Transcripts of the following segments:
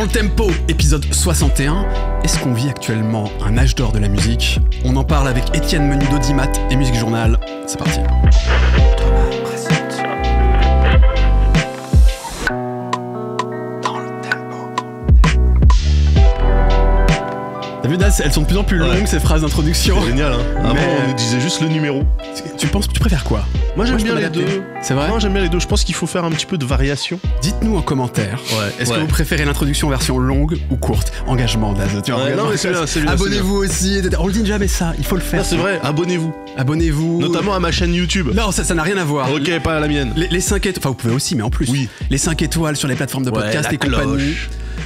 Dans le tempo, épisode 61, est-ce qu'on vit actuellement un âge d'or de la musique On en parle avec Étienne Menu d'Audimat et Musique Journal. C'est parti. elles sont de plus en plus longues, ces phrases d'introduction. génial, hein. Avant, ah Mais... on disait juste le numéro. Tu, penses, que tu préfères quoi Moi, j'aime bien les deux. C'est vrai Moi, j'aime bien les deux. Je pense qu'il faut faire un petit peu de variation. Dites-nous en commentaire. Est-ce que vous préférez l'introduction version longue ou courte Engagement, de non, c'est bien, Abonnez-vous aussi. On le dit jamais ça. Il faut le faire. Ah, c'est vrai. Abonnez-vous. Abonnez-vous. Notamment à ma chaîne YouTube. Non, ça, ça n'a rien à voir. Ok, pas à la mienne. Les, 5 étoiles. Enfin, vous pouvez aussi, mais en plus. Oui. Les 5 étoiles sur les plateformes de podcast et compagnie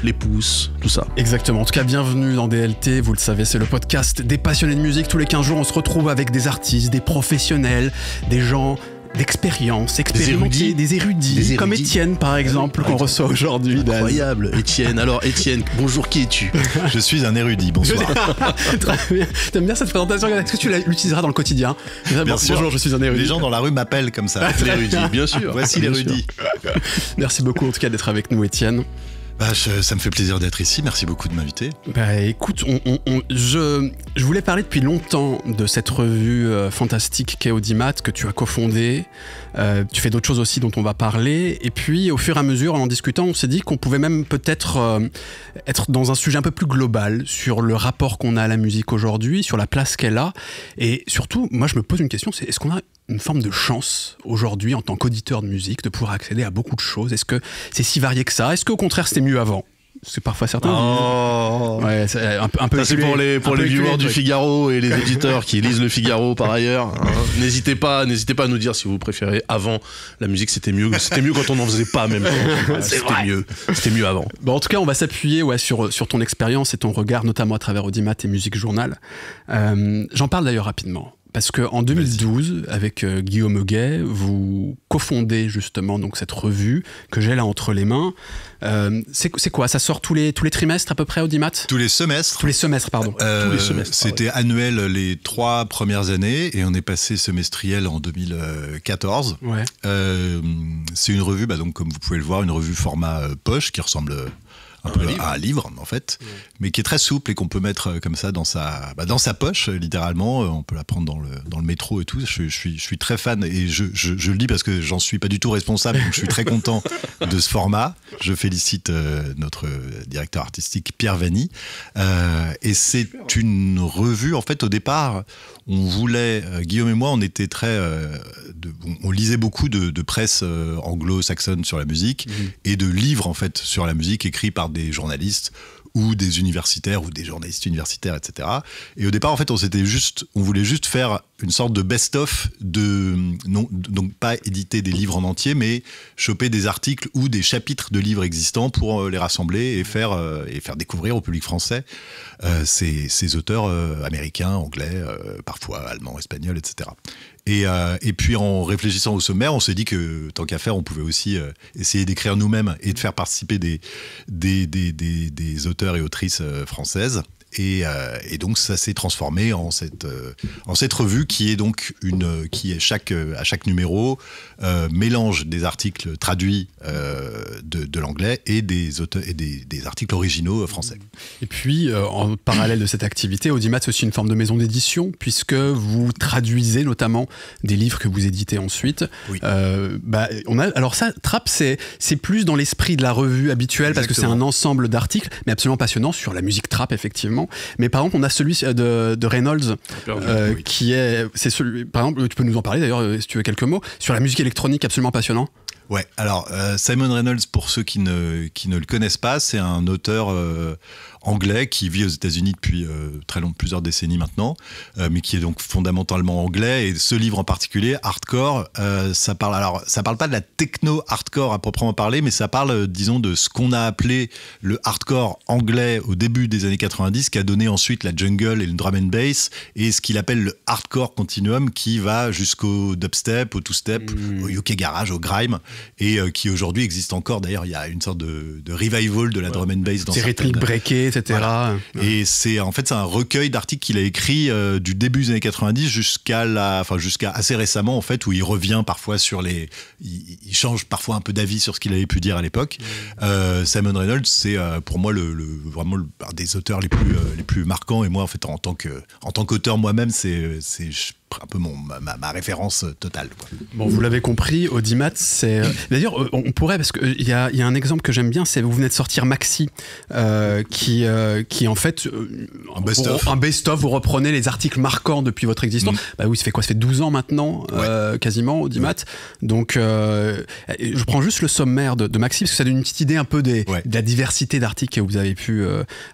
les pouces, tout ça. Exactement. En tout cas, bienvenue dans DLT. Vous le savez, c'est le podcast des passionnés de musique. Tous les 15 jours, on se retrouve avec des artistes, des professionnels, des gens d'expérience, expérimentés, des érudits, comme Étienne par exemple ah qu'on reçoit aujourd'hui. Incroyable, Étienne. Alors Étienne, bonjour, qui es-tu Je suis un érudit, bonsoir. Très bien. T'aimes bien cette présentation Est-ce que tu l'utiliseras dans le quotidien bien Bonjour, je suis un érudit. Les gens dans la rue m'appellent comme ça, l'érudit, bien sûr. Voici l'érudit. Merci beaucoup en tout cas d'être avec nous Étienne. Bah, ça me fait plaisir d'être ici. Merci beaucoup de m'inviter. Bah, écoute, je, voulais parler depuis longtemps de cette revue euh, fantastique qu'est que tu as cofondée. Euh, tu fais d'autres choses aussi dont on va parler. Et puis, au fur et à mesure, en discutant, on s'est dit qu'on pouvait même peut-être euh, être dans un sujet un peu plus global sur le rapport qu'on a à la musique aujourd'hui, sur la place qu'elle a. Et surtout, moi, je me pose une question c'est est-ce qu'on a une forme de chance aujourd'hui en tant qu'auditeur de musique de pouvoir accéder à beaucoup de choses Est-ce que c'est si varié que ça Est-ce qu'au contraire c'était mieux avant c'est parfois certain. Oh. Ouais, euh, un, peu. c'est pour les pour les viewers du Figaro et les éditeurs qui lisent le Figaro par ailleurs. Hein. N'hésitez pas, n'hésitez pas à nous dire si vous préférez avant la musique c'était mieux, c'était mieux quand on n'en faisait pas même. c'était mieux, c'était mieux avant. Bon, en tout cas, on va s'appuyer sur sur ton expérience et ton regard notamment à travers Audimat et Musique Journal. Euh, j'en parle d'ailleurs rapidement. Parce qu'en 2012, avec euh, Guillaume Huguet, vous cofondez justement donc cette revue que j'ai là entre les mains. Euh, c'est quoi Ça sort tous les, tous les trimestres à peu près, Audimat Tous les semestres. Euh, tous les semestres, pardon. C'était annuel les trois premières années et on est passé semestriel en 2014. Ouais. c'est une revue, bah donc, comme vous pouvez le voir, une revue format poche qui ressemble un livre. en fait, mais qui est très souple et qu'on peut mettre euh, comme ça dans sa, bah, dans sa poche euh, littéralement. Euh, on peut la prendre dans le, dans le métro et tout. Je, suis, très fan et je, le dis parce que j'en suis pas du tout responsable, je suis très content de ce format. Je félicite notre directeur artistique Pierre Vanny. et c'est une revue en fait au départ. On voulait, Guillaume et moi, on était très, on, lisait beaucoup de, presse anglo-saxonne sur la musique mm. et de livres en fait sur la musique écrits par des journalistes ou des universitaires ou des journalistes universitaires, etc. Et au départ, en fait, on s'était juste, on voulait juste faire une sorte de best-of de, non, donc pas éditer des livres en entier, mais choper des articles ou des chapitres de livres existants pour euh, les rassembler et faire, euh, et faire découvrir au public français euh, ces, auteurs américains, anglais, parfois allemands, espagnols, etc. Euh, et, puis en réfléchissant au sommaire, on s'est dit que tant qu'à faire, on pouvait aussi euh, essayer d'écrire nous-mêmes et de faire participer des, auteurs et autrices euh, françaises. Euh, et, donc ça s'est transformé en cette, euh, en cette revue qui est donc une, qui est chaque, euh, à chaque numéro mélange des articles traduits de, l'anglais et, des, auteurs, et des, articles originaux français. Et puis en parallèle de cette activité, Audimat c'est aussi une forme de maison d'édition puisque vous traduisez notamment des livres que vous éditez ensuite. Bah, on a, alors ça, Trap c'est plus dans l'esprit de la revue habituelle parce que c'est un ensemble d'articles mais absolument passionnant sur la musique Trap effectivement. Mais par exemple, on a celui euh, de, Reynolds, euh, qui est, c'est celui, par exemple, tu peux nous en parler d'ailleurs euh, si tu veux quelques mots sur la musique électronique absolument passionnant. Ouais, alors Simon Reynolds, pour ceux qui ne, qui ne le connaissent pas, c'est un auteur anglais qui vit aux États-Unis depuis euh, très long, plusieurs décennies maintenant, euh, mais qui est donc fondamentalement anglais. Et ce livre en particulier, Hardcore, euh, ça parle alors ça parle pas de la techno hardcore à proprement parler, mais ça parle, disons, de ce qu'on a appelé le hardcore anglais au début des années 90, qui a donné ensuite la jungle et le drum and bass, et ce qu'il appelle le hardcore continuum, qui va jusqu'au dubstep, au two-step, hmm. au UK garage, au grime, et qui aujourd'hui existe encore. D'ailleurs, il y a une sorte de, revival de la drum and bass dans ces rythmes breakés, et c'est en fait c'est un recueil d'articles qu'il a écrit euh, du début des années 90 jusqu'à la, enfin jusqu'à assez récemment en fait où il revient parfois sur les, il, change parfois un peu d'avis sur ce qu'il avait pu dire à l'époque. Euh, Simon Reynolds c'est euh, pour moi le, vraiment le, un des auteurs les plus les plus marquants et moi en fait en tant que en tant qu'auteur moi-même c'est c'est un peu mon, ma, référence euh, totale. Bon, vous l'avez compris, Audimat, c'est. Euh, d'ailleurs, euh, on pourrait, parce qu'il y, y a, un exemple que j'aime bien, c'est vous venez de sortir Maxi, qui, qui en fait. un best-of. Un best-of, vous reprenez les articles marquants depuis votre existence. Mm. Bah oui, ça fait quoi Ça fait 12 ans maintenant, quasiment, Audimat. Donc, je prends juste le sommaire de, Maxi, parce que ça donne une petite idée un peu des, de la diversité d'articles que vous avez pu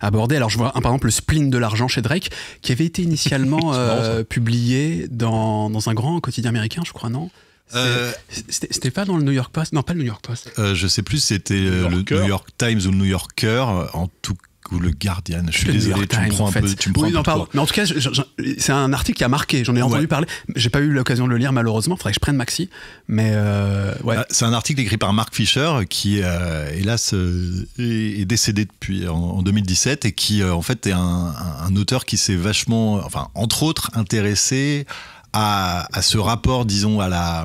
aborder. Alors, je vois un, par exemple le spleen de l'argent chez Drake, qui avait été initialement publié dans, un grand quotidien américain, je crois, non euh, c'était pas dans le New York Post Non, pas le New York Post. Euh, je sais plus, c'était euh, le New York Times ou le New Yorker. En tout cas ou le Guardian. Je suis désolé, tu me prends un peu. Tu me Mais en tout cas, c'est un article qui a marqué. J'en ai entendu parler. J'ai pas eu l'occasion de le lire malheureusement. Faudrait que je prenne Maxi. Mais euh, ouais. Bah, c'est un article écrit par Mark Fisher qui, euh, hélas, euh, est décédé depuis en, 2017 et qui, en fait, est un, auteur qui s'est vachement, enfin, entre autres, intéressé à, à, ce rapport, disons, à la,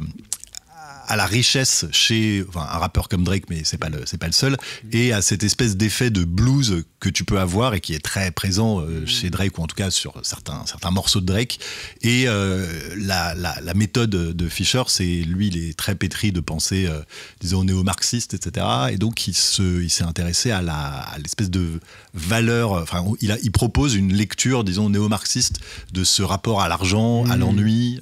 à la richesse chez un rappeur comme Drake, mais c'est pas le c'est pas le seul, et à cette espèce d'effet de blues que tu peux avoir et qui est très présent euh, mm. chez Drake ou en tout cas sur certains certains morceaux de Drake. Et euh, la, méthode de Fisher, c'est lui, il est très pétri de penser euh, disons néo-marxiste, etc. Et donc il se il s'est intéressé à la l'espèce de valeur. Enfin, il a, il propose une lecture, disons néo-marxiste, de ce rapport à l'argent, à mm. l'ennui,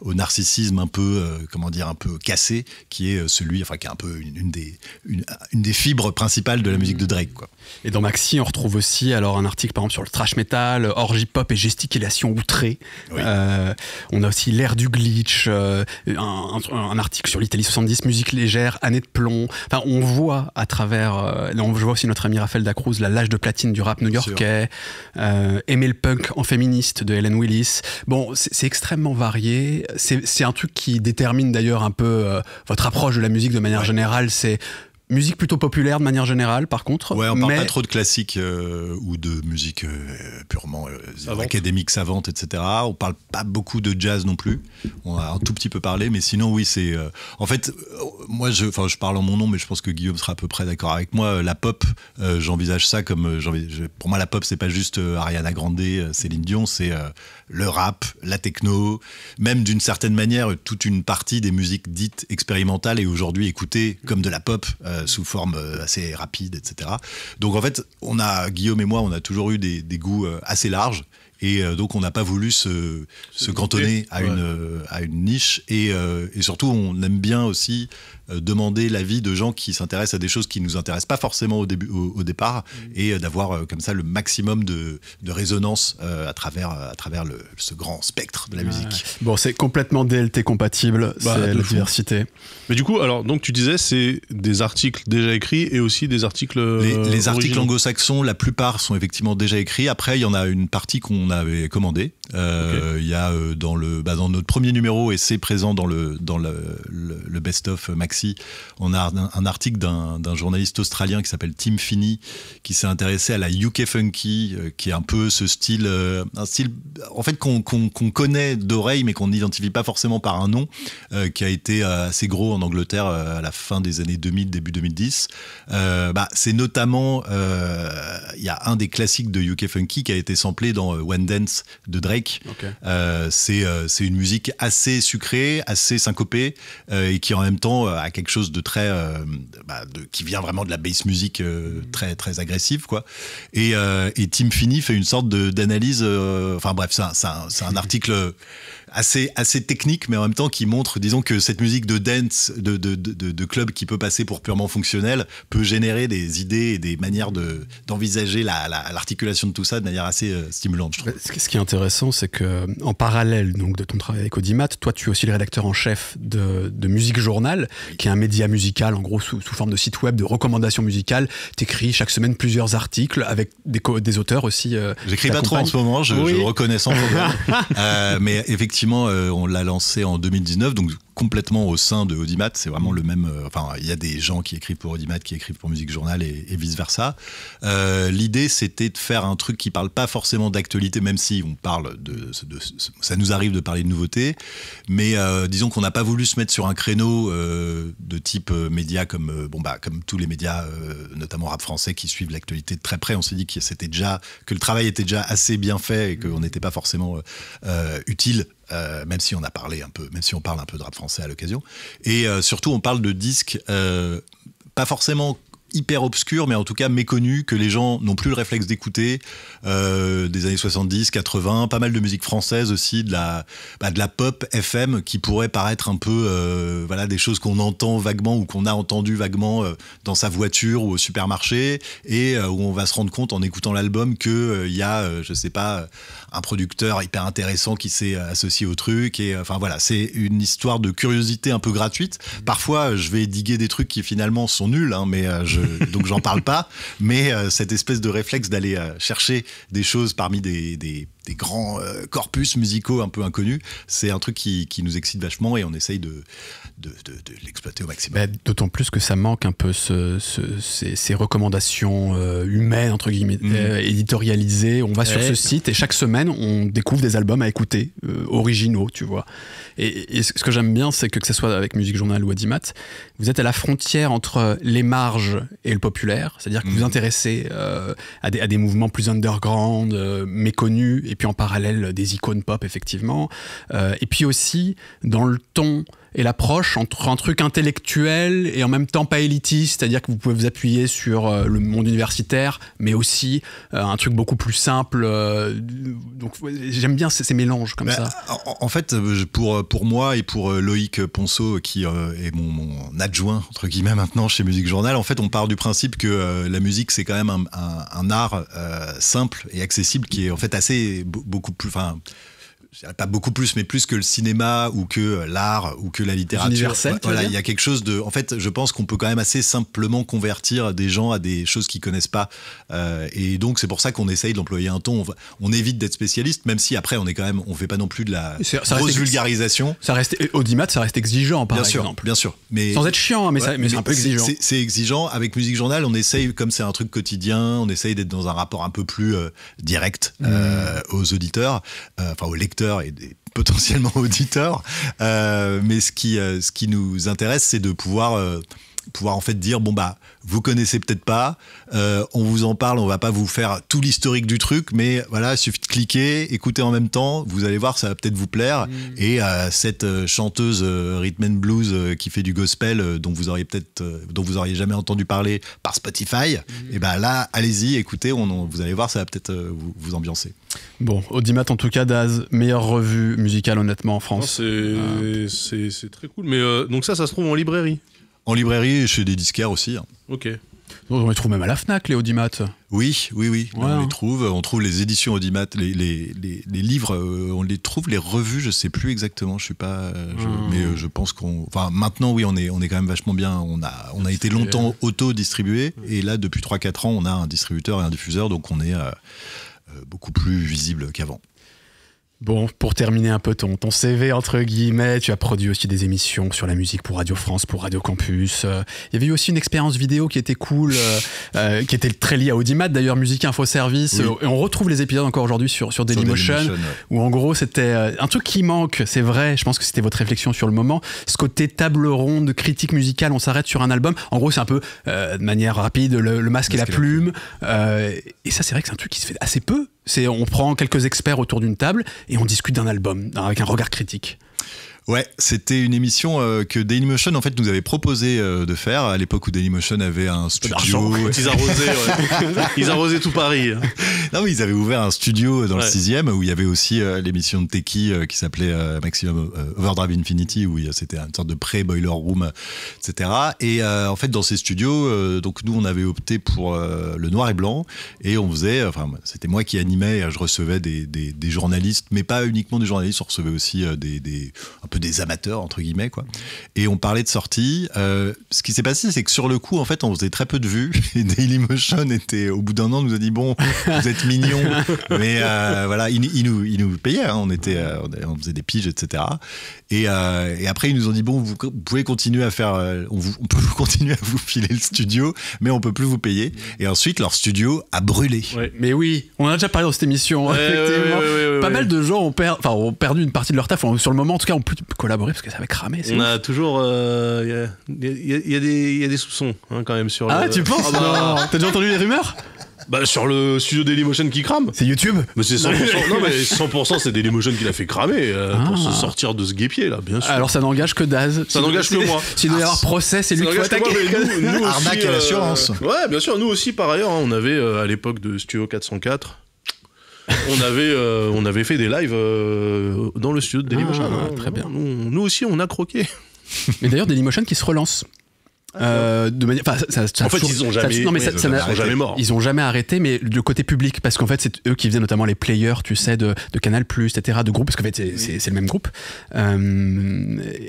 au narcissisme un peu, comment dire, un peu euh, cassé qui est euh, celui, enfin qui est un peu une, des, une, des fibres principales de la musique de Drake. Quoi. Et dans Maxi, on retrouve aussi alors un article par exemple sur le trash metal, euh, orgie pop et gesticulation outrée. Euh, on a aussi l'ère du glitch, euh, un, article sur l'Italie 70, musique légère, année de plomb. Enfin, on voit à travers, on voit aussi notre ami Raphaël Dacruz, la l'âge de platine du rap new-yorkais, aimer le punk en féministe de Helen Willis. Bon, c'est extrêmement varié. C'est un truc qui détermine d'ailleurs un peu votre approche de la musique de manière générale. C'est Musique plutôt populaire de manière générale, par contre. Ouais, on parle pas trop de classique euh, ou de musique euh, purement euh, académique, savante, etc. On parle pas beaucoup de jazz non plus. On a un tout petit peu parlé, mais sinon, oui, c'est. en fait, moi, je, je parle en mon nom, mais je pense que Guillaume sera à peu près d'accord avec moi. La pop, j'envisage ça comme. Pour moi, la pop, c'est pas juste Ariana Grande, Céline Dion, c'est le rap, la techno, même d'une certaine manière, toute une partie des musiques dites expérimentales et aujourd'hui écoutées comme de la pop euh, sous forme euh, assez rapide, etc. Donc en fait, on a, Guillaume et moi, on a toujours eu des goûts euh, assez larges. Et euh, donc, on n'a pas voulu se, cantonner à, une, euh, à une niche. Euh, et, surtout, on aime bien aussi demander l'avis de gens qui s'intéressent à des choses qui ne nous intéressent pas forcément au, début, au, départ mm. et d'avoir comme ça le maximum de, de résonance à travers, à travers le, ce grand spectre de la musique. Bon, c'est complètement DLT compatible, bah, c'est la diversité. Mais du coup, alors, donc tu disais, c'est des articles déjà écrits et aussi des articles. Les, les articles anglo-saxons, la plupart sont effectivement déjà écrits. Après, il y en a une partie qu'on avait commandé. Euh, il y a euh, dans le bah, dans notre premier numéro et c'est présent dans le dans le, le, best of maxi, on a un, article d'un journaliste australien qui s'appelle Tim Finney qui s'est intéressé à la UK funky, euh, qui est un peu ce style un style en fait qu'on connaît d'oreille mais qu'on n'identifie pas forcément par un nom, qui a été assez gros en Angleterre à la fin des années 2000 début 2010. bah, c'est notamment il y a un des classiques de UK funky qui a été samplé dans One Dance de Drake. Euh, c'est euh, c'est une musique assez sucrée, assez syncopée euh, et qui en même temps a quelque chose de très bah, qui vient vraiment de la bass musique très très agressive quoi. Et, et Tim Finney fait une sorte d'analyse. Enfin bref, c'est un article assez, assez technique, mais en même temps qui montre, disons, que cette musique de dance, de, de, de, club qui peut passer pour purement fonctionnel peut générer des idées et des manières d'envisager l'articulation la, de tout ça de manière assez euh, stimulante, je Ce qui est intéressant, c'est que euh, en parallèle donc, de ton travail avec Audimat, toi, tu es aussi le rédacteur en chef de, de Musique Journal, qui est un média musical, en gros, sous, sous forme de site web, de recommandations musicales. Tu écris chaque semaine plusieurs articles avec des, des auteurs aussi. Euh, J'écris pas trop en ce moment, je, reconnais sans problème. mais effectivement, euh, on l'a lancé en 2019, donc complètement au sein de Audimat. C'est vraiment le même. Euh, enfin, il y a des gens qui écrivent pour Audimat, qui écrivent pour Musique Journal et, vice versa. Euh, l'idée, c'était de faire un truc qui parle pas forcément d'actualité, même si on parle de, ça nous arrive de parler de nouveautés, mais disons qu'on n'a pas voulu se mettre sur un créneau de type média comme bon bah comme tous les médias, notamment rap français, qui suivent l'actualité très près. On s'est dit que déjà que le travail était déjà assez bien fait et qu'on n'était pas forcément utile euh, même si on a parlé un peu, même si on parle un peu de rap français à l'occasion. Et euh, surtout, on parle de disques euh, pas forcément hyper obscurs, mais en tout cas méconnus, que les gens n'ont plus le réflexe d'écouter, des années 70, 80, pas mal de musique française aussi, de la, bah, de la pop FM qui pourrait paraître un peu voilà, des choses qu'on entend vaguement ou qu'on a entendu vaguement dans sa voiture ou au supermarché, et où on va se rendre compte en écoutant l'album qu'il il y a, je sais pas, un producteur hyper intéressant qui s'est euh, associé au truc. Et euh, enfin voilà, c'est une histoire de curiosité un peu gratuite. Parfois, euh, je vais diguer des trucs qui finalement sont nuls, hein, mais je, donc j'en parle pas. Mais cette espèce de réflexe d'aller chercher des choses parmi des, des des grands euh, corpus musicaux un peu inconnus. C'est un truc qui, qui, nous excite vachement et on essaye de, de, de, l'exploiter au maximum. Bah, d'autant plus que ça manque un peu ces, recommandations euh, humaines, entre guillemets, mm. euh, éditorialisées. On va sur ce site et chaque semaine, on découvre des albums à écouter, originaux, tu vois. Et, ce que j'aime bien, c'est que que ce soit avec Musique Journal ou Adimat, vous êtes à la frontière entre les marges et le populaire. C'est-à-dire que vous mm. vous intéressez à des, à, des, mouvements plus underground, méconnus et puis en parallèle des icônes pop, effectivement. Euh, et puis aussi dans le ton et l'approche entre un truc intellectuel et en même temps pas élitiste, c'est-à-dire que vous pouvez vous appuyer sur euh, le monde universitaire, mais aussi euh, un truc beaucoup plus simple. Euh, donc j'aime bien ces, mélanges comme bah, ça. En, fait, pour, pour moi et pour Loïc Ponceau, qui est mon, adjoint, entre guillemets, maintenant chez Musique Journal, en fait, on part du principe que la musique, c'est quand même un, art simple et accessible qui est en fait assez beaucoup plus pas beaucoup plus, mais plus que le cinéma ou que euh, l'art ou que la littérature. Voilà, il y a quelque chose de. En fait, je pense qu'on peut quand même assez simplement convertir des gens à des choses qu'ils connaissent pas. Euh, et donc, c'est pour ça qu'on essaye d'employer un ton. On, évite d'être spécialiste, même si après, on est quand même, on fait pas non plus de la grosse vulgarisation. Ça reste Audimat, ça reste exigeant, par exemple. Bien sûr, bien sûr. Mais sans être chiant, hein, mais, c'est un peu exigeant. C'est exigeant. Avec Musique Journal, on essaye, comme c'est un truc quotidien, on essaye d'être dans un rapport un peu plus euh, direct mmh. aux auditeurs, enfin aux lecteurs et des potentiellement auditeurs. Euh, mais ce qui, euh, ce qui nous intéresse, c'est de pouvoir, euh, pouvoir en fait dire bon bah vous connaissez peut-être pas, on vous en parle, on va pas vous faire tout l'historique du truc, mais voilà, suffit cliquez, écoutez en même temps, vous allez voir, ça va peut-être vous plaire. Mm. Et à cette euh, chanteuse euh, rhythm and blues euh, qui fait du gospel, dont vous auriez peut-être, dont vous auriez jamais entendu parler par Spotify, mm. et eh ben là, allez-y, écoutez, on, vous allez voir, ça va peut-être vous, ambiancer. Bon, Audimat en tout cas, Daz, meilleure revue musicale honnêtement en France. C'est très cool, mais donc ça, ça se trouve en librairie. En librairie, et chez des disquaires aussi. Hein. Ok. On les trouve même à la FNAC, les Audimat. Oui, oui, oui, on les trouve. On trouve les éditions Audimat, les, les, livres, euh, on les trouve, les revues, je ne sais plus exactement, je suis pas... Euh, hmm. Mais euh, je pense qu'on... Enfin, maintenant, oui, on est, on est quand même vachement bien. On a, on a été longtemps auto-distribué, hmm. et là, depuis 3-4 ans, on a un distributeur et un diffuseur, donc on est... beaucoup plus visible qu'avant. Bon, pour terminer un peu ton, ton CV, entre guillemets, tu as produit aussi des émissions sur la musique pour Radio France, pour Radio Campus. Euh, il y avait eu aussi une expérience vidéo qui était cool, euh, euh, qui était très liée à Audimat, d'ailleurs, Musique Info Service. on retrouve les épisodes encore aujourd'hui sur, Dailymotion, où en gros, c'était un truc qui manque, c'est vrai, je pense que c'était votre réflexion sur le moment. Ce côté table ronde, critique musicale, on s'arrête sur un album. En gros, c'est un peu, de manière rapide, le, masque, et la plume. et ça, c'est vrai que c'est un truc qui se fait assez peu c'est on prend quelques experts autour d'une table et on discute d'un album avec un regard critique. Ouais, c'était une émission euh, que Dailymotion en fait nous avait proposé euh, de faire à l'époque où Dailymotion avait un bah, studio. ils arrosaient, ils tout Paris. Hein. Non, ils avaient ouvert un studio dans le 6 où il y avait aussi euh, l'émission de Teki qui s'appelait Maximum Overdrive Infinity où c'était une sorte de pré boiler room, etc. Et en fait dans ces studios, donc nous on avait opté pour le noir et blanc et on faisait, enfin c'était moi qui animais, je recevais des, journalistes, mais pas uniquement des journalistes, on recevait aussi des, des peu des amateurs, entre guillemets, quoi. Et on parlait de sortie. Euh, ce qui s'est passé, c'est que sur le coup, en fait, on faisait très peu de vues. Et Dailymotion était, au bout d'un an, nous a dit Bon, vous êtes mignons, mais euh, voilà, ils, nous, nous payaient. Hein. On, était, euh, on faisait des piges, etc. Et, et, après, ils nous ont dit Bon, vous, pouvez continuer à faire, on, vous, on peut continuer à vous filer le studio, mais on peut plus vous payer. Et ensuite, leur studio a brûlé. mais oui, on a déjà parlé dans cette émission. pas mal de gens ont, ont perdu une partie de leur taf, sur le moment, en tout cas, ont plus collaborer parce que ça avait cramé. On a toujours. Il y, y, a des soupçons hein, quand même sur. Ah, tu penses ah, bah, T'as déjà entendu les rumeurs bah, sur le studio Dailymotion qui crame. C'est YouTube Mais c'est 100%, non, mais 100% c'est Dailymotion qui l'a fait cramer euh, pour ah. se sortir de ce guépier là, bien sûr. Alors ça n'engage que Daz. Ça n'engage que moi. S'il doit y avoir ah, procès, c'est lui qui attaquer. Arnaque aussi, à euh, l'assurance. ouais, bien sûr, nous aussi par ailleurs, on avait euh, à l'époque de Studio 404 on avait, euh, on avait fait des lives euh, dans le studio de Dailymotion. Ah, très bien. Nous, nous aussi, on a croqué. Mais d'ailleurs, Dailymotion qui se relance. Ah, euh, de manière, ça, ça, en fait, ils ont jamais, non, mais ils jamais Ils ont jamais arrêté, mais le côté public, parce qu'en fait, c'est eux qui faisaient notamment les players, tu sais, de, de Canal etc., de groupe, parce qu'en fait, c'est le même groupe. Euh,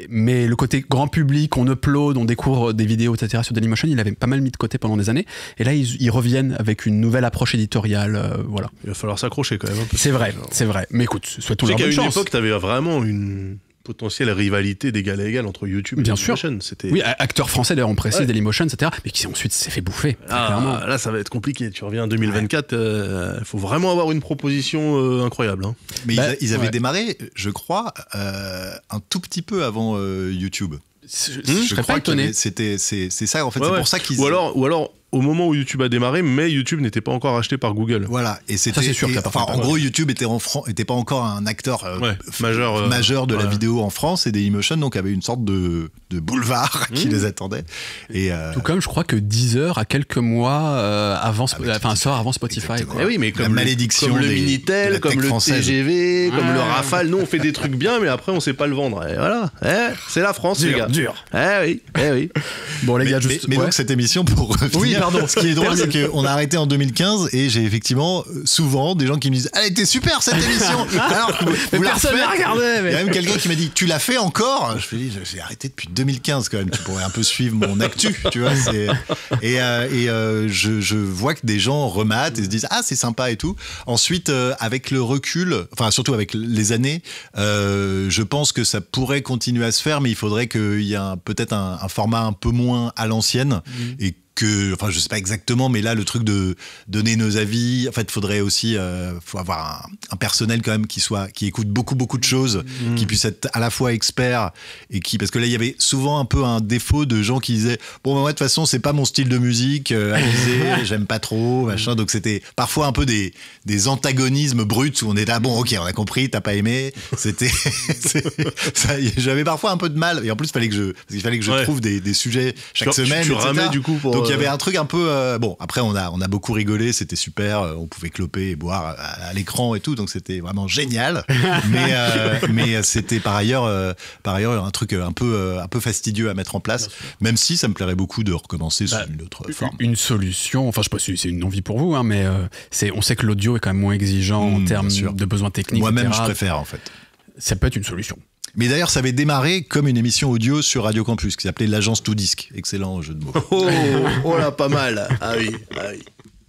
mais le côté grand public, on upload, on découvre des vidéos, etc., sur Dailymotion, ils l'avaient pas mal mis de côté pendant des années. Et là, ils, ils reviennent avec une nouvelle approche éditoriale, euh, voilà. Il va falloir s'accrocher quand même. Hein, c'est vrai, c'est vrai. Mais écoute, soit monde leur bonne chance. une époque, t'avais vraiment une potentielle rivalité d'égal à égal entre YouTube et Dailymotion. C'était oui, acteur français d'ailleurs on précise Dailymotion, etc. Mais qui ensuite s'est fait bouffer. Ah, là, ça va être compliqué. Tu reviens en 2024, il euh, faut vraiment avoir une proposition euh, incroyable. Hein. Mais bah, ils, avaient démarré, je crois, euh, un tout petit peu avant YouTube. Je, crois pas étonné. C'était c'est ça en fait. c'est pour ça qu'ils. Ou alors ou alors au moment où YouTube a démarré, mais YouTube n'était pas encore acheté par Google. Voilà, et c'était. c'est sûr. en gros, YouTube était en était pas encore un acteur euh, majeur, euh, majeur de la vidéo en France et Dailymotion donc avait une sorte de, de boulevard qui mmh. les attendait. Et euh, tout comme je crois que Deezer à quelques mois avant, ah bah, enfin sort avant Spotify. Eh oui, mais comme la malédiction, comme le minitel, comme le TGV, comme le Rafale. Nous, on fait des trucs bien, mais après, on sait pas le vendre. Et voilà, eh, c'est la France, les gars. Dur. Eh oui, eh oui. Bon les mais, gars, juste... mais, donc cette émission pour finir Ce qui est drôle, c'est qu'on a arrêté en 2015 et j'ai effectivement souvent des gens qui me disent Elle était super cette émission ah, Alors, vous, personne la regardé Il y a même quelqu'un qui m'a dit Tu l'as fait encore Je lui ai dit J'ai arrêté depuis 2015 quand même, tu pourrais un peu suivre mon actu, tu vois. Et, euh, euh, je, vois que des gens rematent et se disent Ah, c'est sympa et tout. Ensuite, euh, avec le recul, enfin surtout avec les années, je pense que ça pourrait continuer à se faire, mais il faudrait qu'il y ait peut-être un, format un peu moins à l'ancienne mm. et que, enfin, je sais pas exactement, mais là, le truc de donner nos avis, en fait, faudrait aussi, euh, faut avoir un, personnel quand même qui soit, qui écoute beaucoup, beaucoup de choses, mhm. qui puisse être à la fois expert et qui, parce que là, il y avait souvent un peu un défaut de gens qui disaient, bon, ben, moi, de toute façon, c'est pas mon style de musique, euh, j'aime pas trop, machin. Donc, c'était parfois un peu des, des antagonismes bruts où on était là, ah bon, ok, on a compris, t'as pas aimé. C'était, j'avais parfois un peu de mal. Et en plus, fallait que je, parce fallait que je trouve des, sujets chaque semaine. Tu ramais, du coup, pour il y avait un truc un peu euh, bon. Après on a on a beaucoup rigolé, c'était super. Euh, on pouvait cloper et boire à, l'écran et tout, donc c'était vraiment génial. mais euh, mais c'était par ailleurs par ailleurs un truc un peu un peu fastidieux à mettre en place. Même si ça me plairait beaucoup de recommencer sur sous bah, une autre forme. Une solution. Enfin je sais pas si c'est une envie pour vous, hein, mais c'est on sait que l'audio est quand même moins exigeant en hmm, termes de besoins techniques. Moi-même je préfère en fait. Ça peut être une solution. Mais d'ailleurs, ça avait démarré comme une émission audio sur Radio Campus qui s'appelait l'agence tout disque. Excellent jeu de mots. Oh. oh, là, pas mal. Ah oui, ah oui.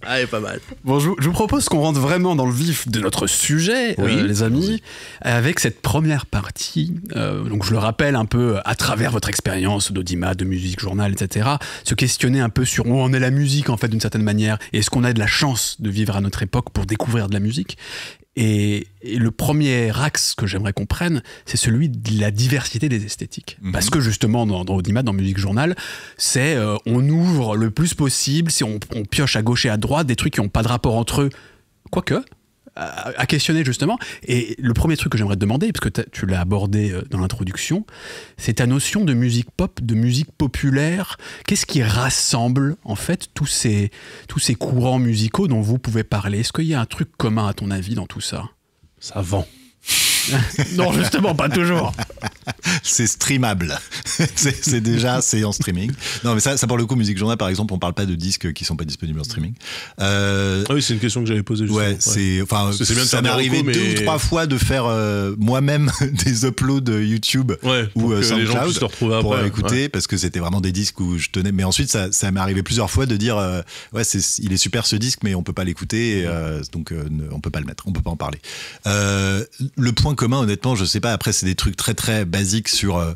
Ah, pas mal. Bon, je vous, propose qu'on rentre vraiment dans le vif de notre sujet, euh, les amis, avec cette première partie. Euh, donc, je le rappelle un peu à travers votre expérience d'Odima, de musique, journal, etc. Se questionner un peu sur où en est la musique, en fait, d'une certaine manière, et est-ce qu'on a de la chance de vivre à notre époque pour découvrir de la musique. Et, le premier axe que j'aimerais qu'on prenne, c'est celui de la diversité des esthétiques. Mhm. Parce que justement, dans, Audimat, dans Musique Journal, c'est euh, on ouvre le plus possible, si on, on, pioche à gauche et à droite des trucs qui n'ont pas de rapport entre eux. Quoique, à, questionner justement. Et le premier truc que j'aimerais te demander, parce que tu l'as abordé euh, dans l'introduction, c'est ta notion de musique pop, de musique populaire. Qu'est-ce qui rassemble en fait tous ces, tous ces courants musicaux dont vous pouvez parler Est-ce qu'il y a un truc commun à ton avis dans tout ça Ça vend. non, justement, pas toujours. c'est streamable. c'est déjà, c'est en streaming. Non, mais ça, ça, pour le coup, Musique Journal, par exemple, on parle pas de disques qui sont pas disponibles en streaming. Euh, ah oui, c'est une question que j'avais posée. Justement. Ouais, c'est, enfin, ça m'est arrivé deux ou trois fois de faire euh, moi-même des uploads YouTube ou euh, SoundCloud pour écouter, parce que c'était vraiment des disques où je tenais. Mais ensuite, ça, ça m'est arrivé plusieurs fois de dire, euh, ouais, il est super ce disque, mais on peut pas l'écouter, donc on peut pas le mettre, on peut pas en parler. le point commun, honnêtement, je sais pas. Après, c'est des trucs très très basiques sur euh,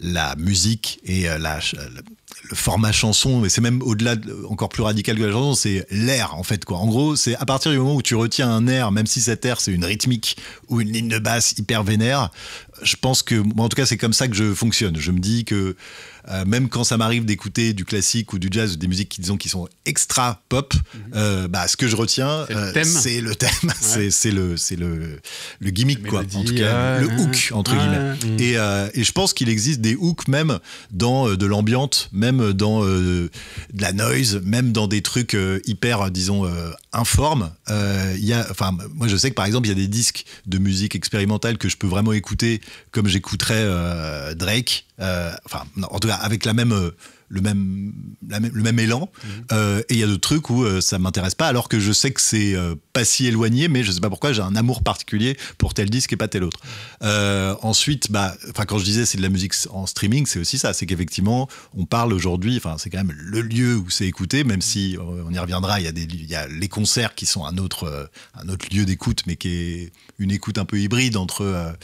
la musique et euh, le format chanson. mais c'est même au-delà, encore plus radical que la chanson, c'est l'air en fait. Quoi. En gros, c'est à partir du moment où tu retiens un air, même si cet air c'est une rythmique ou une ligne de basse hyper vénère, je pense que, moi, en tout cas, c'est comme ça que je fonctionne. Je me dis que euh, même quand ça m'arrive d'écouter du classique ou du jazz, des musiques qui disons qui sont extra pop, mhm. euh, bah, ce que je retiens, c'est le euh, thème, c'est le, c'est le, le, gimmick, quoi, en tout cas, le hein. hook, entre guillemets. Mhm. Et, et, je pense qu'il existe des hooks même dans de l'ambiance, même dans de la noise, même dans des trucs hyper, disons, informes. Il y a, enfin, moi, je sais que par exemple, il y a des disques de musique expérimentale que je peux vraiment écouter comme j'écouterais euh, Drake, euh, enfin, en tout cas, avec la même. Euh, le même, le même élan. Mhm. et il y a d'autres trucs où ça ne m'intéresse pas, alors que je sais que c'est pas si éloigné, mais je ne sais pas pourquoi j'ai un amour particulier pour tel disque et pas tel autre. ensuite, bah, quand je disais c'est de la musique en streaming, c'est aussi ça. C'est qu'effectivement, on parle aujourd'hui, c'est quand même le lieu où c'est écouté, même si on y reviendra, il y, a des, y a les concerts qui sont un autre, un autre lieu d'écoute, mais qui est une écoute un peu hybride entre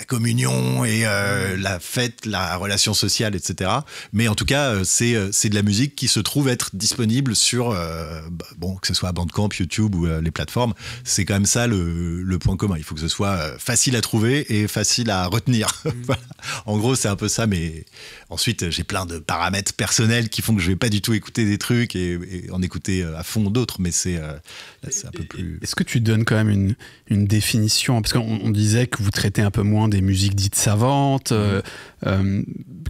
la communion et euh, la fête, la relation sociale, etc. Mais en tout cas, euh, euh, c'est de la musique qui se trouve être disponible sur, bah, bon, que ce soit Bandcamp, YouTube ou les plateformes. C'est quand même ça le, le, point commun. Il faut que ce soit facile à trouver et facile à retenir. Mm. voilà. En gros, c'est un peu ça, mais Ensuite, j'ai plein de paramètres personnels qui font que je vais pas du tout écouter des trucs et, en écouter euh, à fond d'autres, mais c'est euh, un peu plus. Est-ce que tu donnes quand même une, définition Parce qu'on disait que vous traitez un peu moins des musiques dites savantes. Euh, mmh.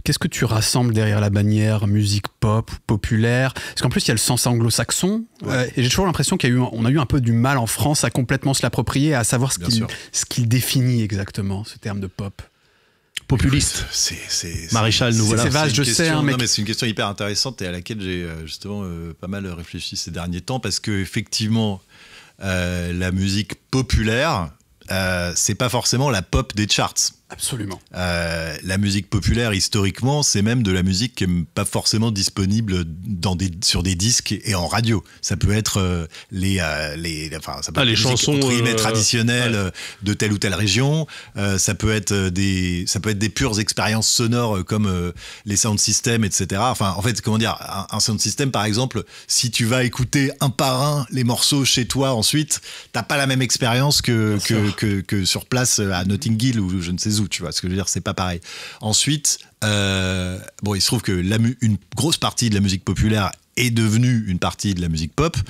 Qu'est-ce que tu rassembles derrière la bannière musique pop, populaire Parce qu'en plus, il y a le sens anglo-saxon. et j'ai toujours l'impression qu'on a, a eu un peu du mal en France à complètement se l'approprier, à savoir ce qu'il définit exactement, ce terme de pop populiste. C'est Maréchal, nous C'est je sais. Hein, mais... c'est une question hyper intéressante et à laquelle j'ai euh, justement euh, pas mal réfléchi ces derniers temps parce que effectivement, euh, la musique populaire, c'est pas forcément la pop des charts. Absolument. Euh, la musique populaire, historiquement, c'est même de la musique qui n'est pas forcément disponible dans des, sur des disques et en radio. Ça peut être euh, les, euh, les, ah, chansons traditionnelles de telle ou telle région. ça, peut être des, ça peut être des pures expériences sonores comme les sound systems, etc. Enfin, en fait, comment dire, un, sound system, par exemple, si tu vas écouter un par un les morceaux chez toi ensuite, tu n'as pas la même expérience que que, que, sur place à Notting Hill ou je ne sais où tu vois. Ce que je veux dire, c'est pas pareil. Ensuite, euh, bon, il se trouve que la une grosse partie de la musique populaire est devenu une partie de la musique pop. Mhm.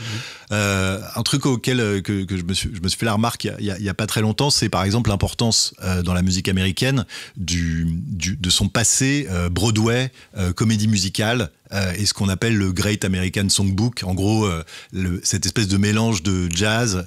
Euh, un truc auquel euh, que, je, me suis, je, me suis, fait la remarque il n'y a, pas très longtemps, c'est par exemple l'importance euh, dans la musique américaine du, du de son passé Broadway, comédie musicale, et ce qu'on appelle le Great American Songbook, en gros cette espèce de mélange de jazz,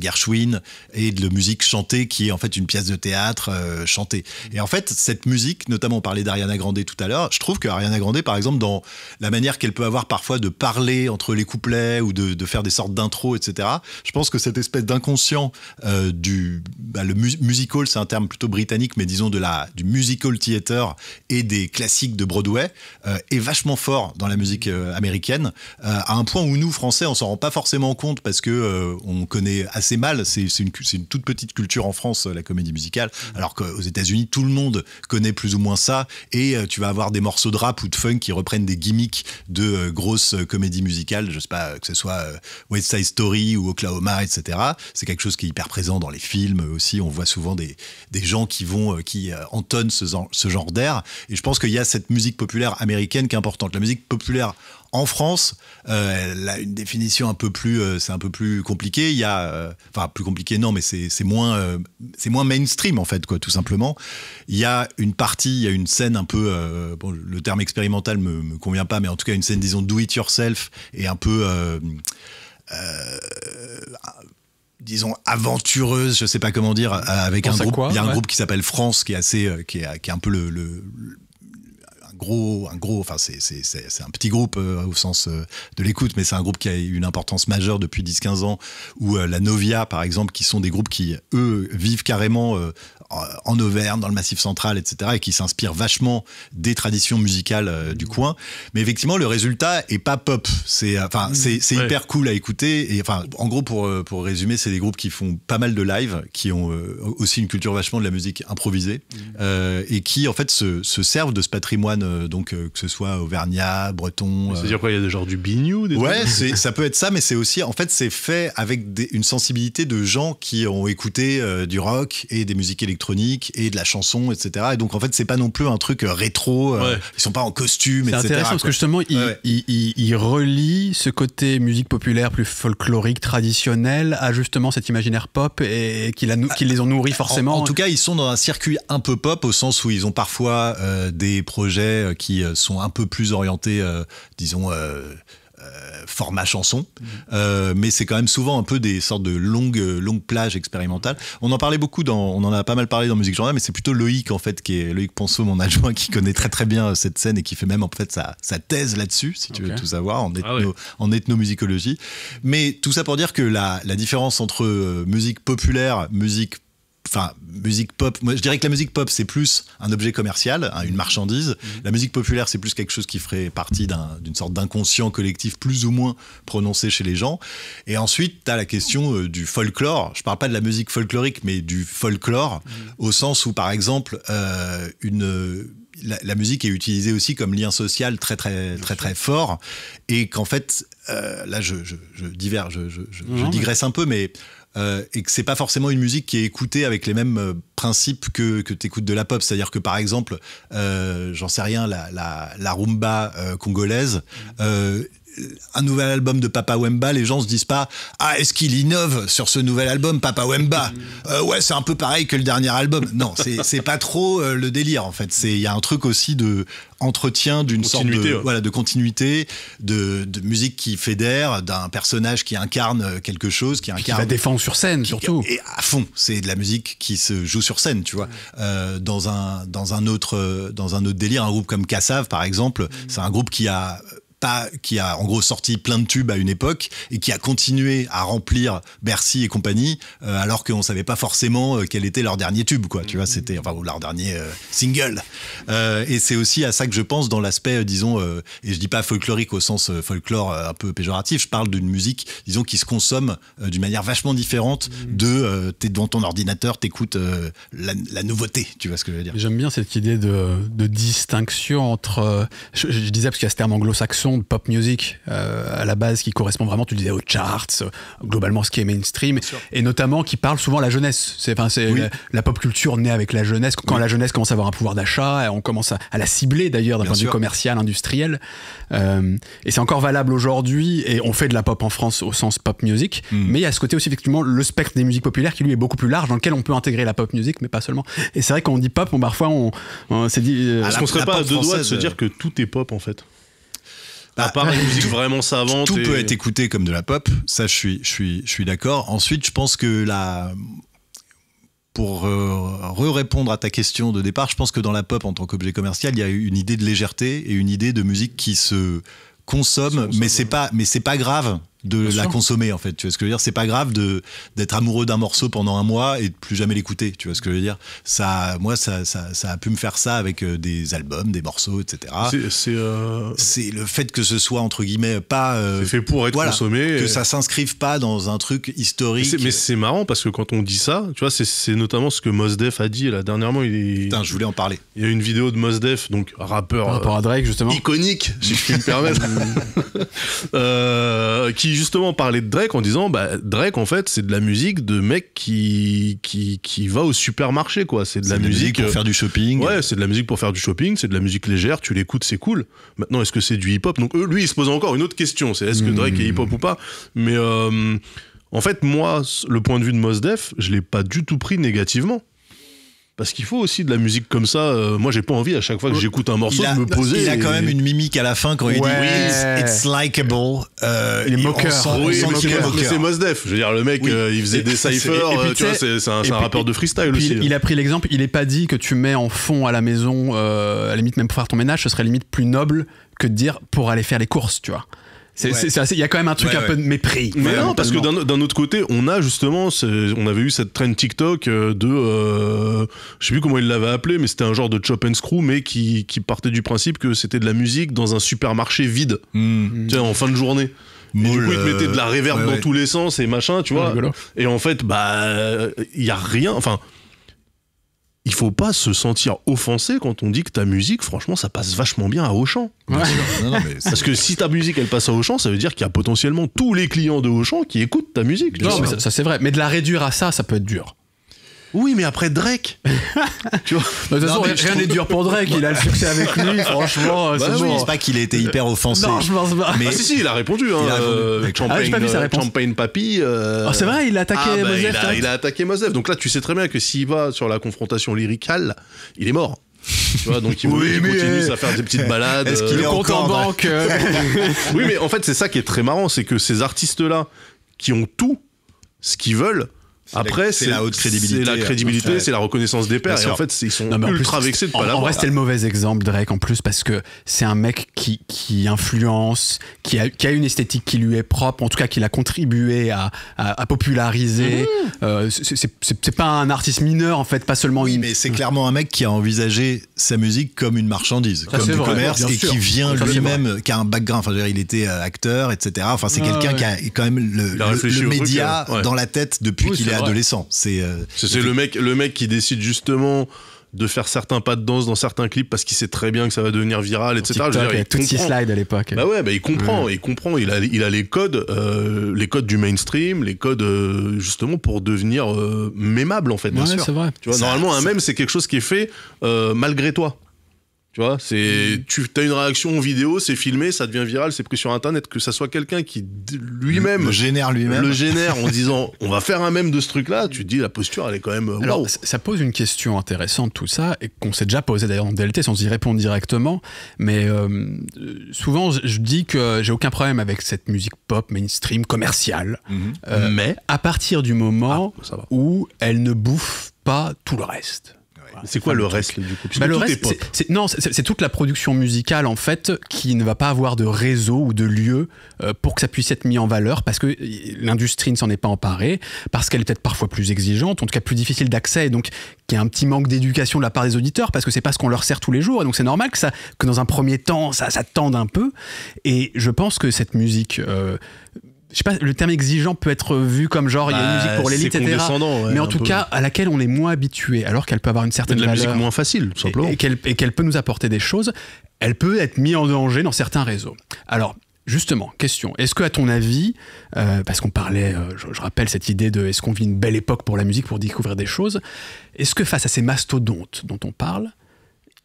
Gershwin, et de musique chantée qui est en fait une pièce de théâtre chantée. Mhm. Et en fait, cette musique, notamment on parlait d'Ariana Grande tout à l'heure, je trouve que Grande, par exemple, dans la manière qu'elle peut avoir parfois de parler entre les couplets ou de, faire des sortes d'intros, etc. Je pense que cette espèce d'inconscient euh, du bah, le musical, c'est un terme plutôt britannique, mais disons de la du musical theater et des classiques de Broadway euh, est vachement fort dans la musique euh, américaine, à un point où nous Français, on s'en rend pas forcément compte parce que on connaît assez mal. C'est une, toute petite culture en France la comédie musicale, alors qu'aux États-Unis tout le monde connaît plus ou moins ça et tu vas avoir des morceaux de rap ou de funk qui reprennent des gimmicks de grosses euh, comédie musicale, je je sais pas, que ce soit euh, West Side Story ou Oklahoma, etc. C'est quelque chose qui est hyper présent dans les films aussi. On voit souvent des, gens qui vont, euh, qui entonnent ce, ce genre d'air. Et je pense qu'il y a cette musique populaire américaine qui est importante. La musique populaire en France, euh, a une définition un peu plus, compliquée, euh, c'est un peu plus compliqué. Il y a, euh, enfin plus compliqué non, mais c'est moins, c'est moins mainstream en fait quoi, tout simplement. Il y a une partie, il y a une scène un peu, bon, le terme expérimental me, me convient pas, mais en tout cas une scène disons do it yourself et un peu disons aventureuse, je sais pas comment dire, avec un groupe. Il y a un groupe qui s'appelle France, qui est assez, qui est, qui est un peu le, gros, un gros, enfin c'est un petit groupe euh, au sens euh, de l'écoute, mais c'est un groupe qui a eu une importance majeure depuis 10-15 ans, ou euh, la Novia par exemple, qui sont des groupes qui, eux, vivent carrément en Auvergne, dans le Massif central, etc., et qui s'inspirent vachement des traditions musicales du mmh. coin. Mais effectivement, le résultat est pas pop, c'est mmh. hyper cool à écouter, et enfin en gros pour, pour résumer, c'est des groupes qui font pas mal de live, qui ont aussi une culture vachement de la musique improvisée, mmh. et qui en fait se servent de ce patrimoine euh, donc euh, que ce soit auvergnat, breton. C'est-à-dire euh, quoi Il y a des genres du bignou des Ouais, ça peut être ça, mais c'est aussi, en fait, c'est fait avec une sensibilité de gens qui ont écouté du rock et des musiques électroniques et de la chanson, etc. Et donc, en fait, c'est pas non plus un truc rétro, ils sont pas en costume, C'est intéressant parce que justement, ils relient ce côté musique populaire plus folklorique, traditionnel à justement cet imaginaire pop et qui, les ont nourris forcément. En, tout cas, ils sont dans un circuit un peu pop au sens où ils ont parfois des projets euh, qui euh, sont un peu plus orientés, euh, disons, format chanson, mm. mais c'est quand même souvent un peu des sortes de longues, longues plages expérimentales. On en parlait beaucoup, dans, on en a pas mal parlé dans Musique Journal, mais c'est plutôt Loïc en fait, qui est Loïc Ponceau, mon adjoint, qui connaît très très bien cette scène et qui fait même en fait sa, sa thèse là-dessus, si tu veux tout savoir, en, ah en ethnomusicologie. Mais tout ça pour dire que la, la différence entre musique populaire, musique enfin musique pop moi je dirais que la musique pop c'est plus un objet commercial hein, une mhm. marchandise mhm. la musique populaire c'est plus quelque chose qui ferait partie d'une sorte d'inconscient collectif plus ou moins prononcé chez les gens et ensuite tu as la question euh, du folklore je parle pas de la musique folklorique mais du folklore mhm. au sens où par exemple euh, une la, musique est utilisée aussi comme lien social très très très très fort et qu'en fait euh, là je, diverge je, je, digresse un peu mais euh, et que c'est pas forcément une musique qui est écoutée avec les mêmes euh, principes que, que tu de la pop. C'est-à-dire que par exemple, euh, j'en sais rien, la, la rumba congolaise, mm-hmm un nouvel album de Papa Wemba, les gens se disent pas ah est-ce qu'il innove sur ce nouvel album Papa Wemba euh, ouais c'est un peu pareil que le dernier album non c'est pas trop euh, le délire en fait c'est il y a un truc aussi de entretien d'une sorte de voilà de continuité de, musique qui fédère d'un personnage qui incarne euh, quelque chose qui incarne qui la défend sur scène surtout et à fond c'est de la musique qui se joue sur scène tu vois dans un dans un autre dans un autre délire un groupe comme Cassav par exemple mm. c'est un groupe qui a qui a en gros sorti plein de tubes à une époque et qui a continué à remplir Bercy et compagnie, euh, alors qu'on savait pas forcément euh, quel était leur dernier tube, quoi. Tu vois, mm-hmm. c'était enfin leur dernier euh, single. et c'est aussi à ça que je pense dans l'aspect, disons, et je dis pas folklorique au sens folklore un peu péjoratif. Je parle d'une musique, disons, qui se consomme d'une manière vachement différente mm-hmm. de t'es devant ton ordinateur, t'écoutes la, nouveauté. Tu vois ce que je veux dire J'aime bien cette idée de, distinction entre, je, je disais parce qu'il y a ce terme anglo-saxon de pop music euh, à la base qui correspond vraiment, tu disais, aux charts, euh, globalement ce qui est mainstream, et notamment qui parle souvent à la jeunesse. C'est la, la, pop culture naît avec la jeunesse. Quand la jeunesse commence à avoir un pouvoir d'achat, on commence à, la cibler d'ailleurs d'un point de vue commercial, industriel. Euh, et c'est encore valable aujourd'hui, et on fait de la pop en France au sens pop music, hmm. mais il y a ce côté aussi effectivement le spectre des musiques populaires qui lui est beaucoup plus large, dans lequel on peut intégrer la pop music, mais pas seulement. Et c'est vrai qu'on dit pop, on, parfois on, s'est dit... Est-ce qu'on serait pas à deux doigts de se dire que tout est pop en fait à part ah, musique vraiment savante. Tout peut être écouté comme de la pop, ça je suis, je suis, je suis d'accord. Ensuite, je pense que la. Pour euh, répondre à ta question de départ, je pense que dans la pop en tant qu'objet commercial, il y a une idée de légèreté et une idée de musique qui se consomme, mais c'est pas, mais c'est pas grave de la consommer en fait tu vois ce que je veux dire c'est pas grave de d'être amoureux d'un morceau pendant un mois et de plus jamais l'écouter tu vois ce que je veux dire ça moi ça, ça, a pu me faire ça avec euh, des albums des morceaux etc euh, c'est le fait que ce soit entre guillemets pas euh, fait pour être consommé que ça s'inscrive pas dans un truc historique mais c'est marrant parce que quand on dit ça tu vois c'est notamment ce que Mos a dit là dernièrement il putain je voulais en parler il y a une vidéo de Mos Def donc rappeur par rapport à Drake justement iconique si je puis me permettre justement parler de Drake en disant bah, Drake, en fait, c'est de la musique de mec qui, qui, va au supermarché, quoi. C'est de, la, musique, pour euh, faire du shopping. Ouais, c'est de la musique pour faire du shopping, c'est de la musique légère, tu l'écoutes, c'est cool. Maintenant, est-ce que c'est du hip-hop Donc, lui, il se pose encore une autre question c'est est-ce que Drake est hmm. hip-hop ou pas Mais euh, en fait, moi, le point de vue de Mos Def, je l'ai pas du tout pris négativement. Parce qu'il faut aussi de la musique comme ça. Euh, moi, j'ai pas envie à chaque fois que j'écoute un morceau de me poser. Il a quand même une mimique à la fin quand il dit it's, it's likable. Euh, il est moqueur. c'est Mos Def. Je veux dire, le mec, euh, il faisait des ciphers. Euh, tu vois, c'est un, rappeur de freestyle aussi. Hein. Il, a pris l'exemple. Il est pas dit que tu mets en fond à la maison, à la limite même pour faire ton ménage, ce serait limite plus noble que de dire pour aller faire les courses, tu vois. Il y a quand même un truc un peu de mépris. non, parce que d'un autre côté, on a justement, on avait eu cette trend TikTok euh, de, euh, je sais plus comment il l'avait appelé, mais c'était un genre de chop and screw, mais qui, partait du principe que c'était de la musique dans un supermarché vide, hmm. en fin de journée. Et du coup, ils de la euh, réverb dans tous les sens et machin, tu vois. Et en fait, bah, il y a rien. Enfin, il faut pas se sentir offensé quand on dit que ta musique, franchement, ça passe vachement bien à Auchan. Parce que si ta musique, elle passe à Auchan, ça veut dire qu'il y a potentiellement tous les clients de Auchan qui écoutent ta musique. Non, mais ça c'est vrai. Mais de la réduire à ça, ça peut être dur. Oui, mais après Drake. tu vois. De toute façon, rien n'est dur pour Drake. Il a le succès avec lui, franchement. Bah, c'est pense pas qu'il été hyper offensé. Non, je pense pas. Mais ah, si, si, il a répondu. hein, Euh, ah Champagne, pas vu sa euh, Champagne Papi. Euh. Oh, c'est vrai, il a attaqué ah, bah, Mosef. Il, a attaqué Mosef. Donc là, tu sais très bien que s'il va sur la confrontation lyricale, il est mort. tu vois, donc il, continue à faire des petites balades. Est-ce qu'il euh. est, compte en banque Oui, mais en fait, c'est ça qui est très marrant, c'est que ces artistes-là qui ont tout, ce qu'ils veulent, après, c'est la haute crédibilité. C'est la hein. crédibilité, c'est la reconnaissance des pairs. Et en fait, ils sont ultra plus, de pas l'avoir. En vrai, c'était le mauvais exemple, Drake, en plus, parce que c'est un mec qui, qui influence, qui a, une esthétique qui lui est propre, en tout cas, qu'il a contribué à, populariser. Mmh. Euh, c'est pas un artiste mineur, en fait, pas seulement oui, mais c'est clairement un mec qui a envisagé sa musique comme une marchandise, comme du commerce, et qui vient lui-même, qui a un background. Enfin, il était euh, acteur, etc. Enfin, c'est quelqu'un qui a quand même le, le média euh, dans la tête depuis qu'il est euh, c'est c'est le mec, le mec qui décide justement de faire certains pas de danse dans certains clips parce qu'il sait très bien que ça va devenir viral, etc. il Je slides à l'époque. Bah ouais, bah il comprend, il comprend, il a, il a les codes, euh, les codes du mainstream, les codes euh, justement pour devenir mémable en fait. Bien Vrai. Tu vois, normalement, un mème c'est quelque chose qui est fait malgré toi. Tu vois, c'est mmh. tu as une réaction en vidéo, c'est filmé, ça devient viral, c'est pris sur internet que ça soit quelqu'un qui lui-même le génère lui-même le génère en disant on va faire un même de ce truc-là, tu dis la posture elle est quand même euh, ça pose une question intéressante tout ça et qu'on s'est déjà posé d'ailleurs en DLT sans y répondre directement, mais euh, souvent je dis que j'ai aucun problème avec cette musique pop mainstream commerciale. Mmh. Euh, mais à partir du moment ah, où elle ne bouffe pas tout le reste. C'est quoi le reste du coup bah, c'est, non, c'est, toute la production musicale en fait qui ne va pas avoir de réseau ou de lieu euh, pour que ça puisse être mis en valeur parce que euh, l'industrie ne s'en est pas emparée, parce qu'elle est peut-être parfois plus exigeante, en tout cas plus difficile d'accès, et donc qu'il y a un petit manque d'éducation de la part des auditeurs parce que c'est pas ce qu'on leur sert tous les jours, et donc c'est normal que ça, que dans un premier temps ça, ça tende un peu. Et je pense que cette musique euh, je sais pas, le terme exigeant peut être vu comme genre il y a une bah, musique pour l'élite, etc. mais en tout cas, à laquelle on est moins habitué, alors qu'elle peut avoir une certaine de la musique moins facile, tout simplement. Et, qu'elle peut nous apporter des choses, elle peut être mise en danger dans certains réseaux. Alors, Justement, question. Est-ce que, à ton avis, euh, parce qu'on parlait, euh, je, rappelle cette idée de est-ce qu'on vit une belle époque pour la musique, pour découvrir des choses, est-ce que face à ces mastodontes dont on parle,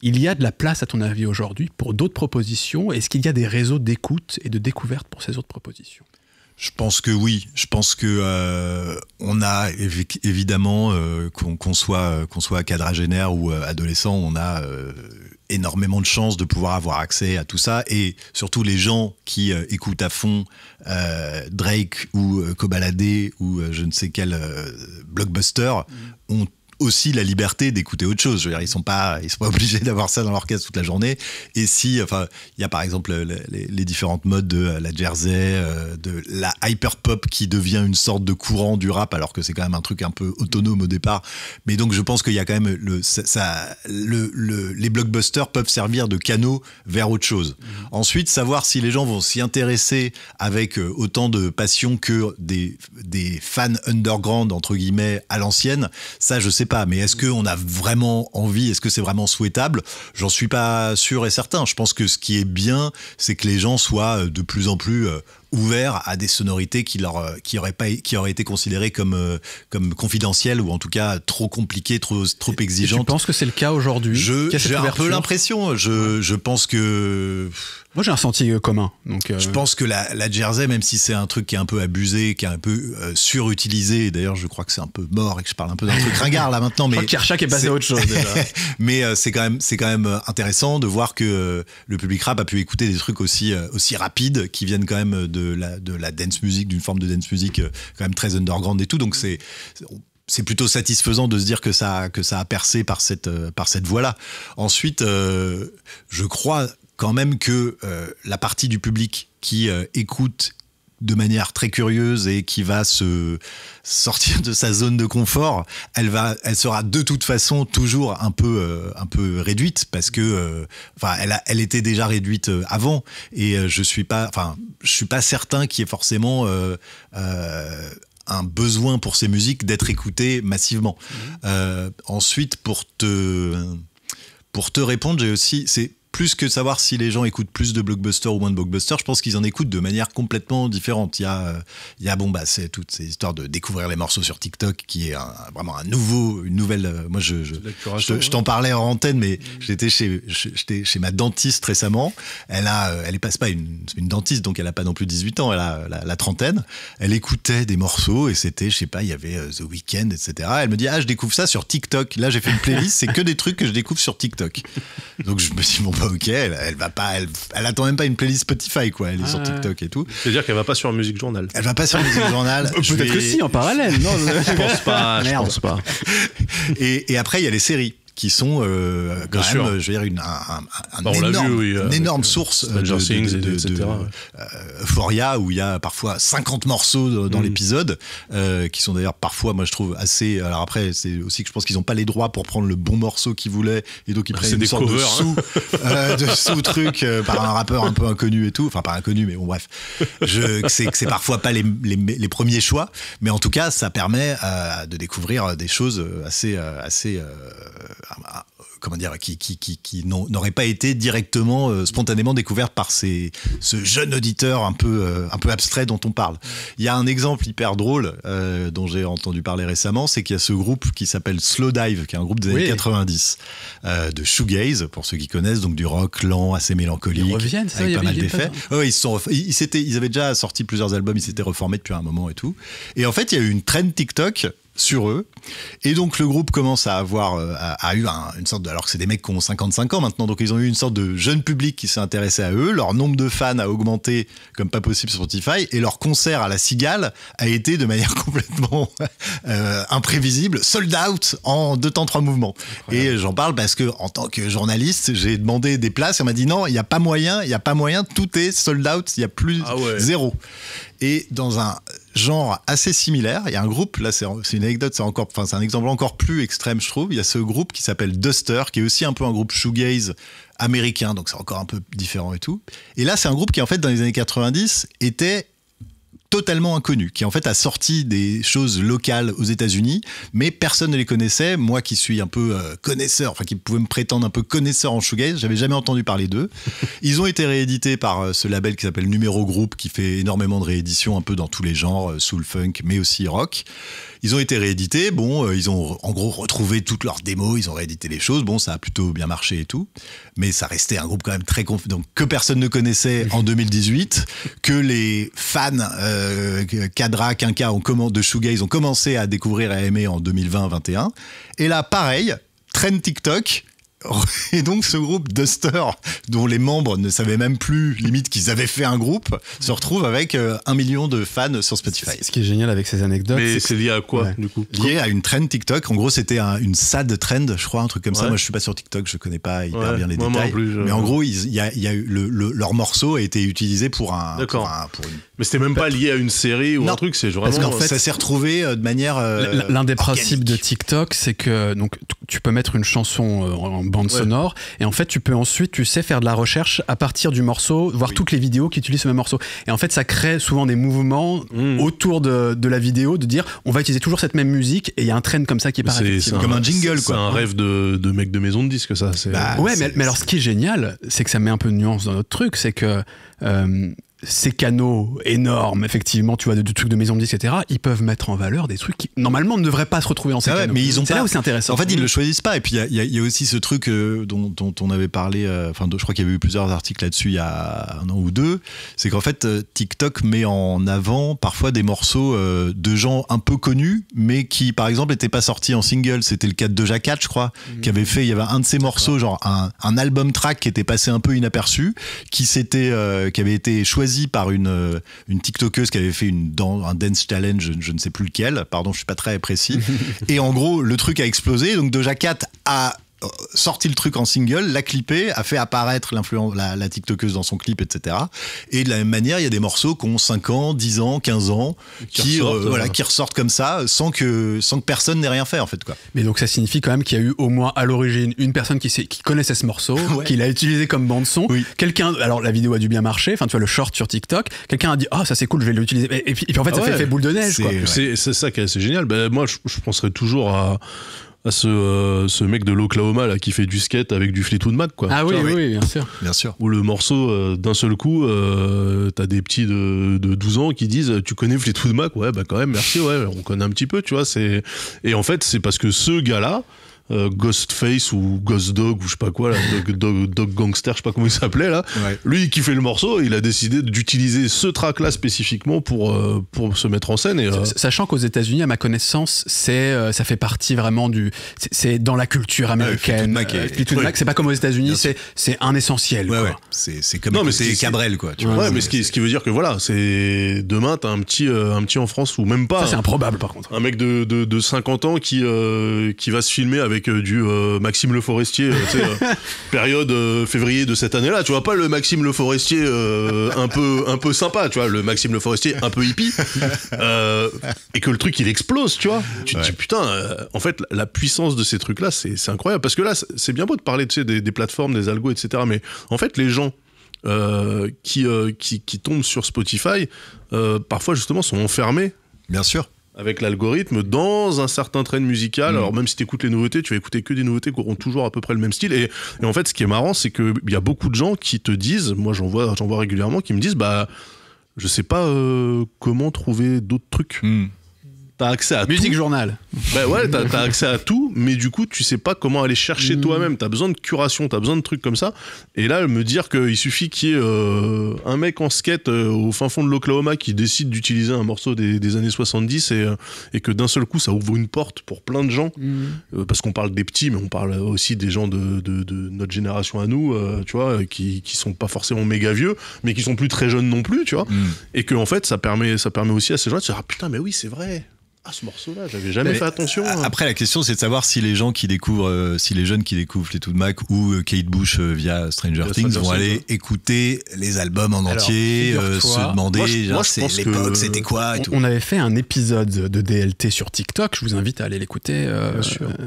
il y a de la place, à ton avis, aujourd'hui pour d'autres propositions Est-ce qu'il y a des réseaux d'écoute et de découverte pour ces autres propositions je pense que oui. Je pense que euh, on a évidemment euh, qu'on soit qu'on soit quadragénaire ou euh, adolescent, on a énormément de chances de pouvoir avoir accès à tout ça et surtout les gens qui écoutent à fond Drake ou Cobaladé ou je ne sais quel blockbuster mm. ont aussi la liberté d'écouter autre chose. Je veux dire, ils sont pas, ils sont pas obligés d'avoir ça dans l'orchestre toute la journée. Et si, enfin, il y a par exemple les, différentes modes de euh, la jersey, euh, de la hyper pop qui devient une sorte de courant du rap, alors que c'est quand même un truc un peu autonome au départ. Mais donc, je pense qu'il y a quand même le, ça, le, le, les blockbusters peuvent servir de canaux vers autre chose. Mm-hmm. Ensuite, savoir si les gens vont s'y intéresser avec euh, autant de passion que des, des fans underground entre guillemets à l'ancienne. Ça, je sais pas. Mais est-ce mm. qu'on a vraiment envie Est-ce que c'est vraiment souhaitable J'en suis pas sûr et certain. Je pense que ce qui est bien, c'est que les gens soient euh, de plus en plus euh, ouverts à des sonorités qui, leur, euh, qui, auraient, pas, qui auraient été considérées comme, comme confidentielles ou en tout cas trop compliquées, trop, trop exigeantes. Je pense que c'est le cas aujourd'hui J'ai un peu l'impression. Je, je pense que moi, j'ai un senti euh, commun. Donc, euh, Je pense que la, Jersey, même si c'est un truc qui est un peu abusé, qui est un peu euh, surutilisé, d'ailleurs, je crois que c'est un peu mort et que je parle un peu d'un truc ringard là maintenant. Mais Kershak est passé à autre chose mais c'est quand, même, quand même intéressant de voir que le public rap a pu écouter des trucs aussi, aussi rapides qui viennent quand même de la, de la dance music, d'une forme de dance music quand même très underground et tout. Donc, c'est c'est plutôt satisfaisant de se dire que ça, que ça a percé par cette, par cette voie-là. Ensuite, je crois quand même que euh, la partie du public qui euh, écoute de manière très curieuse et qui va se sortir de sa zone de confort, elle va, elle sera de toute façon toujours un peu, euh, un peu réduite parce que, enfin, elle, a, elle était déjà réduite avant et je suis pas, enfin, je suis pas certain qu'il y ait forcément un besoin pour ces musiques d'être écoutées massivement. Mmh. ensuite, pour te pour te répondre, j'ai aussi, c'est plus que savoir si les gens écoutent plus de blockbusters ou moins de blockbusters, je pense qu'ils en écoutent de manière complètement différente. Il y a, euh, il y a bon, bah, c'est toutes ces histoires de découvrir les morceaux sur TikTok qui est vraiment un nouveau, une nouvelle. Euh, moi, je, je, t'en parlais en antenne, mais mm. j'étais chez, j'étais chez ma dentiste récemment. Elle a, euh, elle passe pas une, une dentiste, donc elle a pas non plus 18 ans, elle a la, trentaine. Elle écoutait des morceaux et c'était, je sais pas, il y avait The Weeknd, etc. Elle me dit, ah, je découvre ça sur TikTok. Là, j'ai fait une playlist, c'est que des trucs que je découvre sur TikTok. Donc, je me suis bon, bah, ok, elle, va pas, elle, attend même pas une playlist Spotify, quoi. Elle est sur ah. TikTok et tout. C'est-à-dire qu'elle va pas sur un Musique Journal. Elle va pas sur Musique Journal. Peut-être que si, en parallèle. Non, je pense pas. Merde. Je pense pas. et après, il y a les séries qui sont euh, quand même, je veux dire, une, un, un bah, énorme, une énorme euh, source de, de, euh, Euphoria, où il y a parfois 50 morceaux dans mm. l'épisode, euh, qui sont d'ailleurs parfois, moi je trouve, assez... Alors après, c'est aussi que je pense qu'ils n'ont pas les droits pour prendre le bon morceau qu'ils voulaient, et donc ils ah, prennent une des sorte covers, hein. euh, de sous-truc par un rappeur un peu inconnu et tout, enfin pas inconnu, mais bon bref, je c'est parfois pas les, les, les, premiers choix, mais en tout cas, ça permet de découvrir des choses assez... assez comment dire, qui, qui, n'aurait pas été directement, euh, spontanément découverte par ces, ce jeune auditeur euh, un peu, abstrait dont on parle. Il y a un exemple hyper drôle euh, dont j'ai entendu parler récemment, c'est qu'il y a ce groupe qui s'appelle Slow Dive, qui est un groupe des années 90 de shoegaze, pour ceux qui connaissent, donc du rock lent, assez mélancolique, ils avec pas mal d'effets. Hein. ils, ils avaient déjà sorti plusieurs albums, ils s'étaient reformés depuis un moment et tout. Et en fait, il y a eu une trend TikTok sur eux. Et donc le groupe commence à avoir a, euh, eu une sorte de alors que c'est des mecs qui ont 55 ans maintenant donc ils ont eu une sorte de jeune public qui s'est intéressé à eux, leur nombre de fans a augmenté comme pas possible sur Spotify et leur concert à la Cigale a été de manière complètement euh, imprévisible, sold out en deux temps trois mouvements. Et j'en parle parce que en tant que journaliste, j'ai demandé des places on m'a dit non, il n'y a pas moyen, il n'y a pas moyen, tout est sold out, il n'y a plus ah zéro. Et dans un genre assez similaire, il y a un groupe, là c'est une anecdote, c'est encore, enfin c'est un exemple encore plus extrême je trouve, il y a ce groupe qui s'appelle Duster, qui est aussi un peu un groupe shoegaze américain, donc c'est encore un peu différent et tout. Et là c'est un groupe qui en fait dans les années 90 était totalement inconnu, qui en fait a sorti des choses locales aux États-Unis, mais personne ne les connaissait. Moi qui suis un peu euh, connaisseur, enfin qui pouvait me prétendre un peu connaisseur en shoegaze, j'avais jamais entendu parler d'eux. Ils ont été réédités par euh, ce label qui s'appelle Numéro Group, qui fait énormément de rééditions un peu dans tous les genres, euh, soul funk, mais aussi rock. Ils ont été réédités. Bon, euh, ils ont en gros retrouvé toutes leurs démos. Ils ont réédité les choses. Bon, ça a plutôt bien marché et tout. Mais ça restait un groupe quand même très donc que personne ne connaissait en 2018, que les fans euh, Kadra, Quinca ont comm... de ils ont commencé à découvrir et à aimer en 2020-21. Et là, pareil, trend TikTok et donc ce groupe Duster, dont les membres ne savaient même plus, limite qu'ils avaient fait un groupe, se retrouve avec euh, un million de fans sur Spotify. Ce qui est génial avec ces anecdotes. Mais c'est lié à quoi du coup Lié à une trend TikTok. En gros, c'était une sad trend, je crois, un truc comme ça. Moi, je suis pas sur TikTok, je connais pas hyper bien les détails. Mais en gros, il y a, eu leur morceau a été utilisé pour un. D'accord. Mais c'était même pas lié à une série ou un truc. C'est Parce qu'en euh, fait, ça s'est retrouvé euh, de manière. L'un des principes de TikTok, c'est que donc tu peux mettre une chanson en sonore. Et en fait, tu peux ensuite, tu sais, faire de la recherche à partir du morceau, voir toutes les vidéos qui utilisent ce même morceau. Et en fait, ça crée souvent des mouvements mm. autour de, la vidéo, de dire on va utiliser toujours cette même musique. Et il y a un train comme ça qui passe C'est comme un jingle, quoi. un rêve de, de, mec de maison de disque, ça. c'est bah, ouais, mais, mais alors ce qui est génial, c'est que ça met un peu de nuance dans notre truc. C'est que. Euh, ces canaux énormes, effectivement, tu vois, de, trucs de maison de disques, etc., ils peuvent mettre en valeur des trucs qui, normalement, ne devraient pas se retrouver en ces canaux. Mais ils ont c'est là où c'est intéressant. En fait, ils mmh. le choisissent pas. Et puis, il y, a aussi ce truc euh, dont, on avait parlé, euh, enfin, je crois qu'il y avait eu plusieurs articles là-dessus il y a un an ou deux, c'est qu'en fait, euh, TikTok met en avant parfois des morceaux de gens un peu connus, mais qui, par exemple, n'étaient pas sortis en single. C'était le cas de Doja je crois, mmh. qui avait fait, il y avait un de ses morceaux, genre un, un, album track qui était passé un peu inaperçu, qui, s'était, qui avait été choisi par une, euh, une TikTokeuse qui avait fait une un dance challenge, je, ne sais plus lequel, pardon, je ne suis pas très précis. et en gros, le truc a explosé. Donc Doja Cat a sorti le truc en single, l'a clippé, a fait apparaître la, la TikTokeuse dans son clip, etc. Et de la même manière, il y a des morceaux qui ont 5 ans, 10 ans, 15 ans, euh, euh. qui, ressortent, comme ça, sans que, sans que personne n'ait rien fait, en fait. Quoi. Mais donc ça signifie quand même qu'il y a eu au moins à l'origine une personne qui, qui connaissait ce morceau, qui l'a utilisé comme bande-son. Quelqu'un, alors la vidéo a dû bien marcher, enfin tu vois, le short sur TikTok, quelqu'un a dit, ah ça c'est cool, je vais l'utiliser. Et, puis, en fait, ça ah fait, boule de neige. C'est ça qui est assez génial. Ben, moi, je, je penserais toujours à à euh, ce, mec de l'Oklahoma là qui fait du skate avec du Fleetwood Mac quoi. Ah oui, oui, bien sûr. Bien sûr. Où le morceau euh, d'un seul coup euh, t'as des petits de, 12 ans qui disent tu connais Fleetwood Mac ouais bah quand même merci ouais on connaît un petit peu tu vois c'est et en fait c'est parce que ce gars là euh, Ghostface ou Ghost Dog ou je sais pas quoi, Dog, Gangster, je sais pas comment il s'appelait là. Lui qui fait le morceau, il a décidé d'utiliser ce track là spécifiquement pour, euh, pour se mettre en scène. Et, euh, Sachant qu'aux États-Unis, à ma connaissance, c'est ça fait partie vraiment du. C'est dans la culture américaine. c'est pas comme aux États-Unis, c'est un essentiel. C'est comme non, mais c'est Cabrel quoi. Tu mais ce qui, veut dire que voilà, c'est demain, t'as un petit, un petit en France ou même pas. c'est hein. improbable par contre. Un mec de, de, de 50 ans qui, qui va se filmer avec avec euh, du euh, Maxime Le Forestier, euh, période février de cette année-là. Tu vois pas le Maxime Le Forestier un peu un peu sympa, tu vois, le Maxime Le Forestier un peu hippie, et que le truc il explose, tu vois. Tu te dis putain, en fait la puissance de ces trucs-là, c'est incroyable parce que là c'est bien beau de parler tu sais, des, plateformes, des algos, etc. Mais en fait les gens qui, qui, tombent sur Spotify, parfois justement sont enfermés. Bien sûr avec l'algorithme dans un certain train musical. Mm. Alors même si tu écoutes les nouveautés, tu vas écouter que des nouveautés qui auront toujours à peu près le même style. Et, en fait, ce qui est marrant, c'est qu'il y a beaucoup de gens qui te disent, moi j'en vois, j'en vois régulièrement, qui me disent, bah je sais pas euh, comment trouver d'autres trucs. Mm t'as accès à Musique journal. Ben ouais, t'as, accès à tout, mais du coup, tu sais pas comment aller chercher mm. toi-même. T'as besoin de curation, t'as besoin de trucs comme ça. Et là, me dire qu'il suffit qu'il y ait euh, un mec en skate euh, au fin fond de l'Oklahoma qui décide d'utiliser un morceau des, années 70 et, euh, et que d'un seul coup, ça ouvre une porte pour plein de gens. Mm. parce qu'on parle des petits, mais on parle aussi des gens de, de, notre génération à nous, tu vois, qui, qui sont pas forcément méga vieux, mais qui sont plus très jeunes non plus, tu vois. Mm. Et que, en fait, ça permet, ça permet aussi à ces gens de se dire ah putain, mais oui, c'est vrai ah ce morceau-là, j'avais jamais fait attention. Hein. Après, la question c'est de savoir si les gens qui découvrent, euh, si les jeunes qui découvrent Fleetwood Mac ou euh, Kate Bush euh, via Stranger Things vont aller écouter les albums en entier, se demander l'époque, c'était quoi et on, tout. on, avait fait un épisode de DLT sur TikTok. Je vous invite à aller l'écouter,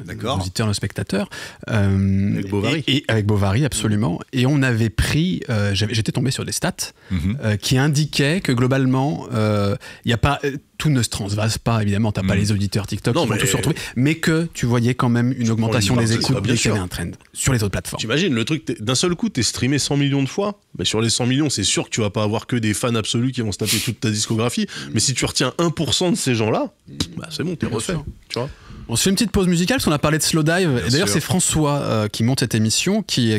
d'accord, auditeur, le spectateur, avec Bovary, et, avec Bovary absolument. Mm-hmm. Et on avait pris, j'étais tombé sur des stats mm-hmm. qui indiquaient que globalement, il n'y a pas tout ne se transvase pas, évidemment, t'as pas mm. les auditeurs TikTok qui vont se retrouver, mais que tu voyais quand même une augmentation des écoutes bah, dès qu'il y avait un trend sur les autres plateformes. T'imagines, le truc, d'un seul coup, t'es streamé 100 millions de fois, mais sur les 100 millions, c'est sûr que tu vas pas avoir que des fans absolus qui vont se taper toute ta discographie, mais si tu retiens 1% de ces gens-là, bah, c'est bon, t'es refait, vois on se fait une petite pause musicale parce qu'on a parlé de Slow Dive. et d'ailleurs, c'est François euh, qui monte cette émission qui,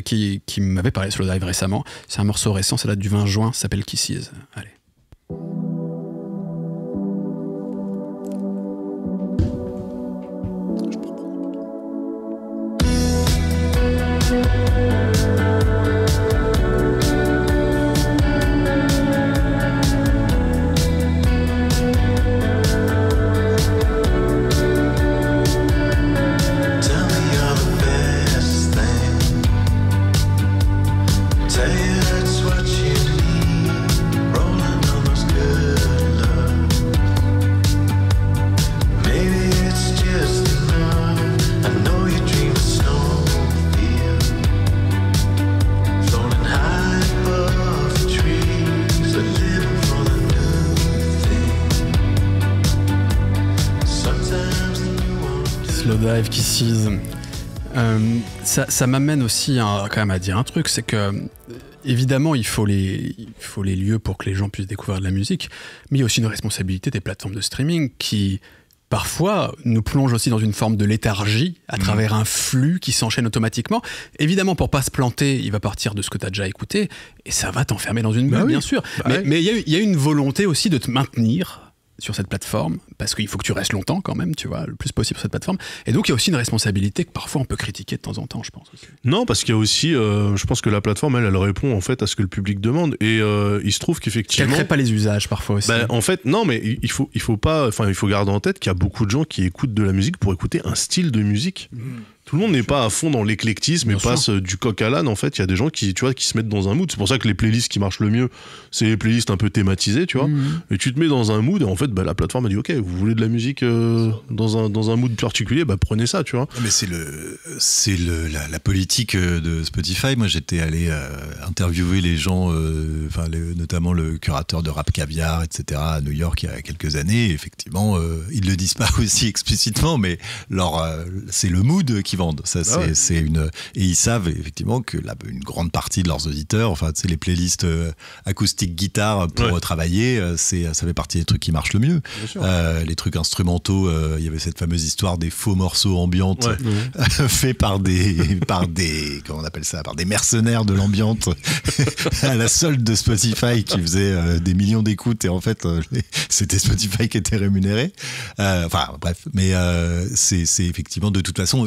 m'avait parlé de Slow Dive récemment. C'est un morceau récent, ça date du 20 juin, ça s'appelle Kisses. Allez. ça, m'amène aussi à, quand même à dire un truc, c'est que euh, évidemment il faut, les, lieux pour que les gens puissent découvrir de la musique, mais il y a aussi une responsabilité des plateformes de streaming qui parfois nous plongent aussi dans une forme de léthargie à mmh. travers un flux qui s'enchaîne automatiquement. Évidemment, pour pas se planter, il va partir de ce que tu as déjà écouté et ça va t'enfermer dans une bah bulle, bien sûr. Bah mais il y, a une volonté aussi de te maintenir sur cette plateforme, parce qu'il faut que tu restes longtemps quand même, tu vois, le plus possible sur cette plateforme. Et donc il y a aussi une responsabilité que parfois on peut critiquer de temps en temps, je pense. Aussi. Non, parce qu'il y a aussi, euh, je pense que la plateforme, elle, elle répond en fait à ce que le public demande. Et euh, il se trouve qu'effectivement... Elle crée pas les usages parfois aussi. Ben, en fait, non, mais il faut, il faut pas, enfin, il faut garder en tête qu'il y a beaucoup de gens qui écoutent de la musique pour écouter un style de musique. Mmh tout le monde n'est pas à fond dans l'éclectisme et passe euh, du coq à l'âne. En fait, il y a des gens qui, tu vois, qui se mettent dans un mood. C'est pour ça que les playlists qui marchent le mieux, c'est les playlists un peu thématisées, tu vois. Mhm. Et tu te mets dans un mood et en fait, bah, la plateforme a dit OK, vous voulez de la musique euh, dans, un, dans un mood particulier, bah, prenez ça, tu vois. Mais c'est le, c'est le, la, politique euh, de Spotify. Moi, j'étais allé interviewer les gens, enfin, notamment le curateur de rap caviar, etc., à New York il y a quelques années. effectivement, ils le disent pas aussi explicitement, mais leur, c'est le mood qui ça, ah c'est une et ils savent effectivement que la, une grande partie de leurs auditeurs, enfin, c'est les playlists euh, acoustiques guitare pour travailler, euh, c'est ça fait partie des trucs qui marchent le mieux. Euh, les trucs instrumentaux, il y avait cette fameuse histoire des faux morceaux ambiantes faits par des par des comment on appelle ça, par des mercenaires de l'ambiante à la solde de Spotify qui faisait des millions d'écoutes et en fait c'était Spotify qui était rémunéré. enfin bref, mais c'est effectivement de toute façon.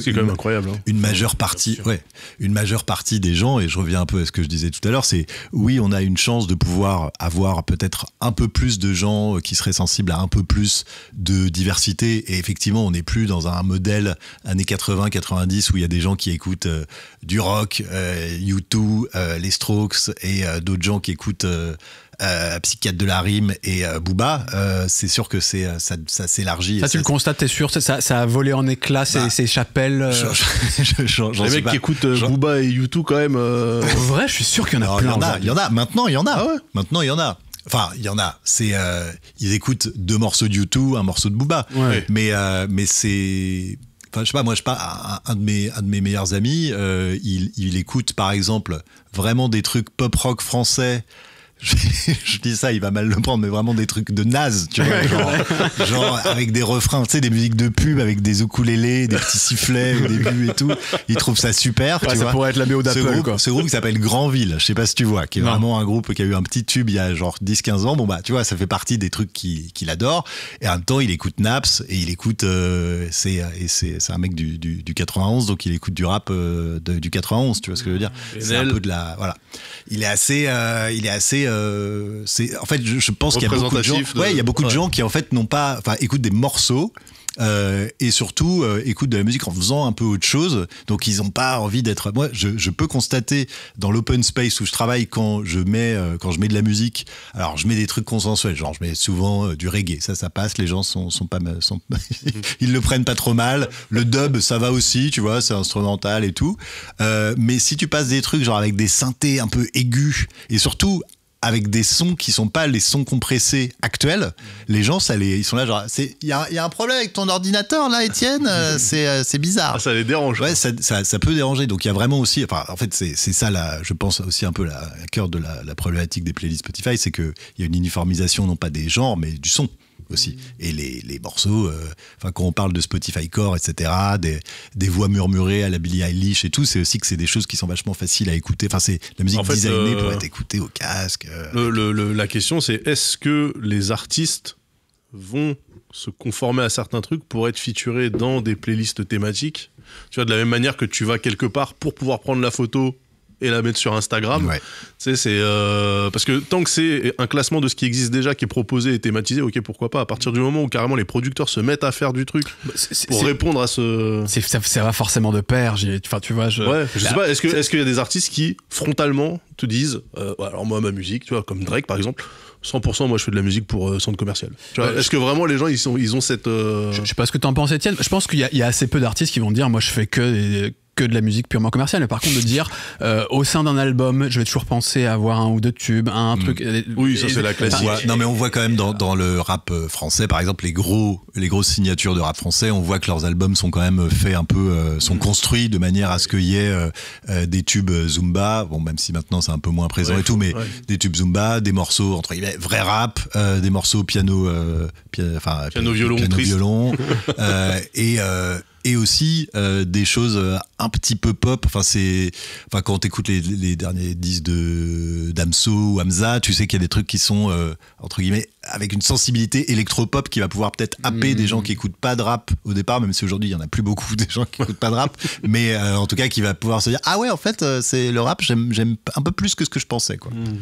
Hein. Une majeure partie, ouais, une majeure partie des gens, et je reviens un peu à ce que je disais tout à l'heure, c'est oui, on a une chance de pouvoir avoir peut-être un peu plus de gens euh, qui seraient sensibles à un peu plus de diversité. Et effectivement, on n'est plus dans un modèle années 80-90 où il y a des gens qui écoutent euh, du rock, U2, euh, les Strokes et d'autres gens qui écoutent euh, psychiatre de la Rime et Bouba, euh, Booba, euh, c'est sûr que c'est ça, s'élargit. Ça, tu le constates, t'es sûr ça, a volé en éclats ces, chapelles Les mecs qui écoutent Booba et YouTube quand même. En vrai, je suis sûr qu'il y en a plein. Il y, en a, maintenant il y en a. Ah maintenant il y en a. Enfin, il y en a. C'est ils écoutent deux morceaux de YouTube, un morceau de Booba. Mais mais c'est Enfin, je sais pas, moi, je sais pas, un, de, mes, un de mes meilleurs amis, il, il, écoute, par exemple, vraiment des trucs pop-rock français je, dis ça, il va mal le prendre, mais vraiment des trucs de naze, tu vois, genre, avec des refrains, tu sais, des musiques de pub avec des ukulélés, des petits sifflets au début et tout. Il trouve ça super, ça pourrait être la BO d'Apple, quoi. Ce groupe qui s'appelle Grandville, je sais pas si tu vois, qui est vraiment un groupe qui a eu un petit tube il y a genre 10-15 ans. Bon, bah, tu vois, ça fait partie des trucs qu'il adore. Et en même temps, il écoute Naps et il écoute, euh, c'est un mec du, du, 91, donc il écoute du rap euh, du 91, tu vois ce que je veux dire. C'est un peu de la, voilà. Il est assez, euh, il est assez euh, c'est en fait, je, pense qu'il y a beaucoup de gens. Ouais, il y a beaucoup de gens qui en fait n'ont pas, enfin, écoutent des morceaux. Euh, et surtout euh, écoutent de la musique en faisant un peu autre chose. Donc ils n'ont pas envie d'être. Moi, je, peux constater dans l'open space où je travaille quand je mets quand je mets de la musique. Alors je mets des trucs consensuels, genre je mets souvent du reggae, ça ça passe. Les gens sont, sont pas ils le prennent pas trop mal. Le dub ça va aussi, tu vois, c'est instrumental et tout. mais si tu passes des trucs genre avec des synthés un peu aigus et surtout avec des sons qui sont pas les sons compressés actuels, mmh. les gens, ils sont là genre, il y, a, un problème avec ton ordinateur là, Étienne, euh, euh, c'est bizarre. Ah, ça les dérange. Ouais, ça, peut déranger. Donc il y a vraiment aussi, enfin, en fait, c'est ça là, je pense aussi un peu la, cœur de la, la, problématique des playlists Spotify, c'est qu'il y a une uniformisation non pas des genres mais du son aussi. Et les, morceaux, euh, enfin quand on parle de Spotify Core, etc., des, voix murmurées à la Billie Eilish et tout, c'est aussi que c'est des choses qui sont vachement faciles à écouter. Enfin, c'est la musique designée euh, être écoutée au casque. Euh. la question, c'est est-ce que les artistes vont se conformer à certains trucs pour être featurés dans des playlists thématiques Tu vois, de la même manière que tu vas quelque part pour pouvoir prendre la photo et la mettre sur Instagram. Tu sais, c'est euh, parce que tant que c'est un classement de ce qui existe déjà qui est proposé et thématisé, ok, pourquoi pas. À partir du moment où carrément les producteurs se mettent à faire du truc bah, pour répondre à ce, ça, va forcément de pair. Enfin, tu vois, je. Ouais, sais ah. pas. Est-ce que est-ce qu'il y a des artistes qui frontalement te disent, euh, alors moi ma musique, tu vois, comme Drake par exemple. 100% moi je fais de la musique pour euh, centre commercial. Est-ce que vraiment les gens ils, sont, ils ont cette... Je, sais pas ce que en penses Étienne. Je pense qu'il y, y, a assez peu d'artistes qui vont dire moi je fais que des, que de la musique purement commerciale, par contre de dire euh, au sein d'un album, je vais toujours penser à avoir un ou deux tubes, un hmm. truc. Euh, oui, ça c'est la classique. non, mais on voit quand même dans, dans, le rap euh, français, par exemple, les gros, les grosses signatures de rap français, on voit que leurs albums sont quand même faits un peu, sont hmm. construits de manière à ce qu'il y ait des tubes zumba, bon même si maintenant c'est un peu moins présent et tout, mais des tubes zumba, des morceaux entre guillemets vrai rap, des morceaux piano, enfin piano violon, piano, violon, et et aussi euh, des choses euh, un petit peu pop. Enfin, c'est, enfin, quand on les, les derniers disques de d'Amso ou Hamza, tu sais qu'il y a des trucs qui sont euh, entre guillemets avec une sensibilité électropop qui va pouvoir peut-être happer des gens mm. qui écoutent pas de rap au départ, même si aujourd'hui il y en a plus beaucoup des gens qui écoutent pas de rap, mais en tout cas qui va pouvoir se dire ah ouais en fait c'est le rap j'aime un peu plus que ce que je pensais quoi. Mm.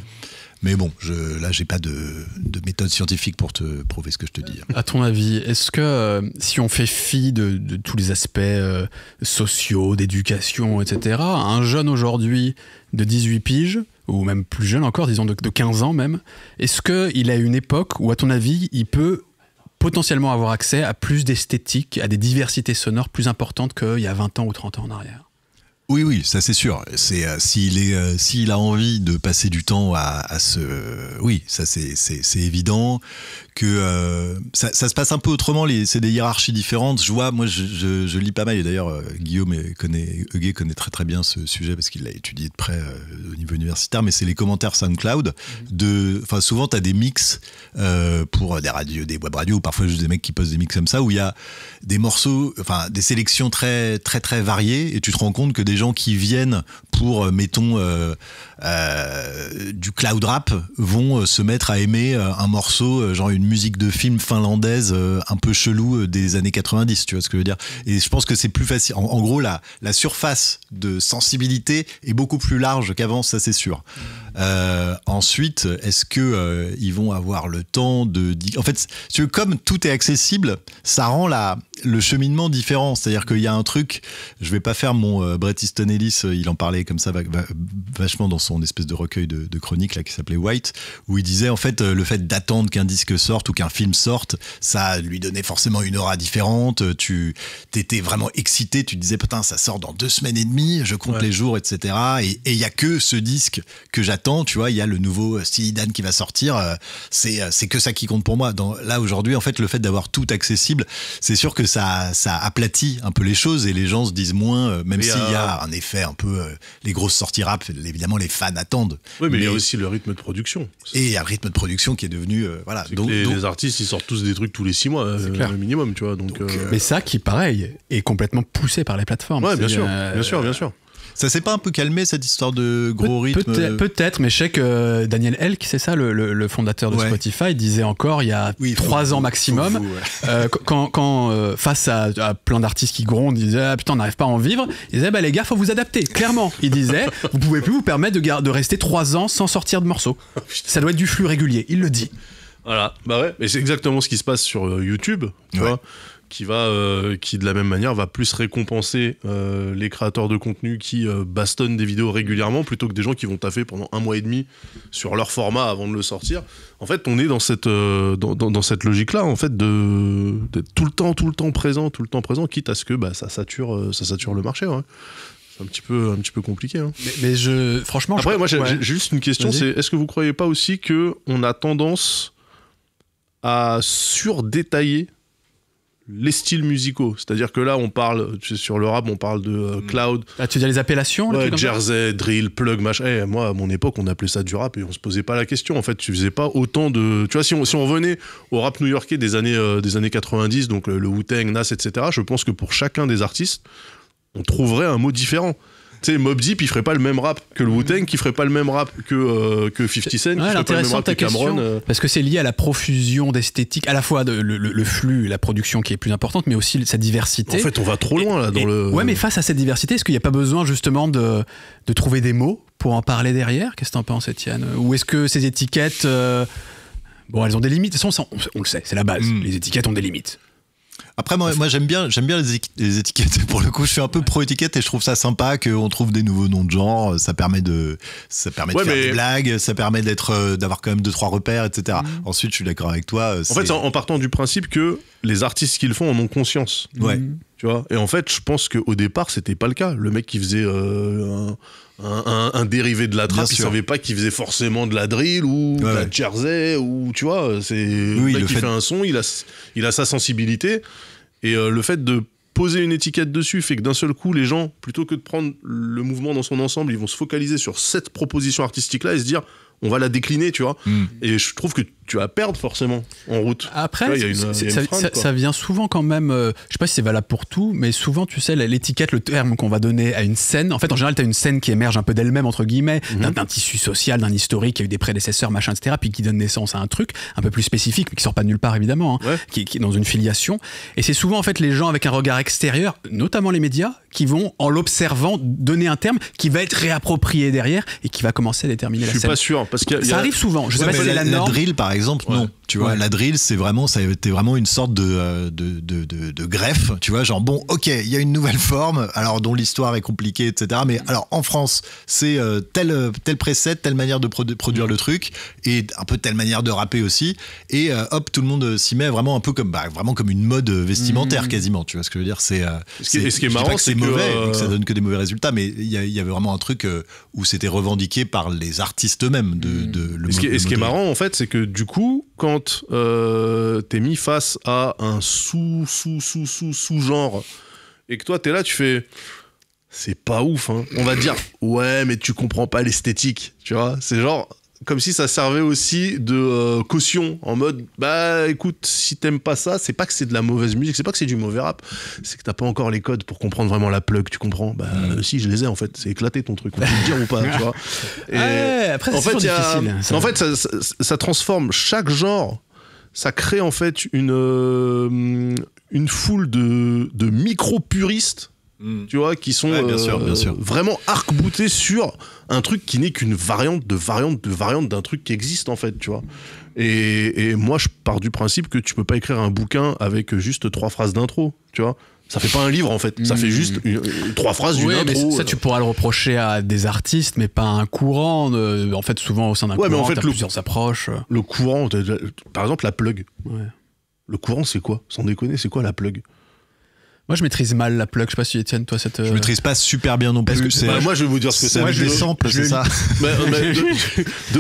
Mais bon, je, là, j'ai pas de, de, méthode scientifique pour te prouver ce que je te dis. À ton avis, est-ce que euh, si on fait fi de, tous les aspects euh, sociaux, d'éducation, etc., un jeune aujourd'hui de 18 piges, ou même plus jeune encore, disons de, de 15 ans même, est-ce qu'il a une époque où, à ton avis, il peut potentiellement avoir accès à plus d'esthétique, à des diversités sonores plus importantes qu'il y a 20 ans ou 30 ans en arrière oui, oui, ça c'est sûr. C'est euh, euh, s'il a envie de passer du temps à, ce, oui, ça c'est, évident que euh, ça, se passe un peu autrement. c'est des hiérarchies différentes. Je vois, moi, je, lis pas mal et d'ailleurs Guillaume connaît, Huguet connaît très très bien ce sujet parce qu'il l'a étudié de près au niveau universitaire. Mais c'est les commentaires SoundCloud. De, enfin, souvent t'as des mix pour des radios, des web radios ou parfois juste des mecs qui posent des mix comme ça où il y a des morceaux, enfin des sélections très très très variées et tu te rends compte que des gens qui viennent pour, euh, mettons, euh, euh, du cloud rap vont se mettre à aimer un morceau, genre une musique de film finlandaise un peu chelou des années 90, tu vois ce que je veux dire Et je pense que c'est plus facile. En, gros, la, la surface de sensibilité est beaucoup plus large qu'avant, ça c'est sûr. Euh, ensuite, est-ce que euh, ils vont avoir le temps de En fait, comme tout est accessible, ça rend la, le cheminement différent. C'est-à-dire qu'il y a un truc. Je vais pas faire mon euh, Bret Easton Ellis. Il en parlait comme ça vachement dans son espèce de recueil de, de chroniques là qui s'appelait White, où il disait en fait le fait d'attendre qu'un disque sorte ou qu'un film sorte, ça lui donnait forcément une aura différente. Tu t'étais vraiment excité. Tu disais putain ça sort dans deux semaines et demie. Je compte les jours, etc. Et il n'y y a que ce disque que j'attends tu vois, il y a le nouveau euh, Stylidan qui va sortir, euh, euh, c'est que ça qui compte pour moi. Dans, là, aujourd'hui, en fait, le fait d'avoir tout accessible, c'est sûr que ça, ça aplatit un peu les choses et les gens se disent moins, même s'il y, a un effet un peu, les grosses sorties rap, évidemment, les fans attendent. Oui, mais, il y a aussi le rythme de production. Et il y a le rythme de production qui est devenu, voilà. donc, les, artistes, ils sortent tous des trucs tous les six mois, euh, minimum, tu vois. Donc, Mais ça qui, pareil, est complètement poussé par les plateformes. Oui, bien sûr, bien sûr, bien sûr. Ça s'est pas un peu calmé cette histoire de gros rythme euh Peut-être, mais je sais que euh, Daniel Elk, c'est ça, le, fondateur de Spotify, disait encore il y a trois ans maximum, euh, quand, face à, plein d'artistes qui grondent, ils disaient ah, putain on n'arrive pas à en vivre, ils disaient bah, les gars faut vous adapter, clairement. il disait vous pouvez plus vous permettre de, de rester trois ans sans sortir de morceaux. Oh, ça doit être du flux régulier, il le dit. Voilà, bah ouais, et c'est exactement ce qui se passe sur YouTube, tu vois qui va, euh, qui de la même manière va plus récompenser euh, les créateurs de contenu qui euh, bastonnent des vidéos régulièrement plutôt que des gens qui vont taffer pendant un mois et demi sur leur format avant de le sortir. En fait, on est dans cette, dans, dans, cette logique-là, en fait, de d'être tout le temps, tout le temps présent, tout le temps présent, quitte à ce que bah, ça sature, ça sature le marché. Hein. C'est un petit peu un petit peu compliqué hein. mais, je franchement après moi j'ai juste une question c'est est-ce que vous croyez pas aussi que on a tendance à surdétailler les styles musicaux. C'est-à-dire que là, on parle, sur le rap, on parle de euh, mm. cloud. Ah, tu disais les appellations Jersey, drill, plug, machin. Eh, moi, à mon époque, on appelait ça du rap et on se posait pas la question. En fait, tu faisais pas autant de. Tu vois, si on, si revenait au rap new-yorkais des années, euh, des années 90, donc le, euh, le Wu-Tang, Nas, etc., je pense que pour chacun des artistes, on trouverait un mot différent. Tu sais, Mob Deep, il ferait pas le même rap que le Wu-Tang, qui ferait pas le même rap que, euh, que 50 Cent, qui ferait pas que Cameron. Euh. parce que c'est lié à la profusion d'esthétique, à la fois de, le, flux, la production qui est plus importante, mais aussi sa diversité. En fait, on va trop loin, là, dans le. Ouais, mais face à cette diversité, est-ce qu'il n'y a pas besoin, justement, de, de trouver des mots pour en parler derrière Qu'est-ce que t'en penses, Etienne Ou est-ce que ces étiquettes. Euh, bon, elles ont des limites. on, le sait, c'est la base. Mm. Les étiquettes ont des limites. Après, moi, j'aime bien, j'aime bien les, étiquettes. Pour le coup, je suis un peu pro-étiquette et je trouve ça sympa qu'on trouve des nouveaux noms de genre. Ça permet de, ça permet de faire des blagues, ça permet d'être, euh, d'avoir quand même deux trois repères, etc. Mm. Ensuite, je suis d'accord avec toi. Euh, en fait, en, partant du principe que les artistes qu'ils font en ont conscience. Ouais. Mm. Et en fait, je pense qu'au départ, c'était pas le cas. Le mec qui faisait euh, un, dérivé de la trappe, il savait pas qu'il faisait forcément de la drill ou de la jersey ou tu vois. C'est le mec qui fait... un son, il a, il a sa sensibilité et euh, le fait de poser une étiquette dessus fait que d'un seul coup, les gens, plutôt que de prendre le mouvement dans son ensemble, ils vont se focaliser sur cette proposition artistique là et se dire on va la décliner, tu vois. Hmm. Et je trouve que tu vas perdre forcément en route. Après, ça, vient souvent quand même, euh, je sais pas si c'est valable pour tout, mais souvent, tu sais, l'étiquette, le terme qu'on va donner à une scène, en fait, en général, tu as une scène qui émerge un peu d'elle-même, entre guillemets, mhm. d'un tissu social, d'un historique, qui a eu des prédécesseurs, machin, etc., puis qui donne naissance à un truc un peu plus spécifique, mais qui sort pas de nulle part, évidemment, hein, qui, est dans une filiation. Et c'est souvent, en fait, les gens avec un regard extérieur, notamment les médias, qui vont, en l'observant, donner un terme qui va être réapproprié derrière et qui va commencer à déterminer la scène. Je suis pas sûr parce que ça arrive souvent. Je sais pas si c'est la, la drill, par exemple, non. Tu vois, la drill, c'est vraiment, ça été vraiment une sorte euh, de, de, de, greffe. Tu vois, genre, bon, ok, il y a une nouvelle forme, alors dont l'histoire est compliquée, etc. Mais alors, en France, c'est euh, tel, euh, tel preset, telle manière de produire mm. le truc, et un peu telle manière de rapper aussi. Et hop, tout le monde s'y met vraiment un peu comme, bah, vraiment comme une mode vestimentaire, mm. quasiment. Tu vois ce que je veux dire? C'est, ce, qui, est marrant, c'est mauvais, que, ça donne que des mauvais résultats, mais il y, avait vraiment un truc où c'était revendiqué par les artistes eux-mêmes de, mm. le et ce qui est marrant en fait c'est que du coup quand euh, t'es mis face à un sous, sous, sous, sous, sous-genre, et que toi, t'es là, tu fais. C'est pas ouf, hein. On va dire, ouais, mais tu comprends pas l'esthétique, tu vois. C'est genre, comme si ça servait aussi de euh, caution en mode bah écoute si t'aimes pas ça c'est pas que c'est de la mauvaise musique c'est pas que c'est du mauvais rap c'est que t'as pas encore les codes pour comprendre vraiment la plug tu comprends bah mm. si je les ai en fait c'est éclaté ton truc on peut le dire ou pas tu vois ah en fait, hein, ça transforme chaque genre ça crée en fait une euh, une foule de, de micro puristes Hmm. tu vois, qui sont euh, vraiment arc-boutés sur un truc qui n'est qu'une variante de variante de variante d'un truc qui existe en fait, tu vois. Et, moi, je pars du principe que tu peux pas écrire un bouquin avec juste trois phrases d'intro, tu vois. Ça fait pas un livre en fait, ça fait hmm. juste euh, trois phrases d'une ça, tu euh. pourras le reprocher à des artistes, mais pas à un courant. en fait, souvent au sein d'un courant, mais en fait, le, plusieurs approches. Le courant, par exemple, la plug. Le courant, c'est quoi Sans déconner, c'est quoi la plug moi, je maîtrise mal la plug. Je sais pas si Étienne, toi, cette. Je euh, maîtrise pas super bien non plus. Euh, bah, moi, je vais vous dire ce que c'est. Moi, je sample, c'est ça. Euh,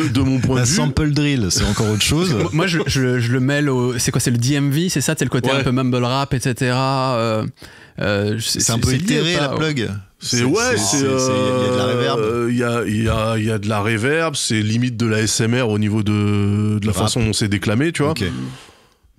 de, mon point de vue. La sample drill, c'est encore autre chose. moi, je, le mêle au. C'est quoi C'est le DMV, c'est ça C'est le côté un peu mumble rap, etc. c'est un peu éthéré la plug. C'est ouais, c'est il y a de la reverb. Il y a, de la reverb, c'est limite de la SMR au niveau de, de la façon dont s'est déclamé, tu vois. ok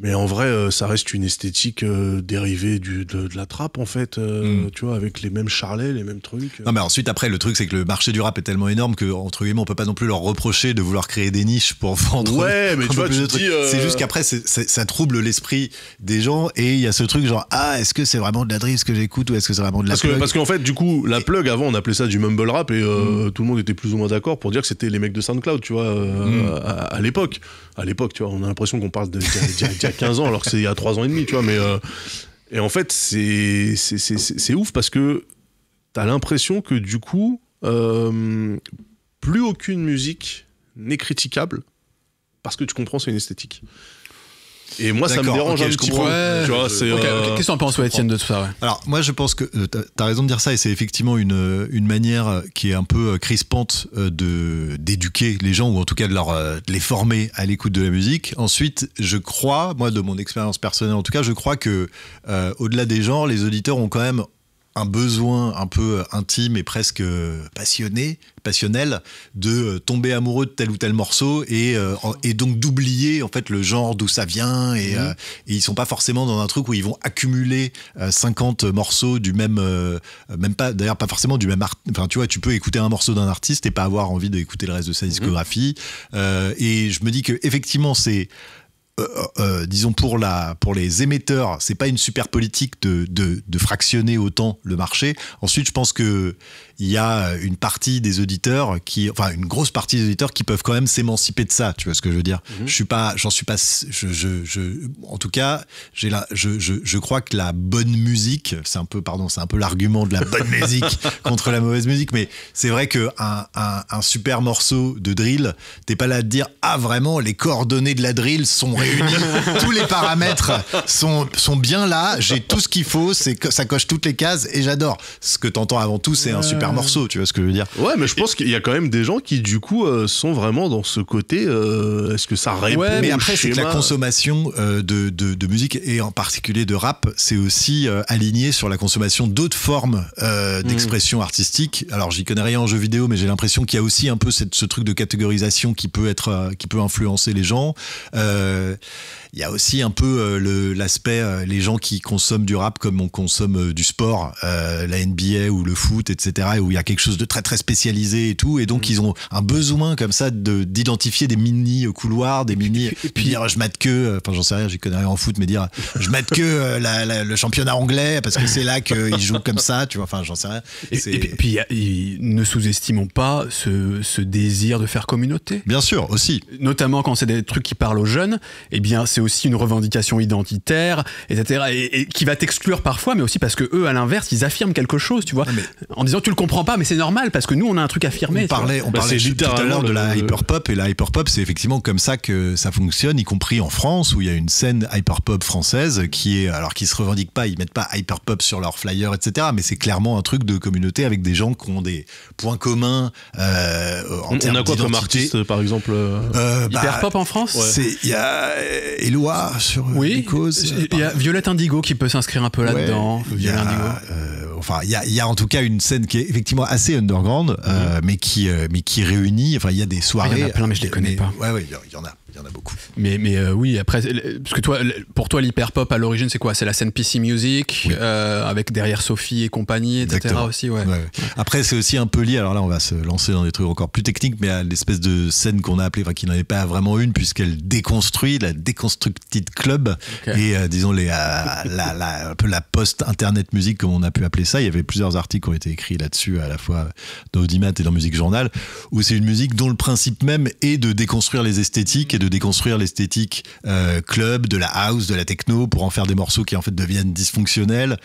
mais en vrai, euh, ça reste une esthétique euh, dérivée du, de, la trappe, en fait, euh, hmm. tu vois, avec les mêmes charlets, les mêmes trucs. Non, mais ensuite, après, le truc, c'est que le marché du rap est tellement énorme que, entre guillemets, on peut pas non plus leur reprocher de vouloir créer des niches pour vendre. Ouais, mais tu vois, tu C'est juste qu'après, ça trouble l'esprit des gens et il y a ce truc genre, ah, est-ce que c'est vraiment de la drift que j'écoute ou est-ce que c'est vraiment de la parce que, Parce qu'en fait, du coup, la plug, avant, on appelait ça du mumble rap et hmm. tout le monde était plus ou moins d'accord pour dire que c'était les mecs de SoundCloud, tu vois, hmm. à l'époque à l'époque, tu vois. On a l'impression qu'on parle de y a 15 ans, alors que c'est il y a 3 ans et demi, tu vois. Mais, euh, et en fait, c'est, c'est, c'est, ouf parce que t'as l'impression que du coup, euh, plus aucune musique n'est critiquable parce que tu comprends, c'est une esthétique. Et moi, ça me dérange un petit peu. Qu'est-ce qu'on pense, Étienne, de tout ça Alors, moi, je pense que euh, t'as raison de dire ça, et c'est effectivement une, manière qui est un peu euh, crispante euh, de d'éduquer les gens, ou en tout cas de leur les former à l'écoute de la musique. Ensuite, je crois, moi, de mon expérience personnelle, en tout cas, je crois que au-delà des gens, les auditeurs ont quand même un besoin un peu intime et presque passionné, passionnel, de euh, tomber amoureux de tel ou tel morceau et, euh, et donc d'oublier en fait le genre d'où ça vient mhm. euh, et, ils sont pas forcément dans un truc où ils vont accumuler 50 morceaux du même même pas d'ailleurs pas forcément du même art enfin tu vois tu peux écouter un morceau d'un artiste et pas avoir envie d'écouter le reste de sa mhm. discographie et je me dis que effectivement c'est euh, euh, euh, disons pour la pour les émetteurs, c'est pas une super politique de fractionner autant le marché. Ensuite, je pense que il y a euh, une partie des auditeurs qui, enfin une grosse partie des auditeurs qui peuvent quand même s'émanciper de ça. Tu vois ce que je veux dire mhm. Je suis pas, j'en suis pas, je, je, en tout cas, j'ai là je, je, je crois que la bonne musique, c'est un peu, pardon, c'est un peu l'argument de la bonne musique contre la mauvaise musique, mais c'est vrai que un, un, super morceau de drill, t'es pas là de dire ah vraiment les coordonnées de la drill sont réunies, tous les paramètres sont sont bien là, j'ai tout ce qu'il faut, c'est ça coche toutes les cases et j'adore. Ce que t'entends avant tout, c'est un super morceau, tu vois ce que je veux dire. Ouais, mais je pense qu'il y a quand même des gens qui, du coup, euh, sont vraiment dans ce côté. Euh, est-ce que ça répond ouais, mais après, c'est que la euh consommation de, de, musique, et en particulier de rap, c'est aussi aligné sur la consommation d'autres formes mhm. d'expression artistique. Alors, j'y connais rien en jeu vidéo, mais j'ai l'impression qu'il y a aussi un peu ce truc de catégorisation qui peut, être, qui peut influencer les gens. Euh, il y a aussi un peu euh, l'aspect, euh, les gens qui consomment du rap comme on consomme euh, du sport, la NBA ou le foot, etc., où il y a quelque chose de très très spécialisé et tout. Et donc, mm. ils ont un besoin comme ça de, d'identifier des mini couloirs, des mini. puis, dire, je mate que, enfin, j'en sais rien, j'y connais rien en foot, mais dire, je mate que le championnat anglais parce que c'est là qu'ils jouent comme ça, tu vois, enfin, j'en sais rien. Et, puis, ne sous-estimons pas ce, ce désir de faire communauté. Bien sûr, aussi. Notamment quand c'est des trucs qui parlent aux jeunes, eh bien, c'est aussi une revendication identitaire, etc. Et, et qui va t'exclure parfois, mais aussi parce que eux, à l'inverse, ils affirment quelque chose, tu vois. en disant, tu le comprends pas, mais c'est normal parce que nous, on a un truc affirmé. On parlait, bah, tout à l'heure de la hyperpop et la hyperpop, c'est effectivement comme ça que ça fonctionne, y compris en France où il y a une scène hyperpop française qui est, alors qu'ils se revendiquent pas, ils mettent pas hyperpop sur leur flyer etc. Mais c'est clairement un truc de communauté avec des gens qui ont des points communs. Euh, en on, a quoi artiste, par exemple euh, euh, bah, Hyperpop en France C'est il sur euh, oui, les causes. Il y a euh, Violette Indigo qui peut s'inscrire un peu là-dedans. enfin il y, a, en tout cas une scène qui est effectivement assez underground euh, mhm. mais qui mais qui réunit enfin il y a des soirées ah, il y en a plein mais je les connais pas ouais il y en a il y en a beaucoup. Mais, mais euh, oui, après, parce que toi, pour toi, l'hyperpop à l'origine, c'est quoi C'est la scène PC Music, euh, avec derrière Sophie et compagnie, etc. aussi, Après, c'est aussi un peu lié, alors là, on va se lancer dans des trucs encore plus techniques, mais à l'espèce de scène qu'on a appelée, enfin, qui n'en est pas vraiment une, puisqu'elle déconstruit, la Deconstructed Club, et euh, disons, les, la, un peu la post-internet musique, comme on a pu appeler ça. Il y avait plusieurs articles qui ont été écrits là-dessus, à la fois dans Audimat et dans Musique Journal, où c'est une musique dont le principe même est de déconstruire les esthétiques et de déconstruire l'esthétique euh, club, de la house, de la techno, pour en faire des morceaux qui en fait deviennent dysfonctionnels.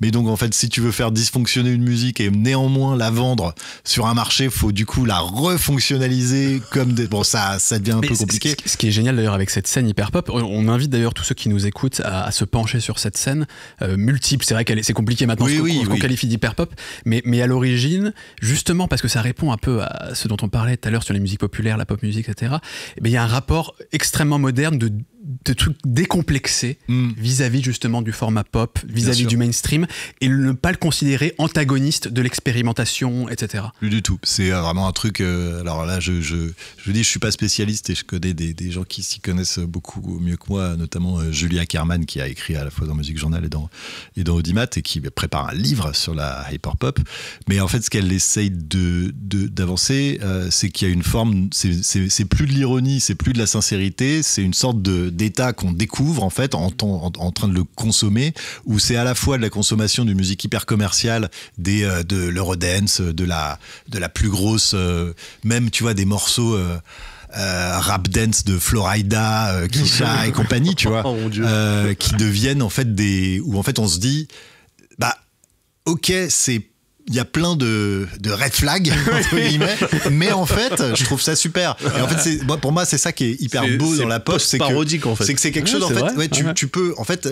Mais donc en fait, si tu veux faire dysfonctionner une musique et néanmoins la vendre sur un marché, faut du coup la refonctionnaliser comme des... Bon, ça, ça devient un peu compliqué. Ce qui est génial d'ailleurs avec cette scène hyper pop, on invite d'ailleurs tous ceux qui nous écoutent à, se pencher sur cette scène euh, multiple. C'est vrai qu'elle c'est compliqué maintenant oui, ce qu'on qualifie d'hyper pop, mais, mais à l'origine, justement parce que ça répond un peu à ce dont on parlait tout à l'heure sur les musiques populaires, la pop musique, etc. Et eh ben, il y a un rapport extrêmement moderne de de trucs décomplexés hmm. vis-à-vis justement du format pop, vis-à-vis du mainstream, et ne pas le considérer antagoniste de l'expérimentation, etc. Plus du tout. C'est euh, vraiment un truc. Euh, alors là, je, je, je dis, je suis pas spécialiste et je connais des, gens qui s'y connaissent beaucoup mieux que moi, notamment euh, Julia Kerman qui a écrit à la fois dans Musique Journal et dans, et dans Audimat et qui prépare un livre sur la pop Mais en fait, ce qu'elle essaye d'avancer, de, de c'est qu'il y a une forme. C'est plus de l'ironie, c'est plus de la sincérité, c'est une sorte de d'état qu'on découvre en fait en, train de le consommer, où c'est à la fois de la consommation de musique hyper commerciale, des, euh, de l'eurodance, euh, de la, de la plus grosse, euh, même tu vois des morceaux. rap dance de Florida, Kisha et compagnie, tu vois, oh, qui deviennent en fait des, où en fait on se dit, bah ok, c'est il y a plein de, de red flags, entre guillemets, mais en fait, je trouve ça super. Et en fait, c'est, pour moi, c'est ça qui est hyper beau dans la pop C'est parodique, que, en fait. C'est que c'est quelque chose, en fait, tu, peux, en fait,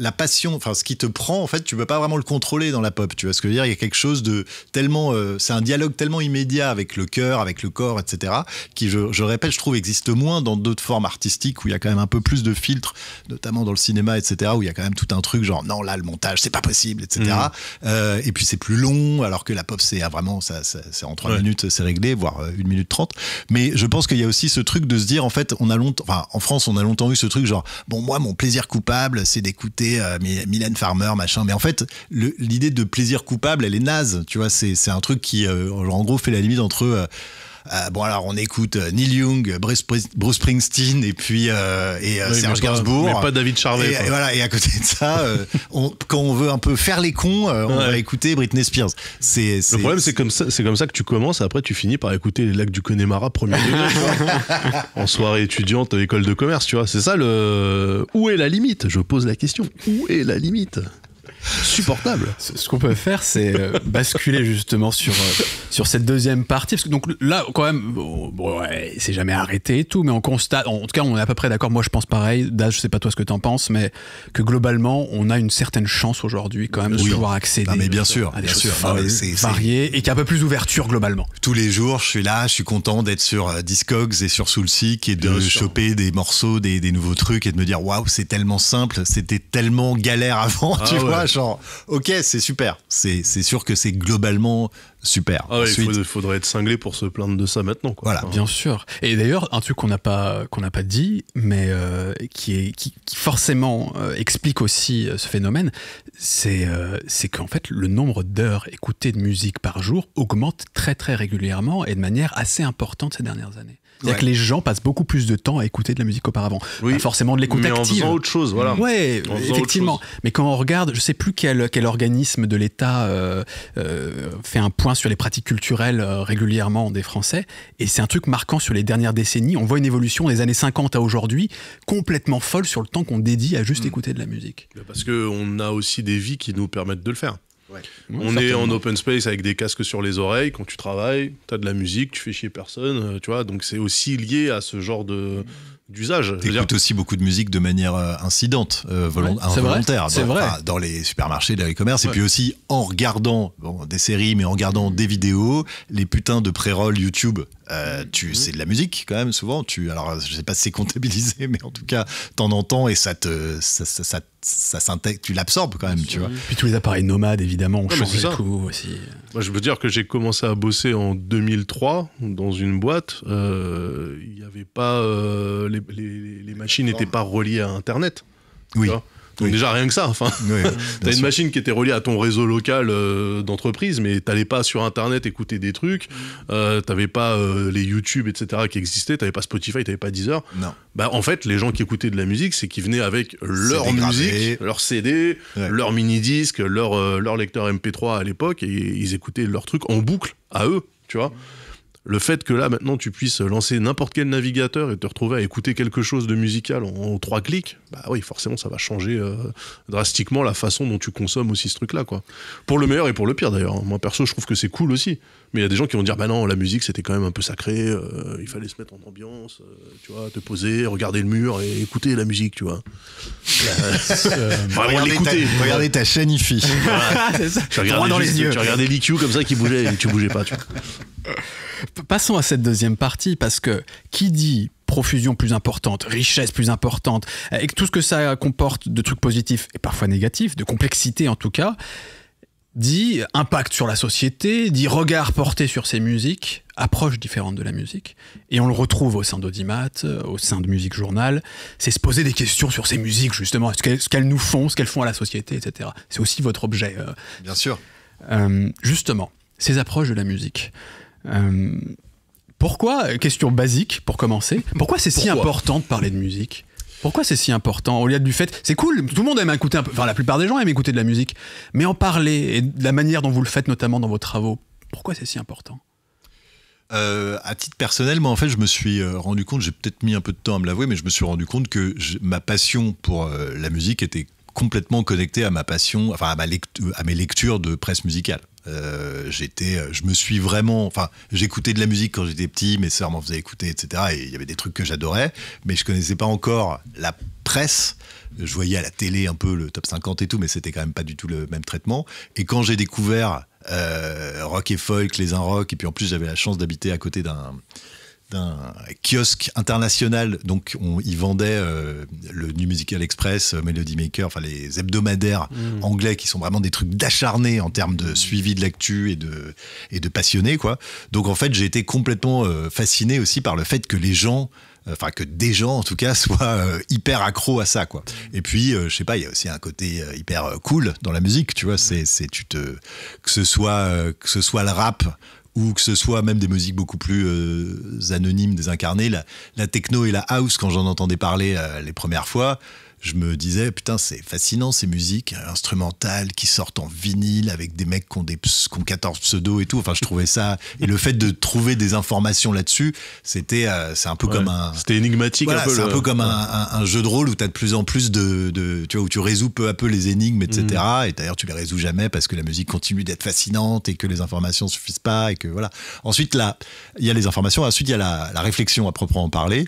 la, passion, enfin, ce qui te prend, en fait, tu peux pas vraiment le contrôler dans la pop. Tu vois ce que je veux dire? Il y a quelque chose de tellement, euh, c'est un dialogue tellement immédiat avec le cœur, avec le corps, etc., qui, je, répète, je trouve existe moins dans d'autres formes artistiques où il y a quand même un peu plus de filtres, notamment dans le cinéma, etc., où il y a quand même tout un truc genre, non, là, le montage, c'est pas possible, etc. Mm. Euh, et puis, c'est plus long, alors que la pop, c'est vraiment, ça, c'est en 3 minutes, c'est réglé, voire 1 euh, minute 30. Mais je pense qu'il y a aussi ce truc de se dire, en fait, on a longtemps, en France, on a longtemps eu ce truc genre, bon, moi, mon plaisir coupable, c'est d'écouter euh, Mylène Farmer, machin. Mais en fait, l'idée de plaisir coupable, elle est naze, tu vois, c'est un truc qui, euh, en gros, fait la limite entre. Euh, bon, alors on écoute euh, Neil Young, euh, Bruce, Springsteen et puis et, Serge Gainsbourg. mais pas David Charvet. Et, voilà, et à côté de ça, quand on veut un peu faire les cons, on va écouter Britney Spears. C'est, Le problème, c'est comme, ça, c'est comme ça que tu commences, après tu finis par écouter les lacs du Connemara, premier en soirée étudiante, école de commerce, tu vois. C'est ça le. Où est la limite Je pose la question. Où est la limite supportable. Ce qu'on peut faire, c'est euh, basculer justement sur, euh, sur cette deuxième partie. Parce que donc là, quand même, bon, ouais, c'est jamais arrêté et tout, mais on constate, en tout cas, on est à peu près d'accord. Moi, je pense pareil. Daz, je sais pas toi ce que t'en penses, mais que globalement, on a une certaine chance aujourd'hui quand même de pouvoir accéder ah, mais bien sûr, à des bien choses variées et qu'il y a un peu plus d'ouverture globalement. Tous les jours, je suis là, je suis content d'être sur euh, Discogs et sur Soulseek et de choper des morceaux, des, nouveaux trucs et de me dire waouh, c'est tellement simple, c'était tellement galère avant, ah tu vois genre, ok, c'est super. C'est sûr que c'est globalement super. Ah il faudrait, être cinglé pour se plaindre de ça maintenant. Voilà. Bien sûr. Et d'ailleurs, un truc qu'on n'a pas, qu'on n'a pas dit, mais euh, qui, est, qui, forcément euh, explique aussi euh, ce phénomène, c'est c'est qu'en fait, le nombre d'heures écoutées de musique par jour augmente très très régulièrement et de manière assez importante ces dernières années. C'est-à-dire que les gens passent beaucoup plus de temps à écouter de la musique qu'auparavant. Oui. forcément de l'écoute active. en faisant hein. autre chose, voilà. Ouais, effectivement. Mais quand on regarde, je sais plus quel, organisme de l'État euh, euh, fait un point sur les pratiques culturelles euh, régulièrement des Français, et c'est un truc marquant sur les dernières décennies. On voit une évolution des années 50 à aujourd'hui complètement folle sur le temps qu'on dédie à juste hmm. écouter de la musique. Parce qu'on a aussi des vies qui nous permettent de le faire. On est en open space avec des casques sur les oreilles. Quand tu travailles, tu as de la musique, tu fais chier personne, euh, tu vois. Donc c'est aussi lié à ce genre de d'usage. T'écoutes aussi beaucoup de musique de manière euh, incidente, euh, involontaire, vrai, dans, vrai. dans, les supermarchés, dans les commerces, et puis aussi en regardant des séries, mais en regardant des vidéos, les putains de pré-roll YouTube euh, mm. tu, mm. C'est de la musique quand même souvent. Tu, alors je sais pas si c'est comptabilisé, mais en tout cas, t'en entends et ça te, ça, ça, ça, s'intègre, tu l'absorbes quand même, tu vois. Puis tous les appareils nomades, évidemment, ont changé tout aussi. Moi, je veux dire que j'ai commencé à bosser en 2003 dans une boîte. Euh, il n'y avait pas, euh, les, machines n'étaient pas reliées à Internet. Oui déjà rien que ça, enfin, t'as une machine qui était reliée à ton réseau local euh, d'entreprise, mais t'allais pas sur internet écouter des trucs, mm. euh, t'avais pas euh, les YouTube etc qui existaient, t'avais pas Spotify, t'avais pas Deezer. Non. Bah en fait les gens qui écoutaient de la musique, c'est qu'ils venaient avec leur musique, leur CD, leur mini disque, leur leur lecteur MP3 à l'époque et ils écoutaient leurs trucs en boucle à eux, tu vois le fait que là maintenant tu puisses lancer n'importe quel navigateur et te retrouver à écouter quelque chose de musical en, trois clics, bah oui, forcément ça va changer euh, drastiquement la façon dont tu consommes aussi ce truc-là, quoi. Pour le meilleur et pour le pire d'ailleurs. Hein. Moi perso, je trouve que c'est cool aussi. Mais il y a des gens qui vont dire Ben non, la musique c'était quand même un peu sacré, euh, il fallait se mettre en ambiance, euh, tu vois, te poser, regarder le mur et écouter la musique, tu vois. Euh, Regardez ta chaîne IFI. tu regardais, les tu regardais l'IQ comme ça qui bougeait et tu bougeais pas, tu vois. Passons à cette deuxième partie parce que qui dit profusion plus importante, richesse plus importante, avec tout ce que ça comporte de trucs positifs et parfois négatifs, de complexité en tout cas, dit impact sur la société, dit regard porté sur ces musiques, approche différente de la musique. Et on le retrouve au sein d'Audimat, euh, au sein de Musique Journal. C'est se poser des questions sur ces musiques, justement, ce qu'elles nous font, ce qu'elles font à la société, etc. C'est aussi votre objet. Euh, Bien sûr. Euh, justement, ces approches de la musique. pourquoi, question basique pour commencer, pourquoi c'est si important de parler de musique pourquoi c'est si important au lieu du fait, c'est cool, tout le monde aime écouter enfin la plupart des gens aiment écouter de la musique, mais en parler et de la manière dont vous le faites, notamment dans vos travaux, pourquoi c'est si important euh, à titre personnel, moi en fait, je me suis euh, rendu compte, j'ai peut-être mis un peu de temps à me l'avouer, mais je me suis rendu compte que ma passion pour euh, la musique était complètement connectée à ma passion, enfin à mes lectures de presse musicale. Euh, j'étais, je me suis vraiment, enfin, j'écoutais de la musique quand j'étais petit, mes sœurs m'en faisaient écouter, etc. Et il y avait des trucs que j'adorais, mais je connaissais pas encore la presse. Je voyais à la télé un peu le top 50 et tout, mais c'était quand même pas du tout le même traitement. Et quand j'ai découvert euh, rock et folk, les un rock, et puis en plus j'avais la chance d'habiter à côté d'un un kiosque international. Donc, on, ils vendaient euh, le New Musical Express, euh, Melody Maker, enfin les hebdomadaires mm. anglais qui sont vraiment des trucs d'acharnés en termes de suivi de l'actu et de, et de passionnés, quoi. Donc, en fait, j'ai été complètement euh, fasciné aussi par le fait que les gens enfin que des gens en tout cas soient hyper accros à ça quoi. Et puis je sais pas, il y a aussi un côté hyper cool dans la musique, tu vois, c'est tu te que ce soit que ce soit le rap ou que ce soit même des musiques beaucoup plus euh, anonymes, désincarnées. La, la, techno et la house, quand j'en entendais parler euh, les premières fois, je me disais, putain, c'est fascinant ces musiques instrumentales qui sortent en vinyle avec des mecs qui ont, des, qui ont 14 pseudos et tout. Enfin, je trouvais ça. Et le fait de trouver des informations là-dessus, c'était euh, c'est un peu comme un. C'était énigmatique un peu. C'est un peu comme un, jeu de rôle où tu as de plus en plus de, de, Tu vois, où tu résous peu à peu les énigmes, etc. Mm. Et d'ailleurs, tu les résous jamais parce que la musique continue d'être fascinante et que les informations suffisent pas et que voilà. Ensuite, là, il y a les informations. Ensuite, il y a la, la, réflexion à proprement parler.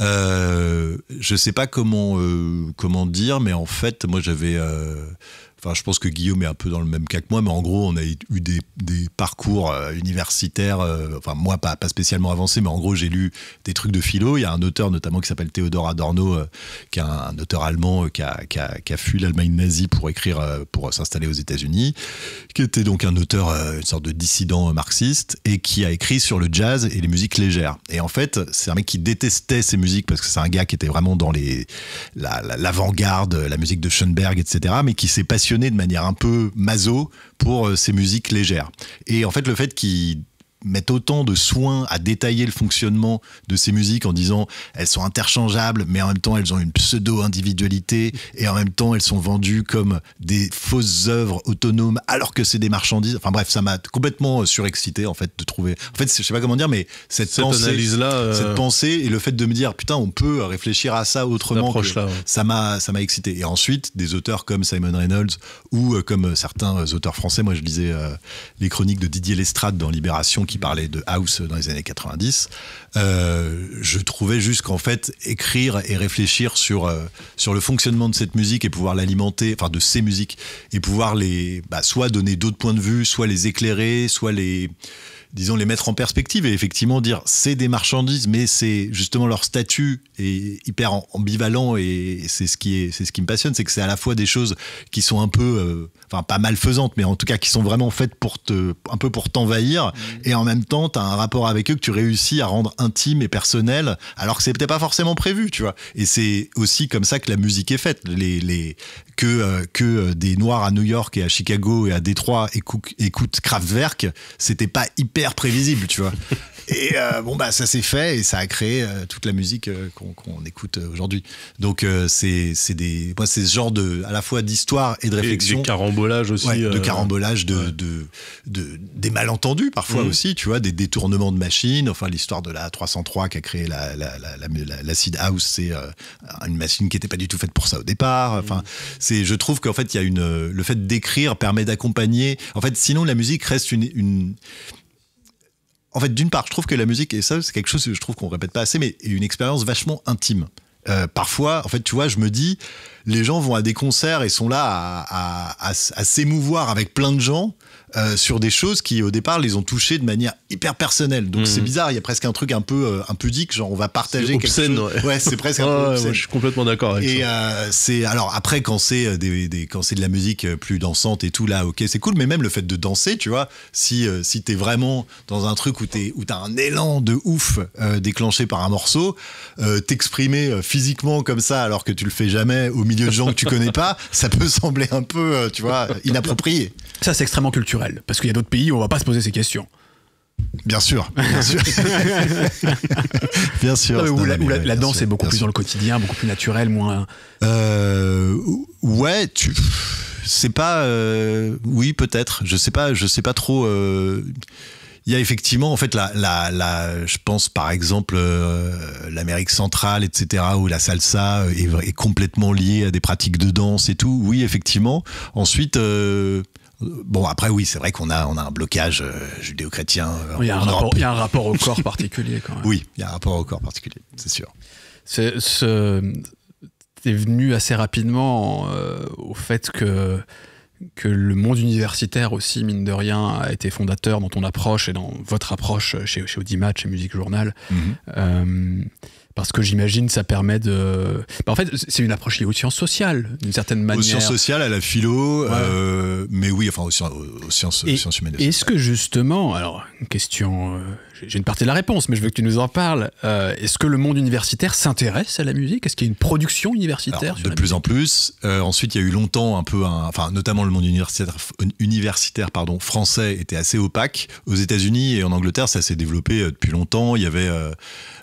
Euh, je sais pas comment. Euh, comment dire, mais en fait, moi j'avais euh, je pense que Guillaume est un peu dans le même cas que moi, mais en gros, on a eu des, parcours euh, universitaires, euh, enfin, moi, pas, pas spécialement avancé mais en gros, j'ai lu des trucs de philo. Il y a un auteur notamment qui s'appelle Théodore Adorno, euh, qui est un, auteur allemand qui, a, fui l'Allemagne nazie pour écrire, pour s'installer aux États-Unis, qui était donc un auteur, une sorte de dissident marxiste, et qui a écrit sur le jazz et les musiques légères. Et en fait, c'est un mec qui détestait ces musiques parce que c'est un gars qui était vraiment dans les l'avant-garde, la, musique de Schoenberg, etc., mais qui s'est passionné de manière un peu maso pour euh, ces musiques légères. Et en fait, le fait qu'il mettent autant de soin à détailler le fonctionnement de ces musiques en disant elles sont interchangeables, mais en même temps elles ont une pseudo-individualité et en même temps elles sont vendues comme des fausses œuvres autonomes alors que c'est des marchandises. Enfin bref, ça m'a complètement euh, surexcité en fait de trouver. En fait, je sais pas comment dire, mais cette, pensée, analyse là, euh, cette pensée et le fait de me dire putain, on peut réfléchir à ça autrement. Ça m'a, ça m'a excité. Et ensuite, des auteurs comme Simon Reynolds ou euh, comme certains auteurs français, moi je lisais les chroniques de Didier Lestrade dans Libération qui qui de house dans les années 90, euh, je trouvais juste qu'en fait, écrire et réfléchir sur, euh, sur le fonctionnement de cette musique et pouvoir l'alimenter, enfin de ces musiques, et pouvoir les, bah, soit donner d'autres points de vue, soit les éclairer, soit les disons, les mettre en perspective et effectivement dire c'est des marchandises, mais c'est justement leur statut est hyper ambivalent et c'est ce qui est, c'est ce qui me passionne, c'est que c'est à la fois des choses qui sont un peu, euh, enfin pas malfaisantes, mais en tout cas qui sont vraiment faites pour te, un peu pour t'envahir mmh. et en même temps tu un rapport avec eux que tu réussis à rendre intime et personnel alors que c'est peut-être pas forcément prévu, tu vois. Et c'est aussi comme ça que la musique est faite. Les, les, que, euh, que euh, des Noirs à New York et à Chicago et à Détroit écoutent Kraftwerk, c'était pas hyper prévisible, tu vois. Et euh, bon, bah, ça s'est fait et ça a créé toute la musique qu'on écoute aujourd'hui. Donc, c'est des. Moi, c'est ce genre de. à la fois d'histoire et de réflexion. Et de carambolage aussi. de carambolage, de, de, des malentendus parfois mm. aussi, tu vois, des détournements de machines. Enfin, l'histoire de la 303 qui a créé l'acid la, la, house, c'est une machine qui n'était pas du tout faite pour ça au départ. Enfin, mm c'est, je trouve qu'en fait, il y a une, le fait d'écrire permet d'accompagner. En fait, sinon, la musique reste une, en fait, d'une part, je trouve que la musique, et ça, c'est quelque chose que je trouve qu'on répète pas assez, mais une expérience vachement intime. Euh, parfois, en fait, tu vois, je me dis, les gens vont à des concerts et sont là à s'émouvoir avec plein de gens. Euh, sur des choses qui au départ les ont touchés de manière hyper personnelle. Donc c'est mhm. bizarre, il y a presque un truc un peu euh, un peu genre on va partager quelque chose. Ouais, c'est presque un je suis complètement d'accord avec et, euh, c'est alors après quand c'est des, quand c'est de la musique plus dansante et tout là, OK, c'est cool, mais même le fait de danser, tu vois, si si tu vraiment dans un truc où tu où tu un élan de ouf déclenché par un morceau, t'exprimer physiquement comme ça alors que tu le fais jamais au milieu de gens que tu connais pas, ça peut sembler un peu tu vois inapproprié. Ça, c'est extrêmement culturel, parce qu'il y a d'autres pays où on va pas se poser ces questions. Bien sûr, bien sûr. où la, danse est beaucoup plus dans le quotidien, beaucoup plus naturelle, moins. Euh, ouais, tu. C'est pas. Euh, oui, peut-être. Je sais pas. Je sais pas trop. Euh, il y a effectivement, en fait, la, je pense par exemple l'Amérique centrale, etc., où la salsa est, complètement liée à des pratiques de danse et tout. Oui, effectivement. Ensuite, Bon, après, oui, c'est vrai qu'on a, on a un blocage euh, judéo-chrétien. Euh, il y a un rapport au corps particulier, quand même. Oui, il y a un rapport au corps particulier, c'est sûr. C'est, ce, t'es venu assez rapidement euh, au fait que, que le monde universitaire aussi, mine de rien, a été fondateur dans ton approche et dans votre approche chez, chez Audimat, chez Musique Journal. Mhm. Parce que j'imagine ça permet de. Bah, en fait, c'est une approche liée aux sciences sociales, d'une certaine manière. Aux sciences sociales, à la philo, euh, mais oui, enfin aux, sciences, sciences humaines. Est-ce que justement, alors, une question, euh, j'ai une partie de la réponse, mais je veux que tu nous en parles. Euh, est-ce que le monde universitaire s'intéresse à la musique Est-ce qu'il y a une production universitaire De plus en plus. ensuite, il y a eu longtemps un peu Enfin, notamment le monde universitaire, universitaire pardon, français était assez opaque. Aux États-Unis et en Angleterre, ça s'est développé depuis longtemps. Il y avait.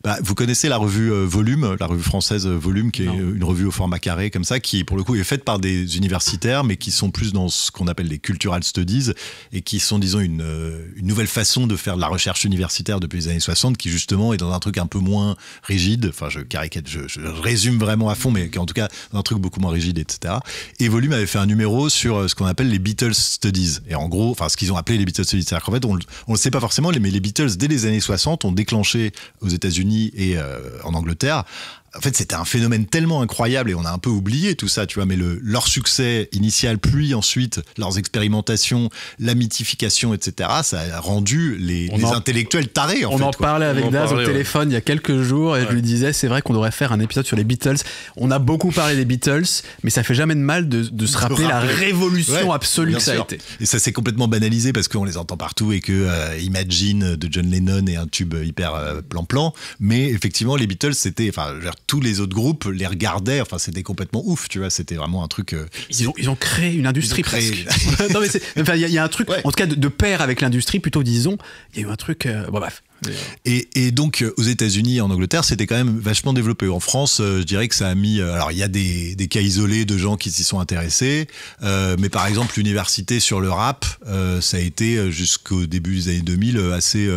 Bah, vous connaissez la revue euh, Volume, la revue française euh, Volume, qui est euh, une revue au format carré comme ça, qui pour le coup est faite par des universitaires, mais qui sont plus dans ce qu'on appelle les cultural studies et qui sont, disons, une, une, nouvelle façon de faire de la recherche universitaire depuis les années 60, qui justement est dans un truc un peu moins rigide. Enfin, je caricature, je, résume vraiment à fond, mais en tout cas dans un truc beaucoup moins rigide, etc. Et Volume avait fait un numéro sur ce qu'on appelle les Beatles Studies, et en gros, enfin, ce qu'ils ont appelé les Beatles Studies. C'est-à-dire qu'en fait, on, le sait pas forcément, mais les Beatles dès les années 60 ont déclenché aux États-Unis et en en Angleterre, en fait, c'était un phénomène tellement incroyable et on a un peu oublié tout ça, tu vois. Mais le, leur succès initial, puis ensuite leurs expérimentations, la mythification, etc., ça a rendu les, intellectuels tarés. En on en parlait avec Daz au téléphone il y a quelques jours et je lui disais c'est vrai qu'on devrait faire un épisode sur les Beatles. On a beaucoup parlé des Beatles, mais ça fait jamais de mal de, se rappeler la révolution absolue que ça a été. Et ça s'est complètement banalisé parce qu'on les entend partout et que euh, Imagine de John Lennon est un tube euh, hyper euh, plan-plan. mais effectivement, les Beatles, c'était. Enfin, tous les autres groupes les regardaient. Enfin, c'était complètement ouf, tu vois. C'était vraiment un truc. Euh, ils, ont, ils ont créé une industrie créé... presque. non, il y, a un truc, en tout cas, de, pair avec l'industrie, plutôt disons, il y a eu un truc. Euh, bon, bref. Et, donc, euh, aux États-Unis et en Angleterre, c'était quand même vachement développé. En France, euh, je dirais que ça a mis. Euh, alors, il y a des, cas isolés de gens qui s'y sont intéressés, mais par exemple, l'université sur le rap, ça a été jusqu'au début des années 2000 assez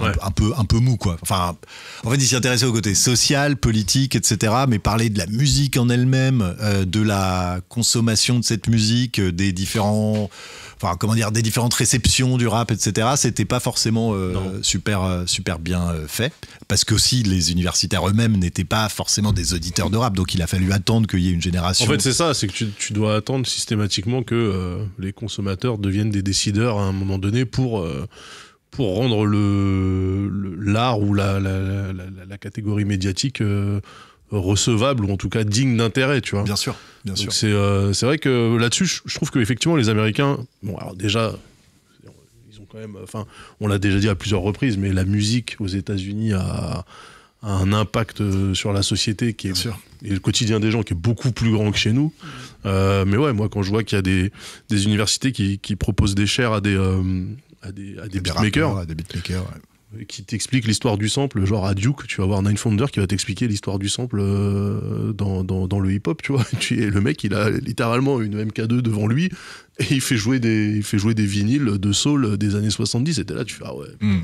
un, peu un peu mou, quoi. Enfin, en fait, ils s'y intéressaient au côté social, politique, etc. Mais parler de la musique en elle-même, de la consommation de cette musique, des différents comment dire, des différentes réceptions du rap, etc. C'était pas forcément euh, super, euh, super bien euh, fait parce que aussi les universitaires eux-mêmes n'étaient pas forcément des auditeurs de rap, donc il a fallu attendre qu'il y ait une génération. En fait, c'est ça, c'est que tu, dois attendre systématiquement que les consommateurs deviennent des décideurs à un moment donné pour pour rendre le l'art ou la, catégorie médiatique recevable ou en tout cas digne d'intérêt, tu vois. Bien sûr, bien sûr. Euh, c'est vrai que là-dessus, je trouve qu'effectivement, les Américains, bon, alors déjà, ils ont quand même, enfin, on l'a déjà dit à plusieurs reprises, mais la musique aux États-Unis a, un impact euh, sur la société qui est, et le quotidien des gens qui est beaucoup plus grand que chez nous. Euh, mais ouais, moi, quand je vois qu'il y a des, universités qui, proposent des chaires à des. à des, beatmakers. à des beatmakers qui t'explique l'histoire du sample, genre à Duke, tu vas voir Nine Founder qui va t'expliquer l'histoire du sample euh, dans, le hip-hop, tu vois. Et le mec, il a littéralement une MK2 devant lui et il fait jouer des, il fait jouer des vinyles de soul des années 70. Et t'es là, tu fais, ah ouais. Hmm.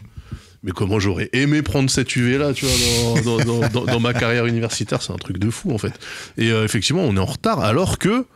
Mais comment j'aurais aimé prendre cette UV là, tu vois, dans, ma carrière universitaire, c'est un truc de fou en fait. Et euh, effectivement, on est en retard alors que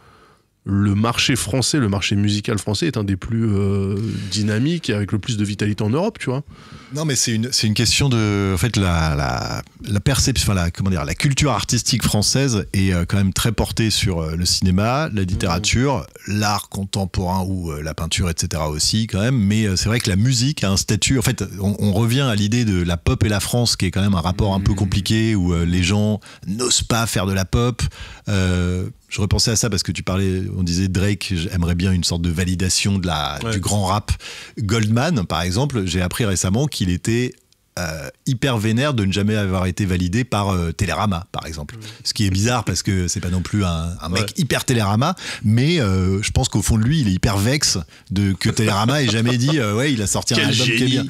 le marché français, le marché musical français est un des plus euh, dynamiques et avec le plus de vitalité en Europe, tu vois. Non, mais c'est une, question de. En fait, la, perception, la, comment dire, la culture artistique française est euh, quand même très portée sur euh, le cinéma, la littérature, l'art contemporain ou euh, la peinture, etc. aussi, quand même. Mais c'est vrai que la musique a un statut. En fait, on, revient à l'idée de la pop et la France, qui est quand même un rapport un peu mmh. compliqué où les gens n'osent pas faire de la pop. je repensais à ça parce que tu parlais, on disait Drake j'aimerais bien une sorte de validation de la, du grand rap. Goldman, par exemple, j'ai appris récemment qu'il était euh, hyper vénère de ne jamais avoir été validé par telerama euh, Télérama, par exemple. Ce qui est bizarre parce que c'est pas non plus un, mec hyper Télérama, mais euh, je pense qu'au fond de lui, il est hyper vexe de que Télérama ait jamais dit ouais, il a sorti un album qui bien.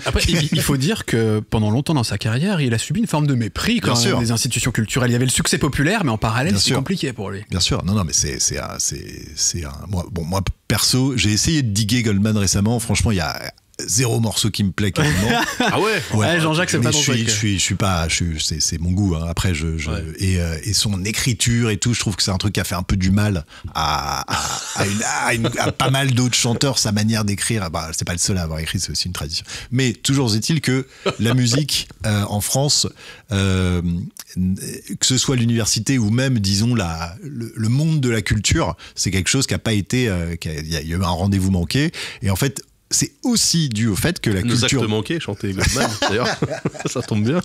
il faut dire que pendant longtemps dans sa carrière, il a subi une forme de mépris quand même, des institutions culturelles. Il y avait le succès populaire, mais en parallèle, c'est compliqué pour lui. Bien sûr, non, non, mais c'est c'est un, bon, moi perso, j'ai essayé de diguer Goldman récemment. Franchement, il y a zéro morceau qui me plaît carrément. ah ouais, Jean-Jacques, c'est pas je truc. Je suis, pas, c'est, mon goût. Hein. Après, je, euh, et, son écriture et tout, je trouve que c'est un truc qui a fait un peu du mal à, pas mal d'autres chanteurs, sa manière d'écrire. Bah, c'est pas le seul à avoir écrit, c'est aussi une tradition. Mais toujours est-il que la musique euh, en France, euh, que ce soit l'université ou même, disons, la, le, monde de la culture, c'est quelque chose qui a pas été, il y a eu un rendez-vous manqué. Et en fait, c'est aussi dû au fait que la culture. Nos te chanter d'ailleurs, ça tombe bien.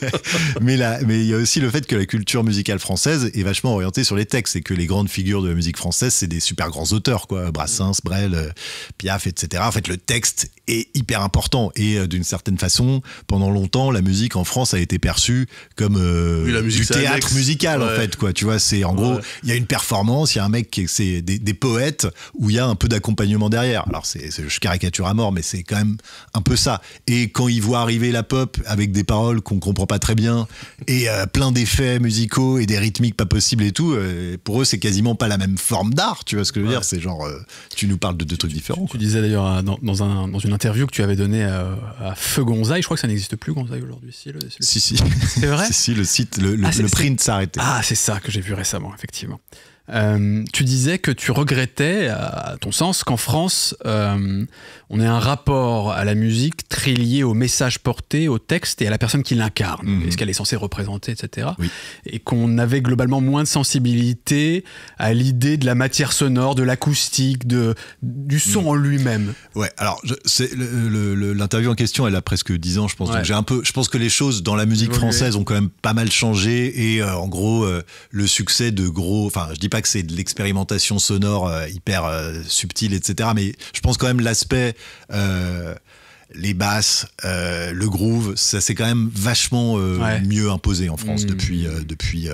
mais il mais y a aussi le fait que la culture musicale française est vachement orientée sur les textes et que les grandes figures de la musique française, c'est des super grands auteurs, quoi. Brassens, Brel, euh, Piaf, etc. En fait, le texte est hyper important et euh, d'une certaine façon, pendant longtemps, la musique en France a été perçue comme euh, du théâtre musical, en fait, quoi. Tu vois, c'est en gros, il y a une performance, il y a un mec, c'est des, des, poètes où il y a un peu d'accompagnement derrière. Alors, c'est, je caricature à mort, mais c'est quand même un peu ça. Et quand ils voient arriver la pop avec des paroles qu'on comprend pas très bien et euh, plein d'effets musicaux et des rythmiques pas possibles et tout, euh, pour eux, c'est quasiment pas la même forme d'art. Tu vois ce que je veux dire C'est genre, euh, tu nous parles de deux trucs différents. Tu, disais d'ailleurs dans, une interview que tu avais donnée à, Feu Gonzaille, je crois que ça n'existe plus Gonzaille aujourd'hui. Si, le, si, C'est vrai si, le site, le, le ah, print Ah, c'est ça que j'ai vu récemment, effectivement. Euh, tu disais que tu regrettais, à ton sens, qu'en France, euh, on est un rapport à la musique très lié au message porté, au texte et à la personne qui l'incarne, mhm. ce qu'elle est censée représenter, etc. Et qu'on avait globalement moins de sensibilité à l'idée de la matière sonore, de l'acoustique, de, du son mhm. en lui-même. Ouais, alors l'interview en question, elle a presque 10 ans, je pense. j'ai un peu, je pense que les choses dans la musique française ont quand même pas mal changé et euh, en gros, euh, le succès de gros, enfin, je dis pas que c'est de l'expérimentation sonore euh, hyper subtile, etc. Mais je pense quand même l'aspect euh, les basses, euh, le groove, ça s'est quand même vachement euh, mieux imposé en France mmh. depuis depuis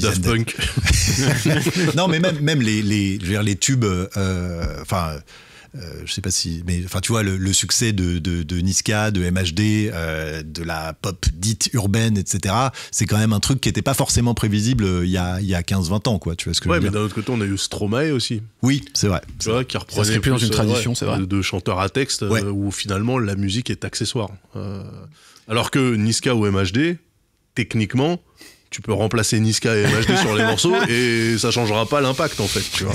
Daft Punk. non, mais même même les les les tubes, enfin euh, je sais pas si, mais enfin, tu vois, le, succès de, Niska, de MHD, euh, de la pop dite urbaine, etc., c'est quand même un truc qui n'était pas forcément prévisible euh, il y a, a 15-20 ans, quoi. Tu vois ce que je veux mais d'un autre côté, on a eu Stromae aussi. Oui, c'est vrai. Tu vois, qui reprenait plus, dans une tradition, De, chanteur chanteurs à texte, où finalement la musique est accessoire. alors que Niska ou MHD, techniquement, tu peux remplacer Niska et MHD sur les morceaux et ça changera pas l'impact en fait, tu vois.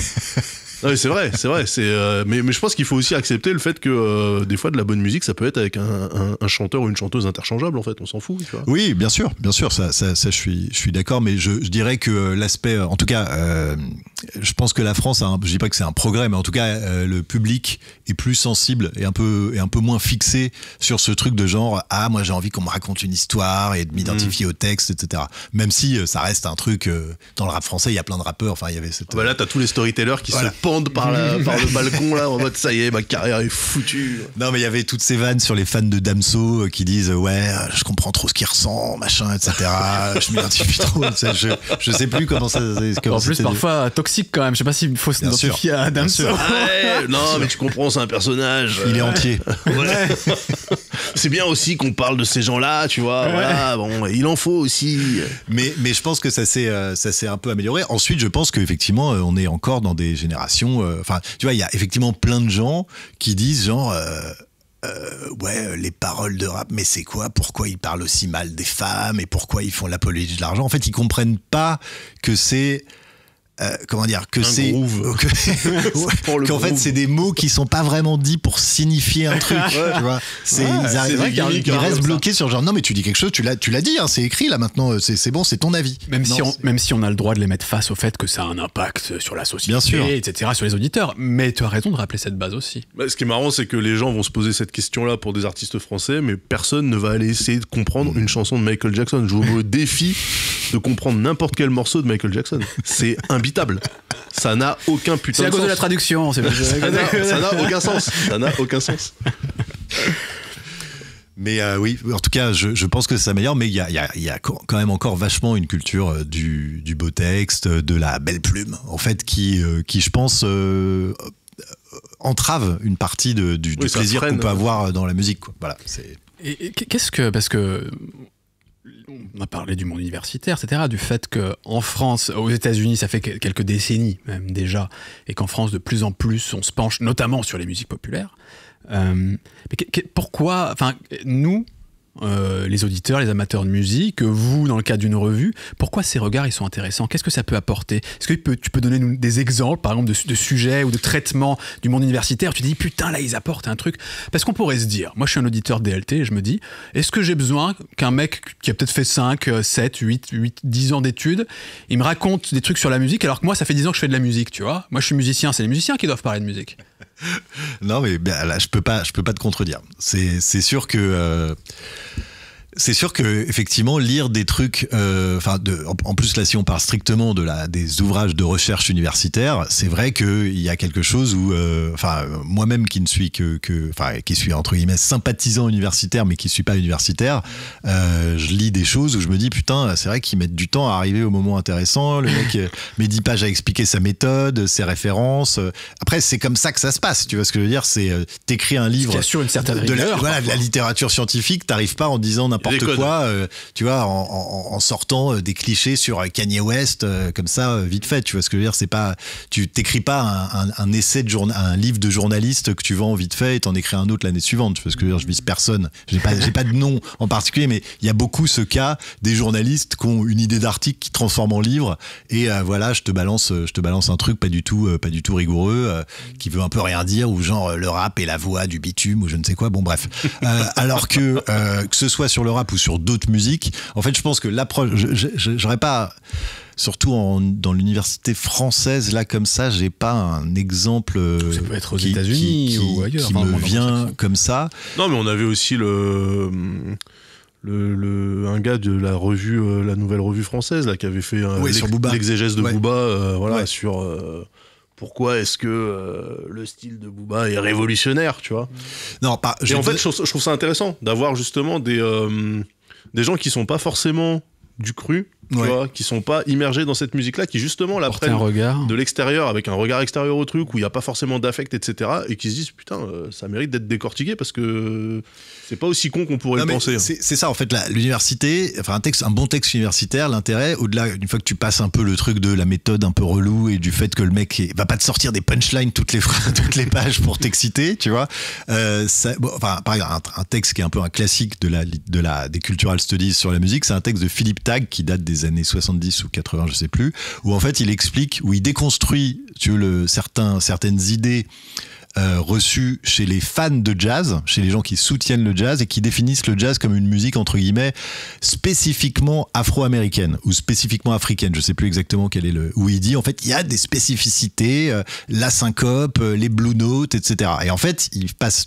Oui, c'est vrai, c'est vrai. C'est, euh, mais, je pense qu'il faut aussi accepter le fait que euh, des fois, de la bonne musique, ça peut être avec un, chanteur ou une chanteuse interchangeable, en fait. On s'en fout. Oui, bien sûr, bien sûr. Ça, ça, je suis, je suis d'accord. Mais je, dirais que euh, l'aspect, en tout cas, je pense que la France, a je dis pas que c'est un progrès, mais en tout cas, le public est plus sensible et un peu, et un peu moins fixé sur ce truc de genre ah, moi, j'ai envie qu'on me raconte une histoire et de m'identifier mm. au texte, etc. Même si ça reste un truc dans le rap français, il y a plein de rappeurs. Enfin, il y avait cette. là, t'as tous les storytellers qui sont se par, par le balcon là en mode ça y est, ma carrière est foutue. Non, mais il y avait toutes ces vannes sur les fans de Damso euh, qui disent ouais, euh, je comprends trop ce qu'il ressent, machin, etc. je m'identifie trop. Je, je, sais plus comment ça. Comment en plus, parfois toxique quand même. Je sais pas s'il faut s'identifier à Damso. non, mais tu comprends, c'est un personnage. Il est entier. c'est bien aussi qu'on parle de ces gens-là, tu vois. bon, il en faut aussi. Mais, mais je pense que ça s'est euh, un peu amélioré. Ensuite, je pense qu'effectivement, on est encore dans des générations euh, enfin, tu vois, il y a effectivement plein de gens qui disent genre. Euh, euh, ouais, les paroles de rap, mais c'est quoi Pourquoi ils parlent aussi mal des femmes et pourquoi ils font la l'apologie de l'argent En fait, ils comprennent pas que c'est euh, comment dire que c'est qu'en fait c'est des mots qui sont pas vraiment dits pour signifier un truc. tu vois, c'est ils, restent bloqués sur genre non mais tu dis quelque chose, tu l'as tu l'as dit, hein, c'est écrit là maintenant, euh, c'est bon, c'est ton avis. Même si on, même si on a le droit de les mettre face au fait que ça a un impact sur la société, etc., sur les auditeurs. Mais tu as raison de rappeler cette base aussi. Bah, ce qui est marrant, c'est que les gens vont se poser cette question-là pour des artistes français, mais personne ne va aller essayer de comprendre une chanson de Michael Jackson. Je vous défie de comprendre n'importe quel morceau de Michael Jackson. C'est un ça n'a aucun putain de sens. C'est à cause de la traduction. ça n'a aucun sens. Ça n'a aucun sens. Mais euh, oui, en tout cas, je, pense que ça meilleur mais il y a, quand même encore vachement une culture euh, du, beau texte, de la belle plume, en fait, qui, euh, qui je pense, entrave une partie du, plaisir qu'on peut avoir dans la musique. Voilà, Et qu'est-ce que parce que on a parlé du monde universitaire, etc., du fait qu'en France, aux États-Unis, ça fait quelques décennies même déjà, et qu'en France, de plus en plus, on se penche notamment sur les musiques populaires. Euh, mais pourquoi, enfin, nous, euh, les auditeurs, les amateurs de musique, vous dans le cadre d'une revue, pourquoi ces regards ils sont intéressants Qu'est-ce que ça peut apporter Est-ce que tu peux, donner des exemples, par exemple, de, sujets ou de traitements du monde universitaire Tu dis putain là ils apportent un truc parce qu'on pourrait se dire, moi je suis un auditeur DLT et je me dis, est-ce que j'ai besoin qu'un mec qui a peut-être fait 5, 7, 8, 8, 10 ans d'études, il me raconte des trucs sur la musique alors que moi ça fait 10 ans que je fais de la musique, tu vois Moi je suis musicien, c'est les musiciens qui doivent parler de musique non, mais ben, là, je peux pas, je peux pas te contredire. C'est sûr que euh, c'est sûr que effectivement lire des trucs, euh, enfin en, plus là si on parle strictement de la des ouvrages de recherche universitaire, c'est vrai qu'il y a quelque chose où, euh, enfin moi-même qui ne suis que enfin qui suis entre guillemets sympathisant universitaire mais qui ne suis pas universitaire, euh, je lis des choses où je me dis putain c'est vrai qu'ils mettent du temps à arriver au moment intéressant, le mec met 10 pages à expliquer sa méthode, ses références. Après c'est comme ça que ça se passe, tu vois ce que je veux dire, c'est t'écris un livre, sur une certaine de, l'heure la, la littérature scientifique, t'arrives pas en disant n'importe quoi, euh, tu vois, en, sortant euh, des clichés sur euh, Kanye West, comme ça, vite fait. Tu vois ce que je veux dire C'est pas, tu t'écris pas un, essai de journa, un livre de journaliste que tu vends vite fait et t'en écris un autre l'année suivante. Tu vois ce que je veux dire Je vise personne. J'ai pas, j'ai pas de nom en particulier, mais il y a beaucoup ce cas des journalistes qui ont une idée d'article qui transforme en livre et voilà, je te balance, je te balance un truc pas du tout, pas du tout rigoureux, qui veut un peu rien dire ou genre le rap et la voix du bitume ou je ne sais quoi. Bon bref. alors que que ce soit sur le rap ou sur d'autres musiques. En fait, je pense que l'approche, j'aurais pas, surtout dans l'université française, là comme ça, j'ai pas un exemple. Euh, ça peut être aux États-Unis ou ailleurs. Qui hein, me vient comme ça. Non, mais on avait aussi le. Hum, le, un gars de la revue, euh, la nouvelle revue française, là, qui avait fait l'exégèse de Booba, euh, voilà, sur pourquoi est-ce que euh, le style de Booba est révolutionnaire, tu vois Non, pas. Et en fait, je trouve, ça intéressant d'avoir justement des, euh, des gens qui sont pas forcément du cru, tu vois, qui sont pas immergés dans cette musique-là, qui justement la un regard. de l'extérieur, avec un regard extérieur au truc, où il n'y a pas forcément d'affect, etc., et qui se disent, putain, euh, ça mérite d'être décortiqué, parce que c'est pas aussi con qu'on pourrait le penser. Hein. C'est ça, en fait, l'université, enfin, un, texte, un bon texte universitaire, l'intérêt, au-delà, une fois que tu passes un peu le truc de la méthode un peu relou, et du fait que le mec va pas te sortir des punchlines toutes les, toutes les pages pour t'exciter, tu vois, euh, enfin, par exemple, un, texte qui est un peu un classique de la, de la, des cultural studies sur la musique, c'est un texte de Philippe qui date des années 70 ou 80, je sais plus, où en fait il explique, où il déconstruit tu le, certains, certaines idées euh, reçues chez les fans de jazz, chez les gens qui soutiennent le jazz et qui définissent le jazz comme une musique entre guillemets spécifiquement afro-américaine ou spécifiquement africaine. Je sais plus exactement quel est le. Où il dit en fait il y a des spécificités, euh, la syncope, euh, les blue notes, etc. Et en fait il passe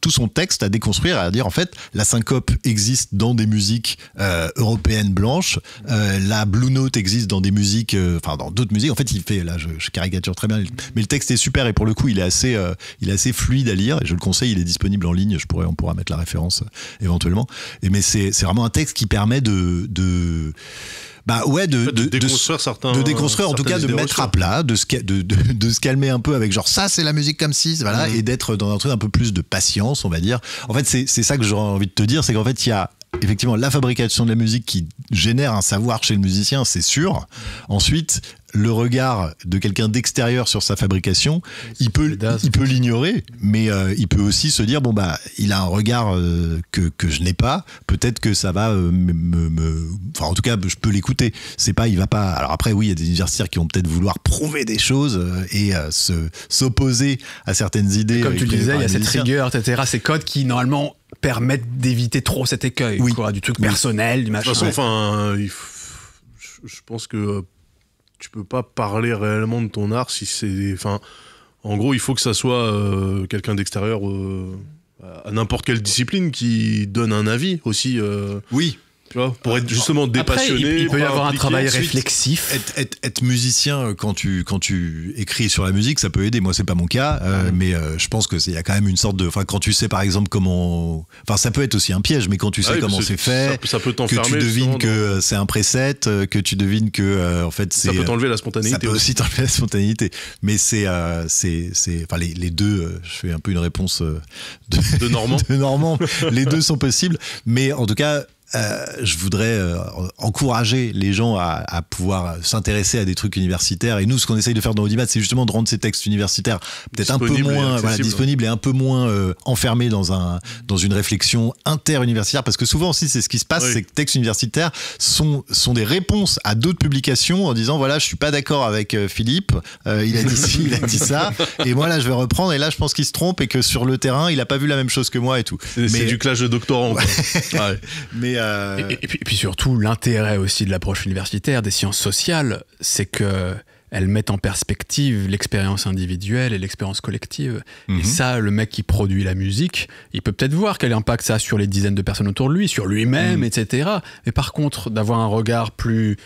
tout, son texte à déconstruire, à dire en fait la syncope existe dans des musiques euh, européennes blanches, euh, la blue note existe dans des musiques, euh, enfin dans d'autres musiques. En fait, il fait là, je, caricature très bien, mais le texte est super et pour le coup, il est assez, il est assez fluide à lire. Et je le conseille, il est disponible en ligne. Je pourrais, on pourra mettre la référence éventuellement. Et mais c'est vraiment un texte qui permet de, de bah ouais, de, déconstruire certains, de déconstruire en tout cas, de mettre à plat, de se, de, se calmer un peu avec genre ça c'est la musique comme si, voilà, mm. et d'être dans un truc un peu plus de patience, on va dire. En fait, c'est ça que j'aurais envie de te dire, c'est qu'en fait il y a effectivement la fabrication de la musique qui génère un savoir chez le musicien, c'est sûr. Ensuite, le regard de quelqu'un d'extérieur sur sa fabrication, il peut, peut l'ignorer, mais euh, il peut aussi se dire bon bah il a un regard euh, que, je n'ai pas, peut-être que ça va euh, me, enfin en tout cas je peux l'écouter. C'est pas il va pas. Alors après oui il y a des universitaires qui vont peut-être vouloir prouver des choses et se s'opposer à certaines idées. comme tu disais, il y a cette rigueur, etc. Ces codes qui normalement permettent d'éviter trop cet écueil, oui. quoi, du truc personnel, du machin. enfin, je pense que tu peux pas parler réellement de ton art si c'est. Enfin, en gros, il faut que ça soit euh, quelqu'un d'extérieur euh, à n'importe quelle discipline qui donne un avis aussi. Euh. oui pour être ah, justement dépassionné. il, peut y avoir un travail réflexif. Être, musicien euh, quand tu, quand tu écris sur la musique, ça peut aider. Moi, c'est pas mon cas, euh, mais euh, je pense il y a quand même une sorte de. Enfin, quand tu sais par exemple comment. Enfin, ça peut être aussi un piège, mais quand tu ah sais comment c'est fait, ça, que tu devines que c'est un preset, que tu devines que en fait c'est. Ça peut t'enlever la spontanéité. Ça peut aussi t'enlever la spontanéité. Mais c'est. c'est enfin, les, deux, je fais un peu une réponse de, de Normand. les deux sont possibles, mais en tout cas euh, je voudrais euh, encourager les gens à, à pouvoir s'intéresser à des trucs universitaires. Et nous, ce qu'on essaye de faire dans Audimat, c'est justement de rendre ces textes universitaires peut-être un peu moins disponible disponibles et un peu moins euh, enfermés dans, un, dans une réflexion interuniversitaire. Parce que souvent aussi, c'est ce qui se passe, ces c'est que textes universitaires sont, sont des réponses à d'autres publications en disant voilà, je suis pas d'accord avec euh, Philippe, il a dit ci, il a dit ça, et moi là, je vais reprendre. Et là, je pense qu'il se trompe et que sur le terrain, il a pas vu la même chose que moi et tout. C'est du clash de doctorants. Ouais. Mais euh, et, puis, surtout, l'intérêt aussi de l'approche universitaire des sciences sociales, c'est que elle mettent en perspective l'expérience individuelle et l'expérience collective. Et mhm. ça, le mec qui produit la musique, il peut peut-être voir quel impact ça a sur les dizaines de personnes autour de lui, sur lui-même, mhm. etc. Mais par contre, d'avoir un regard plus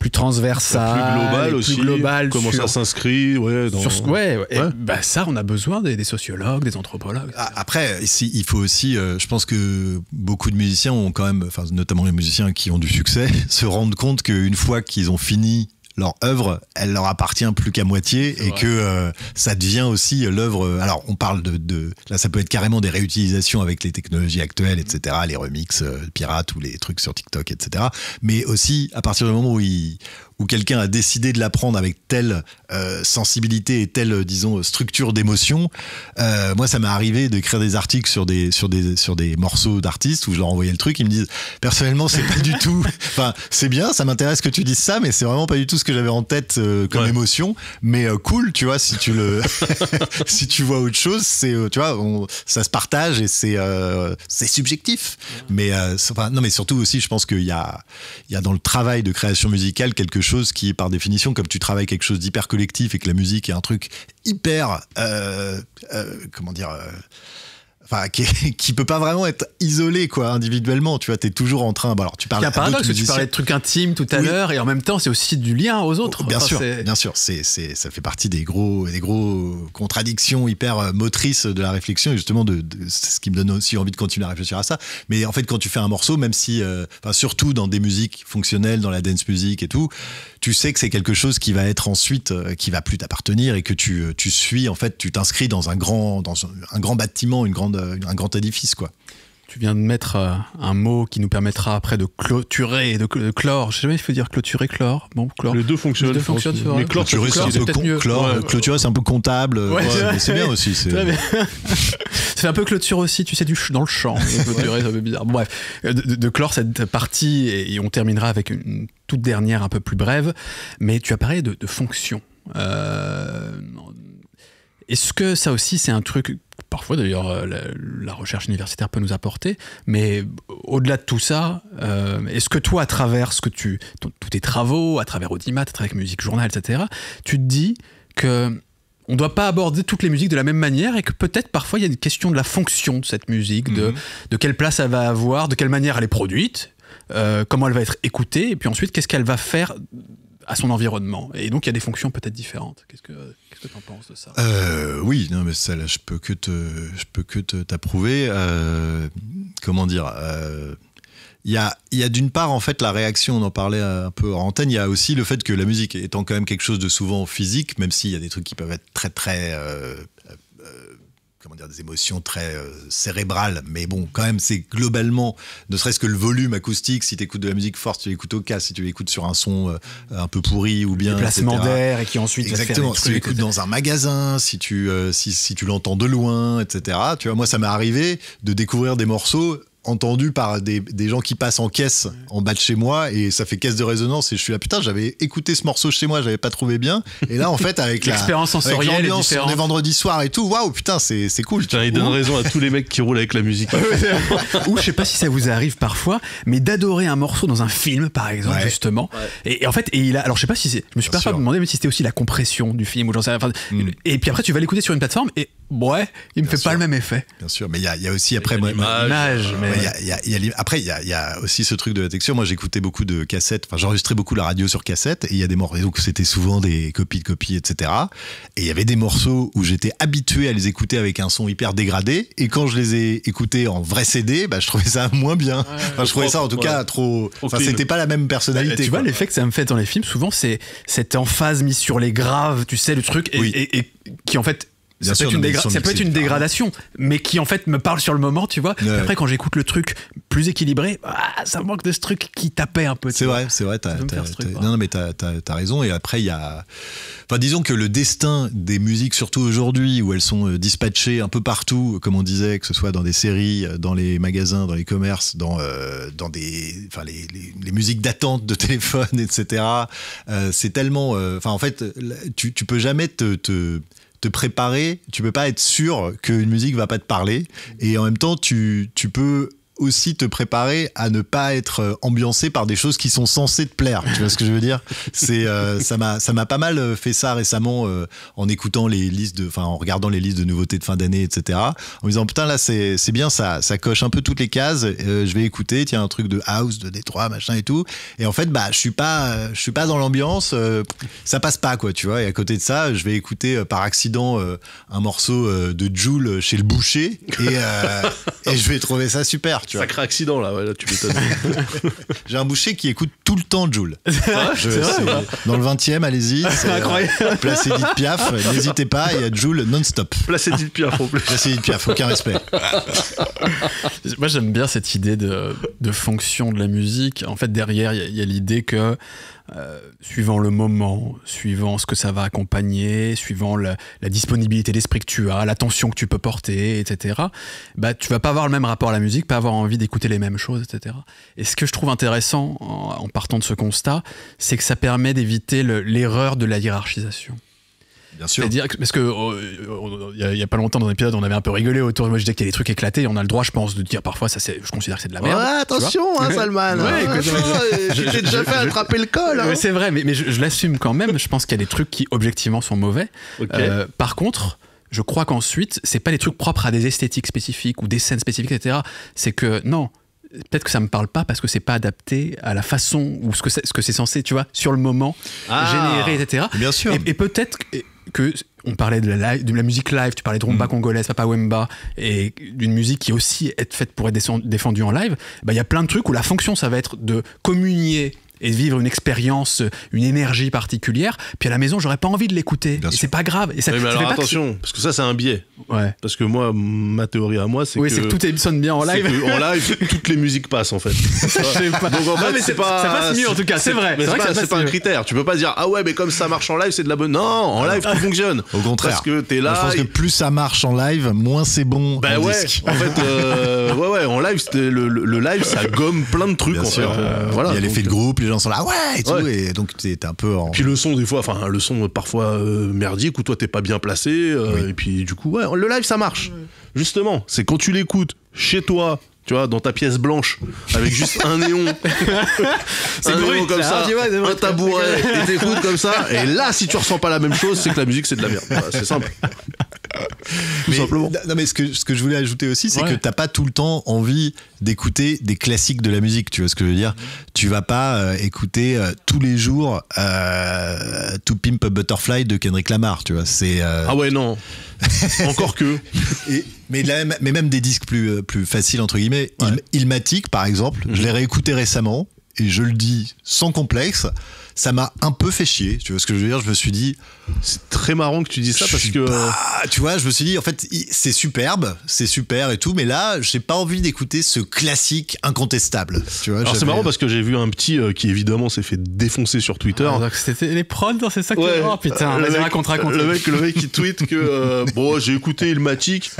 plus transversale, plus global, aussi, comment ça s'inscrit, ouais, sur, ouais, Bah ça on a besoin des, sociologues, des anthropologues. Ah, après, il faut aussi, euh, je pense que beaucoup de musiciens ont quand même, enfin notamment les musiciens qui ont du succès, se rendent compte qu'une fois qu'ils ont fini leur œuvre, elle leur appartient plus qu'à moitié et que euh, ça devient aussi euh, l'œuvre. Euh, alors, on parle de, de, Là, ça peut être carrément des réutilisations avec les technologies actuelles, etc., les remixes pirates ou les trucs sur TikTok, etc. Mais aussi, à partir du moment où ils, où quelqu'un a décidé de l'apprendre avec telle euh, sensibilité et telle, euh, disons, structure d'émotion. Euh, moi, ça m'est arrivé d'écrire des articles sur des, sur des, sur des morceaux d'artistes où je leur envoyais le truc. Ils me disent, personnellement, c'est pas du tout. Enfin, c'est bien, ça m'intéresse que tu dises ça, mais c'est vraiment pas du tout ce que j'avais en tête comme émotion. Mais cool, tu vois, si tu le, si tu vois autre chose, c'est, tu vois, ça se partage et c'est, c'est subjectif. Mais, enfin, non, mais surtout aussi, je pense qu'il y a, il y a dans le travail de création musicale quelque chose chose qui, par définition, comme tu travailles quelque chose d'hyper collectif et que la musique est un truc hyper, euh, euh, comment dire, euh, qui, peut pas vraiment être isolé quoi individuellement tu vois t'es toujours en train bah, alors tu parles paradoxe, tu parlais de trucs intimes tout à l'heure et en même temps c'est aussi du lien aux oh, autres bien sûr bien sûr c'est ça fait partie des gros des gros contradictions hyper euh, motrices de la réflexion et justement de, ce qui me donne aussi envie de continuer à réfléchir à ça mais en fait quand tu fais un morceau même si euh, enfin surtout dans des musiques fonctionnelles dans la dance music et tout tu sais que c'est quelque chose qui va être ensuite euh, qui va plus t'appartenir et que tu tu suis en fait tu t'inscris dans un grand dans un grand bâtiment une grande euh, un grand édifice, quoi. Tu viens de mettre euh, un mot qui nous permettra après de clôturer, de, clore. Je sais jamais il faut dire clôturer, clore. Bon, clore. Les deux fonctionnent. Les deux mais euh, clôturer, c'est un peu c'est un peu comptable. c'est bien aussi. C'est un peu clôture aussi. Tu sais, du dans le champ. Clôturer, ça bref, de, clore cette partie et, on terminera avec une toute dernière un peu plus brève. Mais tu as parlé de, de fonction. Est-ce que ça aussi, c'est un truc, parfois d'ailleurs, euh, la, recherche universitaire peut nous apporter, mais au-delà de tout ça, euh, est-ce que toi, à travers ce que tu, tous tes travaux, à travers Audimat, à travers Musique Journal, etc., tu te dis que on ne doit pas aborder toutes les musiques de la même manière et que peut-être parfois il y a une question de la fonction de cette musique, de, mhm. de quelle place elle va avoir, de quelle manière elle est produite, euh, comment elle va être écoutée, et puis ensuite qu'est-ce qu'elle va faire à son environnement. Et donc, il y a des fonctions peut-être différentes. Qu'est-ce que tu que en penses de ça euh, Oui, non, mais ça, là, je peux que je peux que t'approuver. Euh, comment dire euh, il y a, y a d'une part, en fait, la réaction, on en parlait un peu en antenne, il y a aussi le fait que la musique étant quand même quelque chose de souvent physique, même s'il y a des trucs qui peuvent être très, très dire, des émotions très euh, cérébrales. Mais bon, quand même, c'est globalement, ne serait-ce que le volume acoustique, si tu écoutes de la musique forte, tu l'écoutes au cas, si tu l'écoutes sur un son euh, un peu pourri ou bien. placement d'air et qui ensuite. Exactement. si tu l'écoutes dans un magasin, si tu, euh, si, si tu l'entends de loin, etc. Tu vois, moi, ça m'est arrivé de découvrir des morceaux entendu par des, gens qui passent en caisse en bas de chez moi et ça fait caisse de résonance et je suis là putain j'avais écouté ce morceau chez moi j'avais pas trouvé bien et là en fait avec l'expérience sensorielle l'ambiance on est vendredi soir et tout waouh putain c'est cool il donne raison à tous les mecs qui roulent avec la musique ou je sais pas si ça vous arrive parfois mais d'adorer un morceau dans un film par exemple justement Et, en fait et il a alors je sais pas si c'est je me suis pas fait demandé mais si c'était aussi la compression du film ou j'en sais enfin, hmm. et puis après tu vas l'écouter sur une plateforme et ouais il me fait pas le même effet bien sûr mais il y, a aussi après l'image euh, a, après, il y a, aussi ce truc de la texture. Moi, j'écoutais beaucoup de cassettes. Enfin, j'enregistrais beaucoup la radio sur cassette. Et il y a des morceaux. Donc, c'était souvent des copies de copies, etc. Et il y avait des morceaux où j'étais habitué à les écouter avec un son hyper dégradé. Et quand je les ai écoutés en vrai CD, bah, je trouvais ça moins bien. je trouvais ça, en tout cas, trop. Enfin, c'était pas la même personnalité. Bah, tu vois, l'effet que ça me fait dans les films, souvent, c'est cette emphase mise sur les graves, tu sais, le truc. et qui, en fait, ça, peut, être une dégradation, mais qui en fait me parle sur le moment, tu vois. Après, quand j'écoute le truc plus équilibré, ah, ça ça manque de ce truc qui tapait un peu. C'est vrai, c'est vrai. As, non, mais t'as raison. Et après, il y a. Enfin, disons que le destin des musiques, surtout aujourd'hui, où elles sont euh, dispatchées un peu partout, comme on disait, que ce soit dans des séries, euh, dans les magasins, dans les commerces, dans, euh, dans des. Enfin, les, musiques d'attente de téléphone, etc. c'est tellement. Enfin, en fait, tu, peux jamais te te préparer, tu peux pas être sûr qu'une musique va pas te parler. Et en même temps, tu, tu peux aussi te préparer à ne pas être euh, ambiancé par des choses qui sont censées te plaire. Tu vois ce que je veux dire C'est euh, ça m'a ça m'a pas mal euh, fait ça récemment en écoutant les listes de enfin en regardant les listes de nouveautés de fin d'année etc. En me disant putain là c'est bien ça ça coche un peu toutes les cases. je vais écouter tiens un truc de house de Détroit machin et tout. Et en fait bah je suis pas je suis pas dans l'ambiance ça passe pas quoi tu vois. Et à côté de ça je vais écouter par accident un morceau de Joule chez le boucher et, et je vais trouver ça super. Sacré accident là, tu m'étonnes. J'ai un boucher qui écoute tout le temps Joule. Dans le 20e, allez-y. C'est euh, incroyable. Piaf, n'hésitez pas, il y a Joule non-stop. Placédit Piaf en plus. Placédit Piaf, aucun respect. Moi j'aime bien cette idée de, fonction de la musique. En fait, derrière, il y a l'idée que euh, suivant le moment, suivant ce que ça va accompagner, suivant la, disponibilité d'esprit que tu as, l'attention que tu peux porter, etc. Bah, tu vas pas avoir le même rapport à la musique, pas avoir envie d'écouter les mêmes choses, etc. Et ce que je trouve intéressant en partant de ce constat, c'est que ça permet d'éviter l'erreur de la hiérarchisation. Bien sûr. dire que, parce que euh, il y, a pas longtemps dans l'épisode on avait un peu rigolé autour. Moi, je disais qu'il y a des trucs éclatés. On a le droit, je pense, de dire parfois, ça, c'est, je considère que c'est de la merde. Ouais, attention, hein, Salman. J'ai déjà fait attraper le col. mais hein. C'est vrai, mais, mais je, l'assume quand même. Je pense qu'il y a des trucs qui objectivement sont mauvais. Euh, par contre, je crois qu'ensuite, c'est pas des trucs propres à des esthétiques spécifiques ou des scènes spécifiques, etc. C'est que non, peut-être que ça me parle pas parce que c'est pas adapté à la façon ou ce que c'est, ce que c'est censé, tu vois, sur le moment, ah. générer, etc. Bien sûr. Et, peut-être que on parlait de la, musique live, tu parlais de rumba mm. congolaise, papa wemba, et d'une musique qui aussi est faite pour être défendue en live, bah, il y a plein de trucs où la fonction, ça va être de communier et vivre une expérience, une énergie particulière. Puis à la maison, j'aurais pas envie de l'écouter. c'est pas grave. Et ça, mais attention, parce que ça, c'est un biais. Ouais. Parce que moi, ma théorie à moi, c'est oui, que. c'est que tout est, sonne bien en live. en live, toutes les musiques passent, en fait. Donc en fait, c'est pas. Ça passe mieux, en tout cas, c'est vrai. C'est pas, pas un critère. Tu peux pas dire, ah ouais, mais comme ça marche en live, c'est de la bonne. Non, en live, tout ah. fonctionne. Au contraire. Parce que t'es là. Je pense que plus ça marche en live, moins c'est bon. Ben ouais. En fait, euh, ouais, ouais, en live, le live, ça gomme plein de trucs, euh, Voilà. Il y a l'effet de groupe, gens sont là, ouais, et tout. Et donc, t'es un peu en. Puis le son, des fois, enfin, le son parfois euh, merdique où toi, t'es pas bien placé. Euh, et puis, du coup, ouais, le live, ça marche. Justement, c'est quand tu l'écoutes chez toi, tu vois, dans ta pièce blanche, avec juste un néon, un comme ça, hein, un tabouret, et t'écoutes comme ça. Et là, si tu ressens pas la même chose, c'est que la musique, c'est de la merde. c'est simple. tout simplement. Non, mais ce que, ce que je voulais ajouter aussi, c'est que t'as pas tout le temps envie d'écouter des classiques de la musique. Tu vois ce que je veux dire Tu vas pas euh, écouter euh, tous les jours euh, To Pimp Butterfly de Kendrick Lamar. Tu vois C'est euh, ah ouais non. Encore que. mais, même, mais même des disques plus plus faciles entre guillemets. Il, Ilmatic par exemple, je mhm. l'ai réécouté récemment et je le dis sans complexe. Ça m'a un peu fait chier, tu vois ce que je veux dire Je me suis dit. C'est très marrant que tu dises ça parce que. tu vois, je me suis dit, en fait, c'est superbe, c'est super et tout, mais là, j'ai pas envie d'écouter ce classique incontestable. Alors c'est marrant parce que j'ai vu un petit euh, qui évidemment s'est fait défoncer sur Twitter. Ah, c'était les prods, hein, c'est ça que ouais. Oh putain, le mec, qui tweet que euh, bon, j'ai écouté Ilmatic.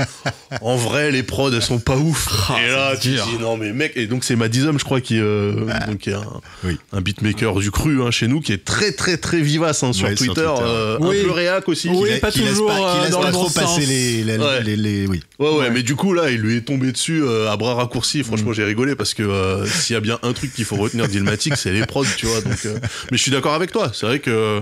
En vrai, les prods, elles sont pas ouf. Ah, et là, tu dis non mais mec, et donc c'est Madison, je crois, qui, euh, ah. donc, est oui. un beatmaker du cru hein, chez nous qui est très très très vivace hein, sur, Twitter, euh, un peu réac aussi. Oui, qui, pas toujours laisse trop passer les, oui. mais du coup là, il lui est tombé dessus euh, à bras raccourcis. Mm. Franchement, j'ai rigolé parce que euh, s'il y a bien un truc qu'il faut retenir d'Ilmatic, c'est les prods, tu vois. mais je suis d'accord avec toi. C'est vrai que,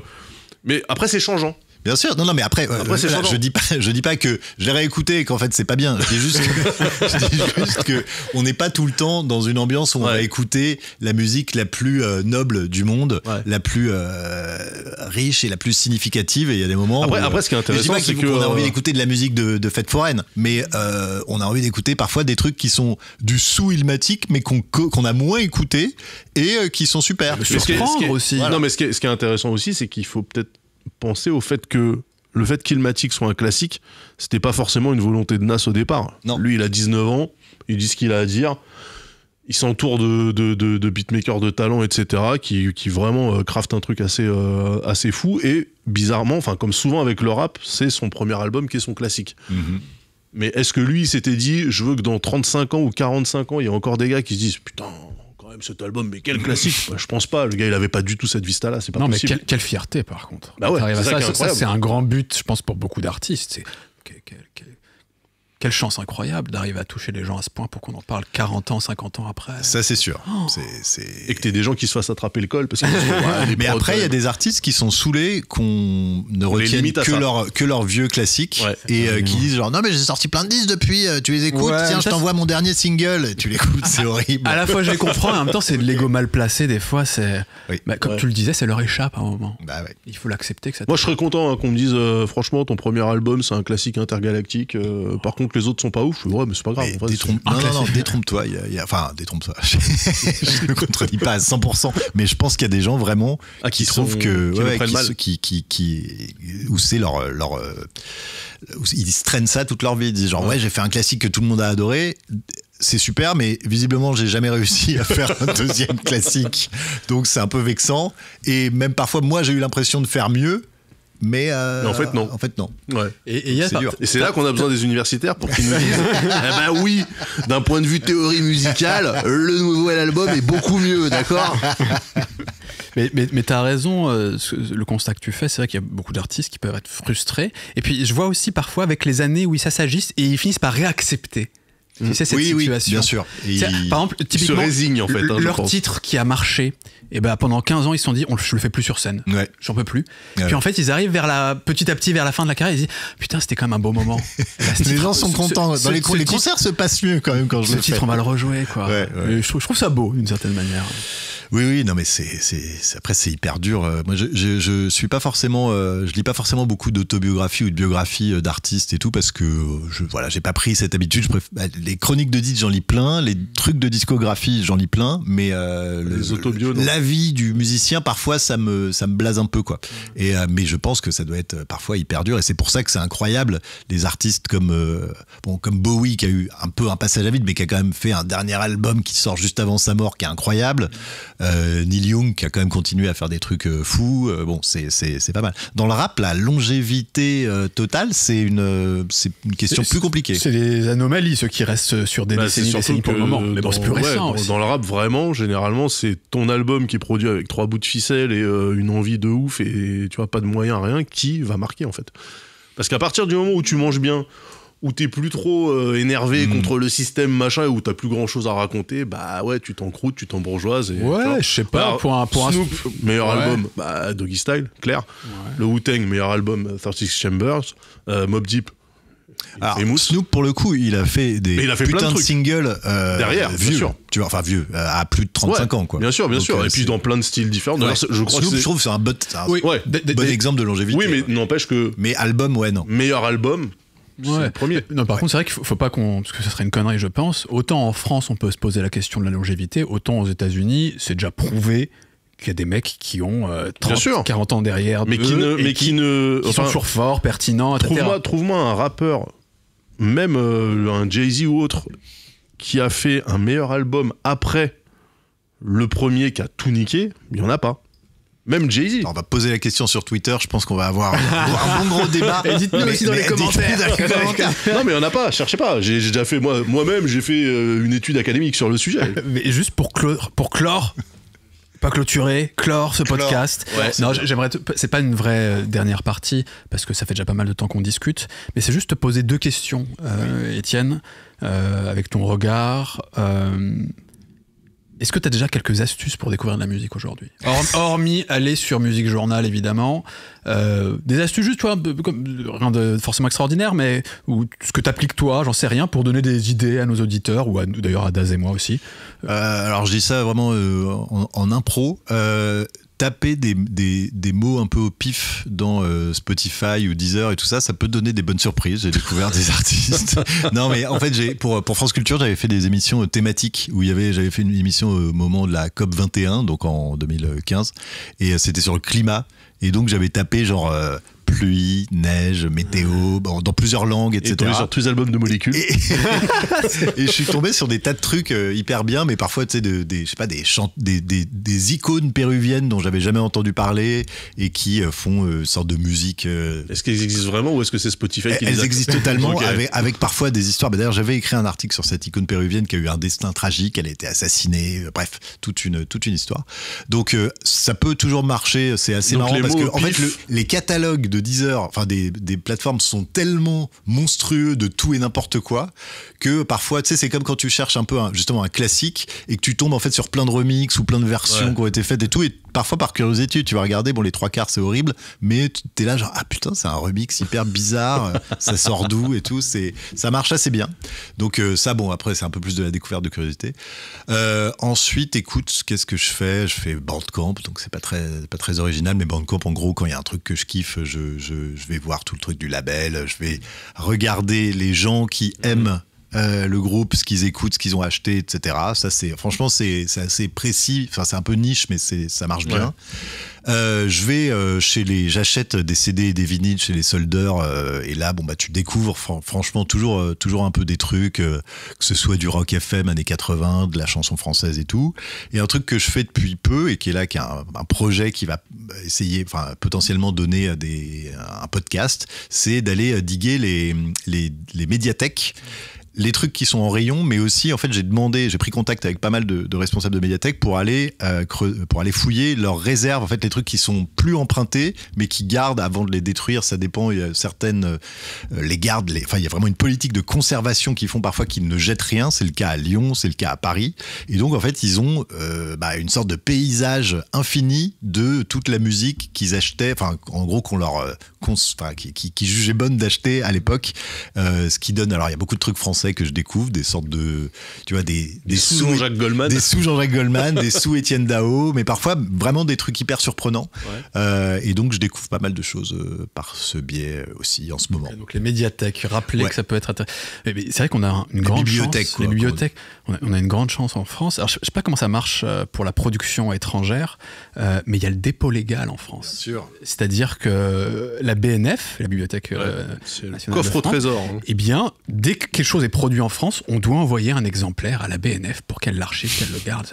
mais après c'est changeant. Bien sûr, non, non, mais après, euh, je dis pas, je dis pas que je l'ai réécouté et qu'en fait c'est pas bien. Je dis juste, que, on n'est pas tout le temps dans une ambiance où on va écouter la musique la plus euh, noble du monde, la plus euh, riche et la plus significative. Et il y a des moments. Après, où, après ce qui est intéressant, c'est a envie d'écouter de la musique de, fête foraine, mais on a envie d'écouter parfois des trucs qui sont du sous ilmatique, mais qu'on a moins écouté et qui sont super. Surprendre aussi. Non, mais ce qui est intéressant aussi, c'est qu'il faut peut-être penser au fait que le fait qu'Ilmatic soit un classique, c'était pas forcément une volonté de Nas au départ. Lui, il a 19 ans, il dit ce qu'il a à dire. Il s'entoure de, beatmakers de talent, etc., qui, vraiment euh, craftent un truc assez, euh, assez fou. Et bizarrement, enfin comme souvent avec le rap, c'est son premier album qui est son classique. Mhm. Mais est-ce que lui, il s'était dit, je veux que dans 35 ans ou 45 ans, il y a encore des gars qui se disent, putain, même cet album, mais quel classique Je pense pas, le gars il avait pas du tout cette vista-là, c'est pas possible. Non mais quelle fierté par contre. Bah ouais, ça, c'est un grand but, je pense, pour beaucoup d'artistes. Quel, quelle chance incroyable d'arriver à toucher les gens à ce point pour qu'on en parle 40 ans, 50 ans après. Ça, c'est sûr. Oh. Et que t'aies des gens qui se fassent attraper le col. Parce que Mais après, il y a des artistes qui sont saoulés qu'on ne retienne que leur, vieux classique et euh, qui mmh. disent genre non mais j'ai sorti plein de disques depuis, euh, tu les écoutes, tiens je t'envoie mon dernier single, tu l'écoutes, c'est horrible. À la fois je les comprends, en même temps c'est de l'ego mal placé des fois, c'est... Bah, comme tu le disais, ça leur échappe à un moment. Bah il faut l'accepter que ça... Moi je serais content hein, qu'on me dise euh, franchement ton premier album c'est un classique intergalactique, par contre que les autres sont pas ouf. Ouais, mais c'est pas grave. non, non, non, détrompe-toi. enfin, détrompe-toi. je ne contredis pas à 100%, mais je pense qu'il y a des gens vraiment ah, qui, trouvent que. Qui, ouais, qui, qui, qui, c'est leur. leur euh, ils se traînent ça toute leur vie. Ils disent genre, ouais j'ai fait un classique que tout le monde a adoré c'est super, mais visiblement, j'ai jamais réussi à faire un deuxième classique. Donc, c'est un peu vexant. Et même parfois, moi, j'ai eu l'impression de faire mieux. Euh, mais en fait non. Et, c'est là qu'on a besoin des universitaires pour qu'ils nous disent eh ben oui, d'un point de vue théorie musicale, le nouvel album est beaucoup mieux, d'accord Mais, mais, tu as raison, euh, le constat que tu fais, c'est vrai qu'il y a beaucoup d'artistes qui peuvent être frustrés. Et puis je vois aussi parfois avec les années où ils s'assagissent et ils finissent par réaccepter. C'est mm. cette situation. Oui, bien sûr. Par exemple, typiquement, se résignent en fait, hein, leur titre qui a marché, et eh ben pendant 15 ans, ils se sont dit, on, je le fais plus sur scène. Ouais. J'en peux plus. et Puis en fait, ils arrivent vers la, petit à petit vers la fin de la carrière, ils disent, putain, c'était quand même un beau moment. Bah, les gens sont contents. Dans les, concerts se passent mieux quand même quand je le fais. Ce titre, on va le rejouer, je, trouve, ça beau, d'une certaine manière. Oui, oui, non, mais c'est, après, c'est hyper dur. Euh, moi, je, je, suis pas forcément, euh, je lis pas forcément beaucoup d'autobiographies ou de biographies euh, d'artistes et tout parce que je, voilà, j'ai pas pris cette habitude. Je bah, les chroniques de disques, j'en lis plein, les trucs de discographie, j'en lis plein, mais euh, la vie vie du musicien, parfois, ça me, ça me blase un peu, quoi. Et, euh, mais je pense que ça doit être euh, parfois hyper dur, et c'est pour ça que c'est incroyable, les artistes comme, bon, comme Bowie, qui a eu un peu un passage à vide, mais qui a quand même fait un dernier album qui sort juste avant sa mort, qui est incroyable. Neil Young, qui a quand même continué à faire des trucs fous, bon, c'est, c'est, pas mal. Dans le rap, la longévité totale, c'est une, une question plus compliquée. C'est des anomalies, ceux qui restent sur des bah, pour le moment. c'est plus récent. dans, le rap, vraiment, généralement, c'est ton album qui est produit avec trois bouts de ficelle et euh, une envie de ouf et tu vois, pas de moyens, rien, qui va marquer en fait. Parce qu'à partir du moment où tu manges bien, où t'es plus trop euh, énervé hmm. contre le système machin et où t'as plus grand chose à raconter, bah ouais, tu t'encroutes, tu t'embourgeoises. Ouais, je sais pas, pour un point. meilleur album, bah, Doggy Style, clair. Le Wu-Tang, meilleur album, 36 Chambers. Euh, Mob Deep, alors, ah, Snoop, pour le coup, il a fait des a fait putains de, singles euh, derrière, vieux, bien sûr. Tu vois, enfin vieux, euh, à plus de 35 ans, quoi. Bien sûr, bien sûr. Et euh, puis dans plein de styles différents. je trouve que je trouve, c'est un, but, bon exemple de longévité. Oui, mais n'empêche que. Mais album, ouais, non. Meilleur album, c'est Le premier. Non, par contre, c'est vrai qu'il faut, faut, pas qu'on. Parce que ça serait une connerie, je pense. Autant en France, on peut se poser la question de la longévité, autant aux États-Unis, c'est déjà prouvé qu'il y a des mecs qui ont 30, euh, sûr. 40 ans derrière mais qui ne, mais qui, ne sont toujours forts, pertinents, Trouve-moi un rappeur, même euh, un Jay-Z ou autre, qui a fait un meilleur album après le premier qui a tout niqué, il n'y en a pas. Même Jay-Z. On va poser la question sur Twitter, je pense qu'on va avoir un bon gros débat. dites-nous aussi dans, mais, les commentaires. non, mais on n'a pas, cherchez pas. J'ai déjà fait, moi-même, j'ai fait euh, une étude académique sur le sujet. mais juste pour pour clore pas clôturer, clore ce podcast. non, j'aimerais. C'est pas une vraie euh, dernière partie parce que ça fait déjà pas mal de temps qu'on discute, mais c'est juste te poser deux questions, euh, Étienne, euh, avec ton regard. Est-ce que tu as déjà quelques astuces pour découvrir de la musique aujourd'hui Hormis aller sur Musique Journal, évidemment. Euh, des astuces juste, rien de forcément extraordinaire, mais ou ce que tu appliques, toi, j'en sais rien, pour donner des idées à nos auditeurs, ou d'ailleurs à Daz et moi aussi. Euh, alors je dis ça vraiment euh, en, impro taper des, mots un peu au pif dans euh, Spotify ou Deezer et tout ça, ça peut donner des bonnes surprises. J'ai découvert des artistes. Non, mais en fait, pour, pour France Culture, j'avais fait des émissions euh, thématiques où j'avais fait une émission euh, au moment de la COP 21, donc en 2015, et c'était sur le climat. Et donc j'avais tapé genre pluie, neige, météo, dans plusieurs langues, etc. Et tombé sur tous les albums de molécules. Et, je suis tombé sur des tas de trucs euh, hyper bien, mais parfois, tu sais, des, je sais pas, des, des, des, des, icônes péruviennes dont j'avais jamais entendu parler et qui euh, font euh, une sorte de musique. Est-ce qu'elles existent vraiment ou est-ce que c'est Spotify qui Elles existent totalement, avec, avec, parfois des histoires. Ben, d'ailleurs, j'avais écrit un article sur cette icône péruvienne qui a eu un destin tragique, elle a été assassinée, bref, toute une, toute une histoire. Donc, ça peut toujours marcher, c'est assez marrant parce que, en fait, les catalogues de de Deezer, enfin des, des plateformes sont tellement monstrueux de tout et n'importe quoi que parfois, tu sais, c'est comme quand tu cherches un peu justement un classique et que tu tombes en fait sur plein de remix ou plein de versions qui ont été faites et tout. Et parfois, par curiosité, tu vas regarder, bon, les trois quarts, c'est horrible, mais tu es là genre, ah putain, c'est un remix hyper bizarre, euh, ça sort d'où et tout. C'est, ça marche assez bien. Donc, euh, ça, bon, après, c'est un peu plus de la découverte de curiosité. Euh, ensuite, écoute, qu'est-ce que je fais Je fais Bandcamp, donc c'est pas très, pas très original, mais Bandcamp, en gros, quand il y a un truc que je kiffe, je, je, vais voir tout le truc du label, je vais regarder les gens qui aiment euh, le groupe, ce qu'ils écoutent, ce qu'ils ont acheté, etc. Ça, c'est franchement, c'est assez précis. Enfin, c'est un peu niche, mais ça marche bien. Euh, je vais euh, chez les, j'achète des CD et des vinyles chez les soldeurs et là, bon bah, tu découvres franchement toujours, toujours un peu des trucs, que ce soit du rock FM années 80, de la chanson française et tout. Et un truc que je fais depuis peu et qui est là, qui est un, projet qui va essayer, enfin potentiellement donner des, un podcast, c'est d'aller diguer les, les, médiathèques les trucs qui sont en rayon, mais aussi, en fait, j'ai demandé, j'ai pris contact avec pas mal de, responsables de médiathèques pour aller, euh, pour aller fouiller leurs réserves, en fait, les trucs qui sont plus empruntés, mais qui gardent avant de les détruire. Ça dépend, il y a certaines euh, les gardent, les, enfin, il y a vraiment une politique de conservation qu'ils font parfois qu'ils ne jettent rien. C'est le cas à Lyon, c'est le cas à Paris. Et donc, en fait, ils ont euh, bah, une sorte de paysage infini de toute la musique qu'ils achetaient, enfin, en gros, qu'on leur, qui, qui, jugeait bonne d'acheter à l'époque. ce qui donne, alors, il y a beaucoup de trucs français que je découvre, des sortes de, tu vois, des, des, sous Jean-Jacques Goldman, des sous Jean-Jacques Goldman, des sous Étienne Dao, mais parfois vraiment des trucs hyper surprenants. Euh, et donc je découvre pas mal de choses euh, par ce biais euh, aussi en ce moment. Donc les médiathèques, rappeler que ça peut être C'est vrai qu'on a une grande chance. les bibliothèques, on a, une grande chance en France. Alors je, ne sais pas comment ça marche pour la production étrangère, mais il y a le dépôt légal en France. C'est-à-dire que la BNF, la bibliothèque coffre de France, au trésor, et hein. eh bien dès que quelque chose est produit en France, on doit envoyer un exemplaire à la BNF pour qu'elle l'archive, qu'elle le garde,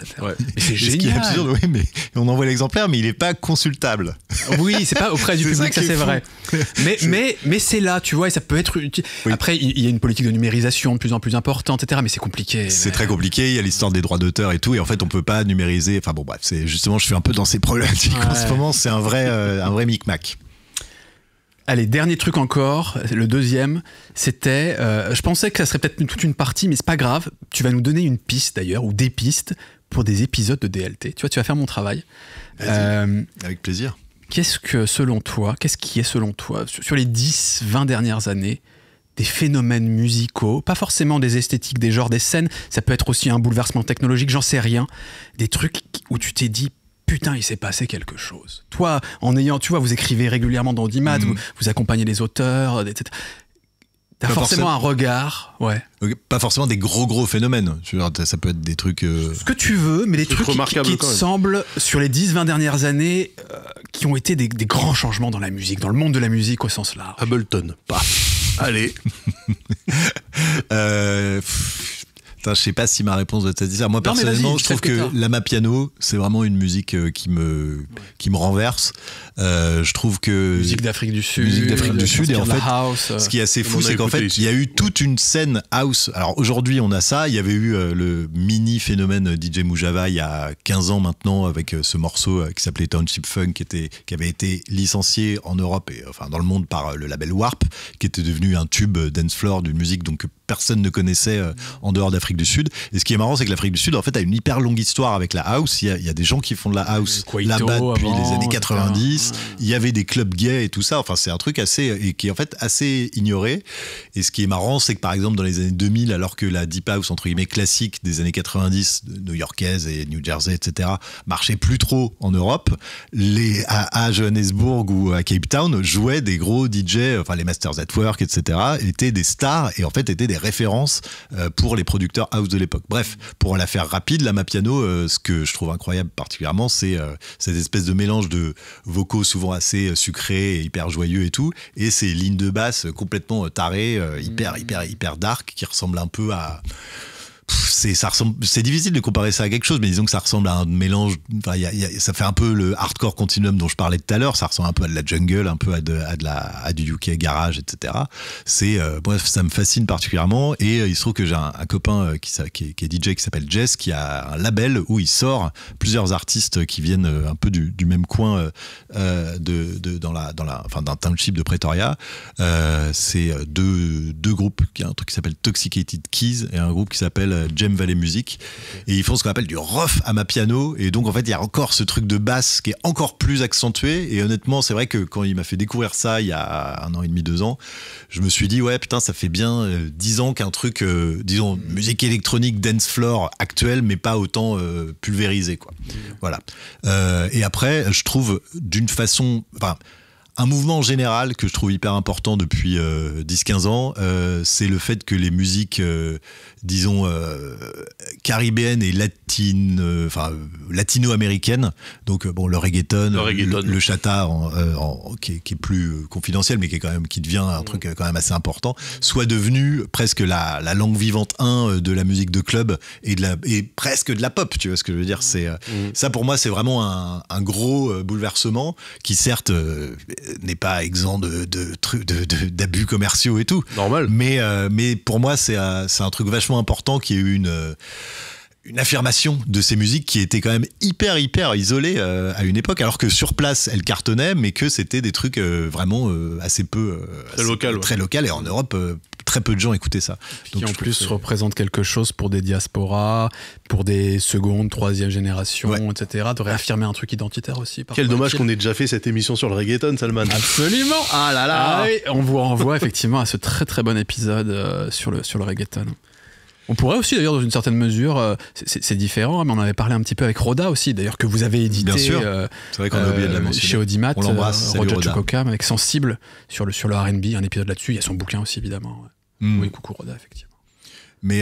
C'est génial. mais on envoie l'exemplaire, mais il n'est pas consultable. Oui, c'est pas auprès du public, ça, c'est vrai. Mais, mais, mais c'est là, tu vois, et ça peut être utile. Après, il y a une politique de numérisation de plus en plus importante, etc. Mais c'est compliqué. C'est très euh, compliqué. Il y a l'histoire des droits d'auteur et tout. Et en fait, on peut pas numériser. Enfin bon, bref, c'est justement, je suis un peu dans ces problématiques en ce moment. C'est un vrai, euh, un vrai micmac. Allez, dernier truc encore, le deuxième, c'était, euh, je pensais que ça serait peut-être toute une partie, mais c'est pas grave. Tu vas nous donner une piste d'ailleurs, ou des pistes pour des épisodes de DLT. Tu vois, tu vas faire mon travail. Euh, avec plaisir. Qu'est-ce que, selon toi, qu'est-ce qui est selon toi, sur les 10, 20 dernières années, des phénomènes musicaux, pas forcément des esthétiques, des genres, des scènes, ça peut être aussi un bouleversement technologique, j'en sais rien, des trucs où tu t'es dit, putain, il s'est passé quelque chose. Toi, en ayant, tu vois, vous écrivez régulièrement dans Audimat, mhm. vous, accompagnez les auteurs, etc. T'as forcément, un regard, ouais. Pas forcément des gros gros phénomènes. Ça peut être des trucs. Euh, Ce que tu veux, mais des trucs qui, te semblent, sur les 10-20 dernières années, euh, qui ont été des, grands changements dans la musique, dans le monde de la musique au sens large. Ableton, pas. Allez. euh, je ne sais pas si ma réponse va te satisfaire. Moi, personnellement, je trouve que, Lama la c'est vraiment une musique euh, qui me, qui me renverse. Euh, je trouve que. Musique d'Afrique du Sud. Musique d'Afrique du Sud. Et en fait, house, euh, ce qui est assez fou, c'est qu'en fait, il y a eu toute une scène house. Alors aujourd'hui, on a ça. Il y avait eu le mini phénomène DJ Mujava, il y a 15 ans maintenant avec ce morceau qui s'appelait Township Funk, qui, était, qui avait été licencié en Europe et enfin dans le monde par le label Warp, qui était devenu un tube dance floor d'une musique donc personne ne connaissait euh, mm. en dehors d'Afrique du Sud. Et ce qui est marrant, c'est que l'Afrique du Sud, en fait, a une hyper longue histoire avec la house. Il y a, des gens qui font de la house euh, là-bas depuis les années 90. Mm. Il y avait des clubs gays et tout ça. Enfin, c'est un truc assez, et qui est en fait assez ignoré. Et ce qui est marrant, c'est que par exemple, dans les années 2000, alors que la deep house, entre guillemets, classique des années 90, new-yorkaise et New Jersey, etc., marchait plus trop en Europe, les, à, à Johannesburg ou à Cape Town jouaient des gros DJ, enfin les Masters at Work, etc., étaient des stars et en fait étaient des Référence références euh, pour les producteurs house de l'époque. Bref, pour la faire rapide, la piano, euh, ce que je trouve incroyable particulièrement, c'est euh, cette espèce de mélange de vocaux souvent assez sucrés et hyper joyeux et tout, et ces lignes de basse complètement tarées, hyper, mmh. hyper, hyper dark, qui ressemblent un peu à c'est ça ressemble c'est difficile de comparer ça à quelque chose mais disons que ça ressemble à un mélange enfin, ça fait un peu le hardcore continuum dont je parlais tout à l'heure ça ressemble un peu à de la jungle un peu à de, à de la à du UK garage etc c'est euh, ça me fascine particulièrement et euh, il se trouve que j'ai un, copain euh, qui, qui, est, DJ qui s'appelle Jess qui a un label où il sort plusieurs artistes qui viennent un peu du, même coin de, de, dans la dans la enfin d'un township de Pretoria c'est deux, deux groupes il y a un truc qui s'appelle Toxicated Keys et un groupe qui s'appelle Jam Valley Music. Et ils font ce qu'on appelle du rough à ma piano. Et donc, en fait, il y a encore ce truc de basse qui est encore plus accentué. Et honnêtement, c'est vrai que quand il m'a fait découvrir ça il y a un an et demi, deux ans, je me suis dit, ouais, putain, ça fait bien euh, dix ans qu'un truc, euh, disons, musique électronique, dance floor actuel, mais pas autant euh, pulvérisé, quoi. Voilà. et après, je trouve d'une façon. Enfin, un mouvement en général que je trouve hyper important depuis 10-15 ans, c'est le fait que les musiques disons, euh, caribéenne et latine, euh, enfin, latino-américaine. Donc, euh, bon, le reggaeton, le, reggaeton. chata, euh, qui, est, plus confidentiel, mais qui, est quand même, qui devient un truc quand même assez important, soit devenu presque la, langue vivante 1 de la musique de club et, de la, et presque de la pop, tu vois ce que je veux dire c'est mm. Ça, pour moi, c'est vraiment un, gros bouleversement qui, certes, n'est pas exempt d'abus de, de, de, commerciaux et tout. Normal. Mais, mais pour moi, c'est un truc vachement important qu'il y ait eu une euh, une affirmation de ces musiques qui étaient quand même hyper hyper isolées euh, à une époque alors que sur place elles cartonnaient mais que c'était des trucs euh, vraiment assez peu très local très local et en Europe très peu de gens écoutaient ça Donc, qui en plus représente quelque chose pour des diasporas pour des secondes troisième génération etc de réaffirmer un truc identitaire aussi par quel dommage qu'on ait déjà fait cette émission sur le reggaeton Salman absolument ah là là ah on vous renvoie effectivement à ce très très bon épisode sur le sur le reggaeton on pourrait aussi, d'ailleurs, dans une certaine mesure, euh, c'est différent, hein, mais on avait parlé un petit peu avec Roda aussi, d'ailleurs, que vous avez édité. Bien sûr. Euh, c'est vrai qu'on a euh, de la mentionner. Chez Audimat, on Roger avec Sensible, sur le, sur le RB, un épisode là-dessus. Il y a son bouquin aussi, évidemment. Hmm. Oui, coucou Roda, effectivement. Mais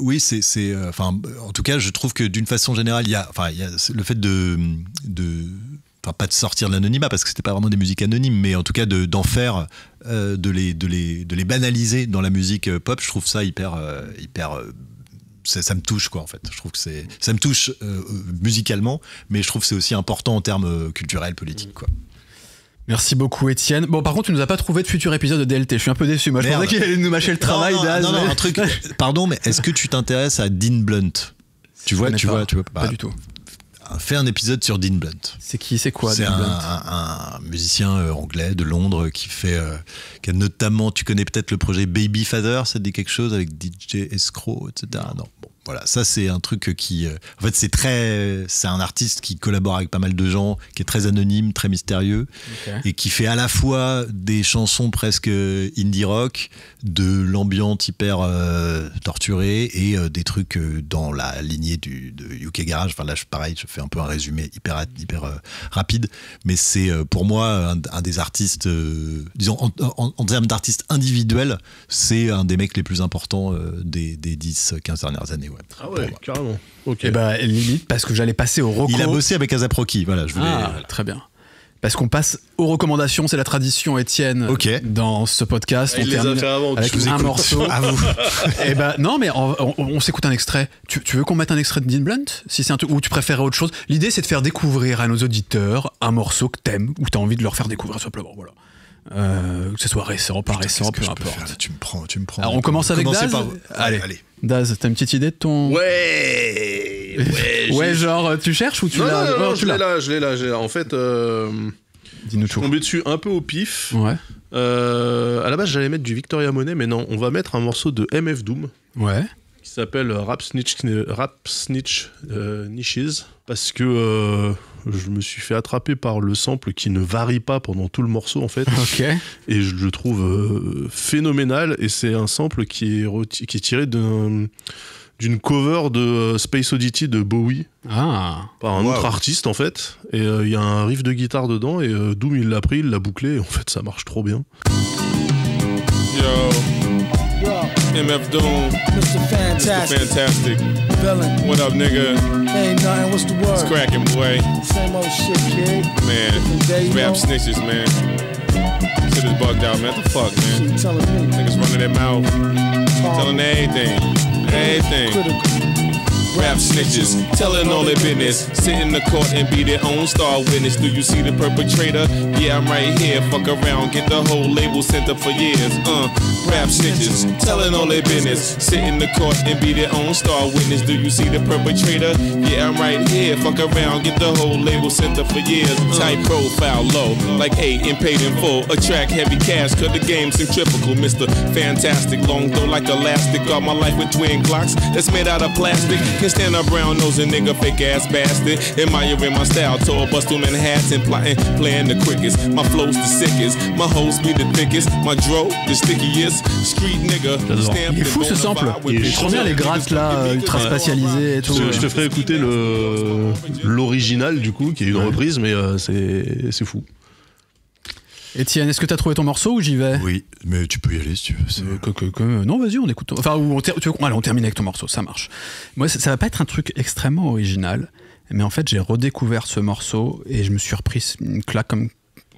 oui, c'est, enfin, en tout cas, je trouve que d'une façon générale, il y a, enfin, le fait de pas de sortir de l'anonymat parce que c'était pas vraiment des musiques anonymes, mais en tout cas d'en faire, euh, de, les, de, les, de les banaliser dans la musique euh, pop, je trouve ça hyper, euh, hyper ça, me touche quoi en fait. Je trouve que c'est ça me touche musicalement, mais je trouve que c'est aussi important en termes culturels, politiques quoi. Merci beaucoup Étienne. Bon par contre tu nous as pas trouvé de futur épisode de DLT. Je suis un peu déçu. Moi je pensais qu'il allait nous mâcher le travail. Non, non, un truc. Pardon mais est-ce que tu t'intéresses à Dean Blunt Tu vois, tu vois, tu vois. pas bah, du tout fait un épisode sur Dean Blunt. C'est qui C'est quoi C'est un, musicien euh, anglais de Londres qui fait, euh, qui a notamment, tu connais peut-être le projet Baby Father, ça dit quelque chose avec DJ Escrow, etc. Non, bon. Voilà, ça c'est un truc qui, euh, en fait, c'est très, c'est un artiste qui collabore avec pas mal de gens, qui est très anonyme, très mystérieux, et qui fait à la fois des chansons presque euh, indie rock, de l'ambiance hyper euh, torturée et des trucs dans la lignée de UK Garage. Enfin là, pareil, je fais un peu un résumé hyper hyper rapide, mais c'est pour moi un, des artistes, disons en, termes d'artiste individuel, c'est un des mecs les plus importants des, des 10-15 dernières années ah ouais, carrément. Ok. Et eh bah, ben, limite, parce que j'allais passer au recours. Il a bossé avec Azaproki, voilà, je ah, euh, très bien. Parce qu'on passe aux recommandations, c'est la tradition Étienne dans ce podcast. Ah, on termine avec un morceau. à ah, vous. Et eh ben bah, non, mais on, s'écoute un extrait. Tu, veux qu'on mette un extrait de Dean Blunt Si c'est un ou tu préfères autre chose L'idée, c'est de faire découvrir à nos auditeurs un morceau que t'aimes ou t'as envie de leur faire découvrir simplement. Voilà. Euh, que ce soit récent, pas récent, peu importe. tu me prends, tu me prends. Alors on, commence avec Daz. Allez. Allez. Daz, t'as une petite idée de ton. Ouais Ouais, genre, tu cherches ou tu l'as Non, non, non, oh, je l'ai là, je l'ai là, En fait. Euh... Dis-nous dessus un peu au pif. Ouais. Euh, à la base, j'allais mettre du Victoria Monet, mais non, on va mettre un morceau de MF Doom. Ouais. Qui s'appelle Rap Snitch, euh, Rap Snitch euh, Niches. Parce que je me suis fait attraper par le sample qui ne varie pas pendant tout le morceau en fait. Et je le trouve euh, phénoménal et c'est un sample qui est, qui est tiré d'une cover de euh, Space Oddity de Bowie ah, par un autre artiste en fait et euh, il y a un riff de guitare dedans et d'où Doom il l'a pris il l'a bouclé et en fait ça marche trop bien Yo. MF Doom. Mr. Fantastic. Mr. Fantastic. Villain. What up, nigga? Ain't nothing. What's the word? It's cracking, boy. Same old shit, kid. Man, rap snitches, man. Shit is bugged out, man. What the fuck, man? telling me. Niggas running their mouth. Telling everything. Everything. Critical rap snitches, telling all their business. Sit in the court and be their own star witness. Do you see the perpetrator? Yeah, I'm right here. Fuck around, get the whole label sent up for years. Uh, rap snitches, telling all their business. Sit in the court and be their own star witness. Do you see the perpetrator? Yeah, I'm right here. Fuck around, get the whole label sent up for years. Uh. profile, low, like eight and paid in full. Attract heavy cash, cut the game centrifugal. Mr. Fantastic, long though like elastic. All my life with twin clocks. that's made out of plastic. can stand up brown nosing nigga, fake ass bastard. Admiring my style, tall bustle and hats and plotting, playing the quickest. My flow's the sickest, my hoes be the thickest, my dro the stickiest. Street nigga, Il est fou ce sample. Il est trop bien les grattes là, ultra spatialisées et tout. Je, te ferai écouter le l'original du coup, qui est une reprise, mais euh, c'est fou. Etienne, est-ce que tu as trouvé ton morceau ou j'y vais Oui, mais tu peux y aller si tu veux. Euh, euh, non, vas-y, on écoute. Enfin, on, termine avec ton morceau, ça marche. Moi, ça, va pas être un truc extrêmement original, mais en fait, j'ai redécouvert ce morceau et je me suis repris une claque comme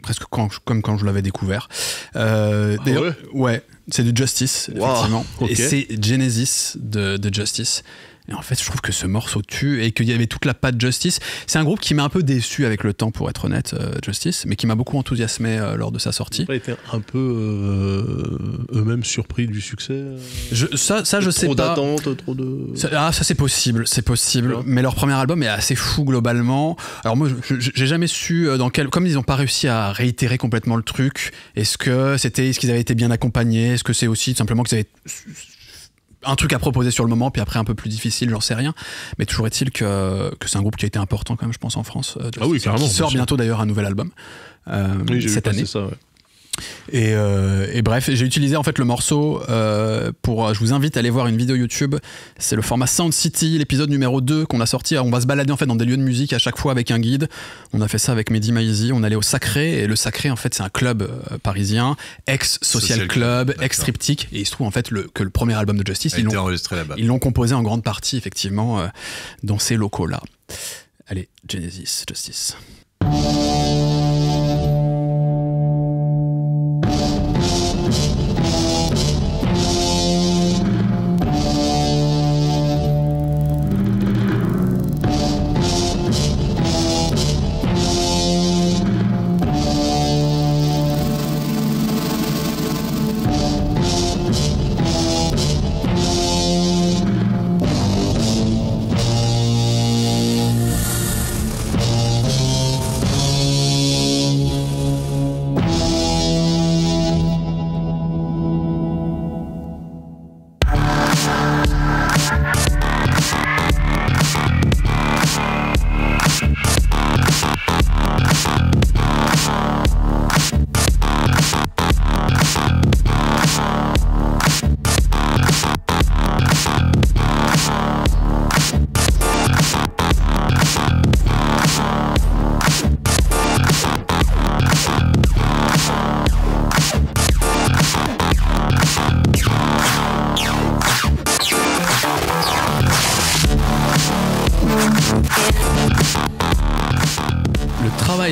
presque comme quand je l'avais découvert. Euh, ah ouais, c'est de Justice, effectivement. Et c'est Genesis de, de Justice. Et en fait, je trouve que ce morceau tue et qu'il y avait toute la patte Justice. C'est un groupe qui m'a un peu déçu avec le temps, pour être honnête, euh, Justice, mais qui m'a beaucoup enthousiasmé euh, lors de sa sortie. Ils été un peu euh, eux-mêmes surpris du succès. Je, ça, ça je sais pas. Trop d'attentes trop de. Ça, ah, ça c'est possible, c'est possible. Mais leur premier album est assez fou globalement. Alors moi, j'ai jamais su dans quel. Comme ils n'ont pas réussi à réitérer complètement le truc, est-ce que c'était, est-ce qu'ils avaient été bien accompagnés, est-ce que c'est aussi tout simplement qu'ils avaient un truc à proposer sur le moment, puis après un peu plus difficile, j'en sais rien. Mais toujours est-il que, c'est un groupe qui a été important quand même, je pense, en France. Euh, ah oui, qui sort bientôt d'ailleurs un nouvel album euh, cette année. Euh, et, bref, j'ai utilisé en fait le morceau euh, pour. Euh, je vous invite à aller voir une vidéo YouTube. C'est le format Sound City, l'épisode numéro 2 qu'on a sorti. On va se balader en fait dans des lieux de musique à chaque fois avec un guide. On a fait ça avec Mehdi Maizi. On allait au Sacré. Et le Sacré, en fait, c'est un club parisien, ex-social club, ex-triptyque. Et il se trouve en fait que le premier album de Justice, ils l'ont enregistré là-bas. Ils l'ont composé en grande partie, effectivement, dans ces locaux-là. Allez, Genesis, Justice.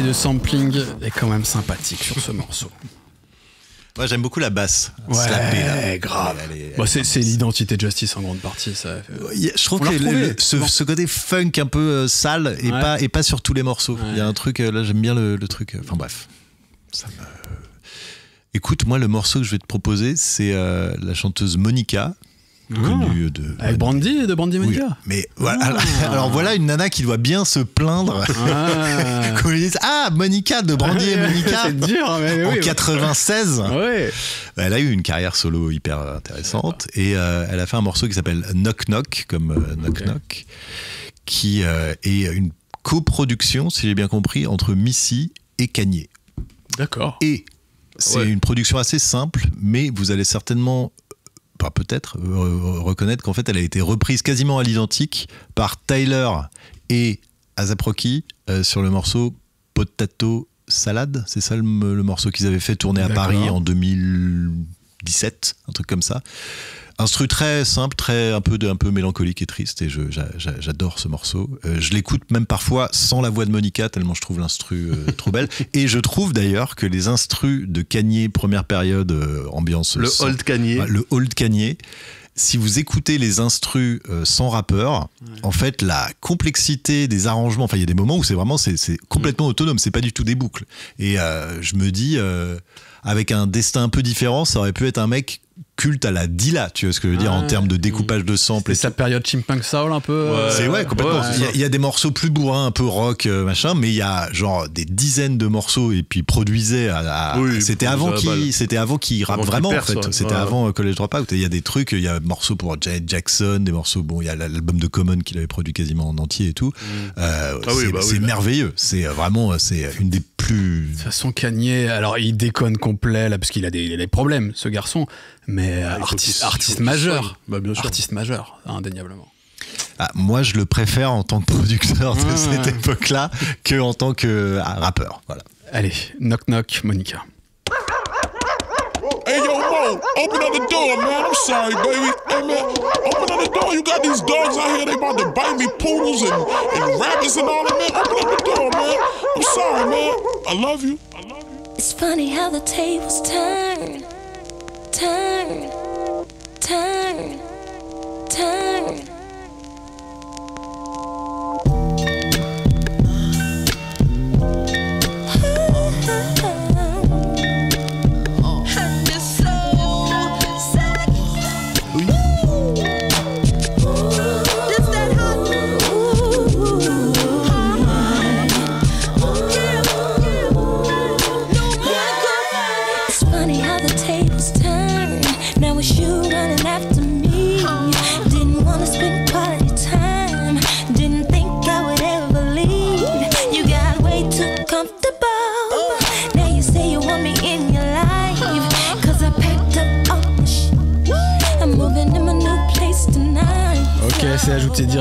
de sampling est quand même sympathique sur ce morceau. Moi, j'aime beaucoup la basse. grave. c'est, l'identité de Justice en grande partie. Ça. Je trouve que ce, côté funk un peu euh, sale et, pas, et pas sur tous les morceaux. Il y a un truc, euh, là, j'aime bien le, truc. Euh, enfin, bref. Écoute, moi, le morceau que je vais te proposer, c'est la chanteuse Monica, Mmh. Euh, de, Brandy de Brandy Monica Mais ah. alors voilà une nana qui doit bien se plaindre ah. ah Monica de Brandy et Monica C'est dur, hein, En 96. Elle a eu une carrière solo hyper intéressante et euh, elle a fait un morceau qui s'appelle Knock Knock, comme euh, Knock Knock, qui est une coproduction, si j'ai bien compris, entre Missy et Kanye. D'accord. Et c'est une production assez simple, mais vous allez certainement pas peut-être euh, reconnaître qu'en fait elle a été reprise quasiment à l'identique par Tyler et Azaproki euh, sur le morceau Potato Salade. C'est ça le morceau qu'ils avaient fait tourner à Paris en 2017, un truc comme ça. Instru très simple, très un peu, peu mélancolique et triste, et j'adore ce morceau. Euh, je l'écoute même parfois sans la voix de Monica, tellement je trouve l'instru euh, trop belle. Et je trouve d'ailleurs que les instrus de Cagné, première période, euh, ambiance. Le old Cagné. Ah, le old Cagné si vous écoutez les instrus sans rappeur, en fait, la complexité des arrangements, enfin, il y a des moments où c'est vraiment c'est, complètement mm. autonome, c'est pas du tout des boucles. Et je me dis, avec un destin un peu différent, ça aurait pu être un mec culte à la Dila, tu vois ce que je veux dire, en termes de découpage de samples. c'est sa période Chimpunk Soul un peu. Ouais, euh, c'est ouais, complètement. Il y, a des morceaux plus bourrins, un peu rock, euh, machin, mais il y a genre des dizaines de morceaux et puis produisait à. c'était avant qui, c'était avant qui rappe vraiment en fait. C'était avant euh, College Dropout. Il y a des trucs, il y a morceaux pour Janet Jackson, des morceaux. Bon, il y a l'album de Common qu'il avait produit quasiment en entier et tout. Mm. Ah c'est bah merveilleux. C'est vraiment, c'est une des plus. De toute façon, Kanye, alors il déconne complet là parce qu'il a des problèmes, ce garçon mais euh, ah, artiste, artiste majeur. Bah, bien sûr. Artiste majeur, indéniablement. Ah, moi, je le préfère en tant que producteur de ah. cette ouais. époque-là que en tant que ah, rappeur. Voilà. Allez, knock knock, Monica. Hey yo, bro, open up the door, man. I'm sorry, baby. Hey man, open up the door. You got these dogs out here. They about to bite me, poodles and, and rabbits and all that, man. Open up the door, man. I'm sorry, man. I love you. I love you. It's funny how the tables turn. turn, turn, turn.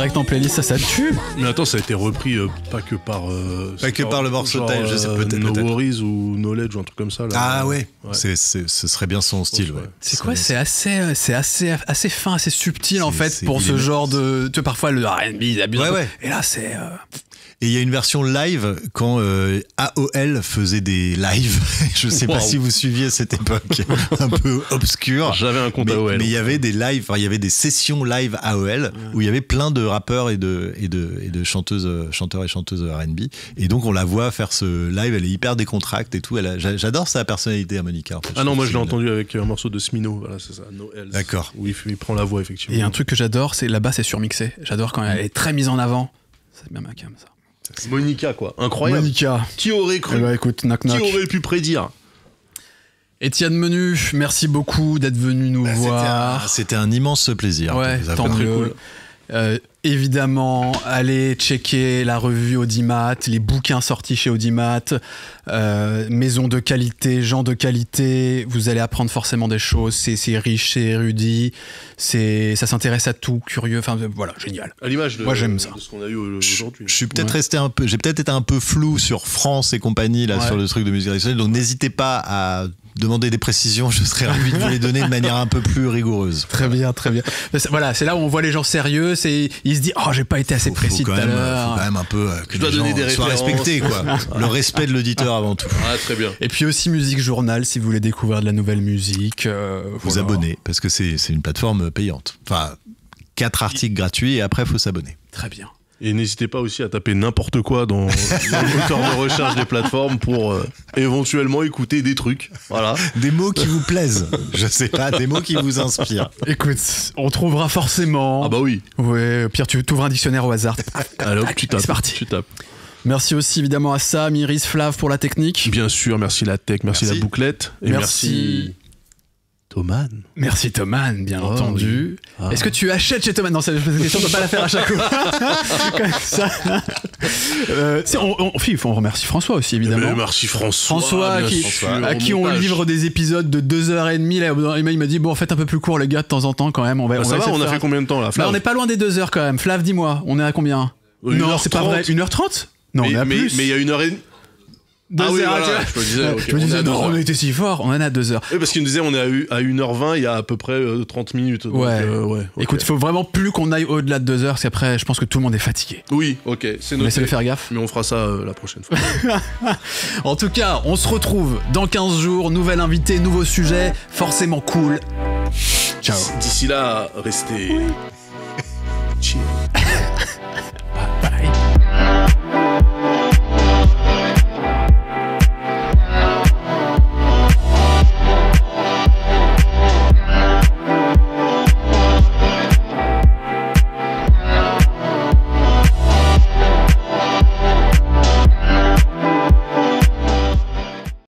direct en playlist, ça, ça tue. Mais attends, ça a été repris euh, pas que par. Euh, pas que par le morceau je sais euh, peut-être. No Worries ou Knowledge ou un truc comme ça. Là. Ah ouais, ce serait bien son style. C'est quoi C'est assez, c'est assez, assez fin, assez subtil en fait pour ce genre de. Tu vois, parfois le RB, il abuse. Ouais, ouais. Et là, c'est. Et il y a une version live quand euh, AOL faisait des lives. Je ne sais pas si vous suiviez cette époque un peu obscure. J'avais un compte AOL. Mais il y avait des lives, il y avait des sessions live AOL où il y avait plein de rappeurs et de, et et de chanteuses, chanteurs et chanteuses RB. Et donc on la voit faire ce live, elle est hyper décontracte et tout. J'adore sa personnalité, à Monica. Ah non, moi je l'ai entendu avec euh, un morceau de Smino, voilà, c'est D'accord. Où il, prend la voix, effectivement. Et un truc que j'adore, c'est là-bas, c'est surmixé. J'adore quand elle est très mise en avant. C'est bien ma cam, ça. Monica, quoi. Incroyable. Monica. Qui aurait cru eh ben, écoute, knock, Qui aurait pu prédire Étienne Menu, merci beaucoup d'être venu nous bah, voir. C'était un, immense plaisir. Ouais, tant mieux. Cool. Euh, évidemment, allez checker la revue Audimat, les bouquins sortis chez Audimat, euh, maisons de qualité, gens de qualité. Vous allez apprendre forcément des choses. C'est riche, c'est érudit, c'est ça s'intéresse à tout, curieux. Enfin voilà, génial. À l'image Moi, j'aime ça. Je, suis peut-être resté un peu, j'ai peut-être été un peu flou sur France et compagnie là sur le truc de musique traditionnelle. Donc n'hésitez pas à demander des précisions, je serais ravi de vous les donner de manière un peu plus rigoureuse. Très bien, très bien. Voilà, c'est là où on voit les gens sérieux, c'est ils se disent "Oh, j'ai pas été assez précis Faut quand même un peu euh, que je les gens soient respectés quoi. le respect de l'auditeur avant tout. Ah, très bien. Et puis aussi musique journal si vous voulez découvrir de la nouvelle musique, euh, vous abonnez parce que c'est une plateforme payante. Enfin, quatre articles gratuits et après faut s'abonner. Très bien. Et n'hésitez pas aussi à taper n'importe quoi dans, le moteur de recherche des plateformes pour euh, éventuellement écouter des trucs. Voilà. Des mots qui vous plaisent. Je sais pas, des mots qui vous inspirent. Écoute, on trouvera forcément. Ah bah oui. Ouais, Pierre, tu ouvres un dictionnaire au hasard. Alors, tu tapes. C'est parti. Tu tapes. Merci aussi évidemment à Sam, Iris, Flav pour la technique. Bien sûr, merci la tech, merci, la bouclette. Et merci Merci Thoman, bien oh, entendu. Ah. Est-ce que tu achètes chez Thoman Non, cette question, on ne peut pas la faire à chaque fois. Comme ça. Euh, on, remercie François aussi, évidemment. Eh ben, merci François. François, à qui on livre des épisodes de 2h30. Il m'a dit Bon, faites un peu plus court, les gars, de temps en temps, quand même. On va, ah, ça va, on a fait combien de temps là bah, On n'est pas loin des 2h quand même. Flav, dis-moi, on est à combien Non, c'est pas vrai. 1h30 non, mais, on est à plus. mais il y a 1 h et ah oui, je me disais, on non, on était si fort, on en à 2 heures. Oui, parce qu'il nous disait, on est à, 1h20, il y a à peu près 30 euh, minutes. ouais. Euh, ouais Écoute, il faut vraiment plus qu'on aille au-delà de 2 heures, parce qu'après, je pense que tout le monde est fatigué. Oui, ok, c'est noté. Laissez-le faire gaffe. Mais on fera ça euh, la prochaine fois. en tout cas, on se retrouve dans 15 jours. Nouvelle invité, nouveau sujet, forcément cool. Ciao. D'ici là, restez.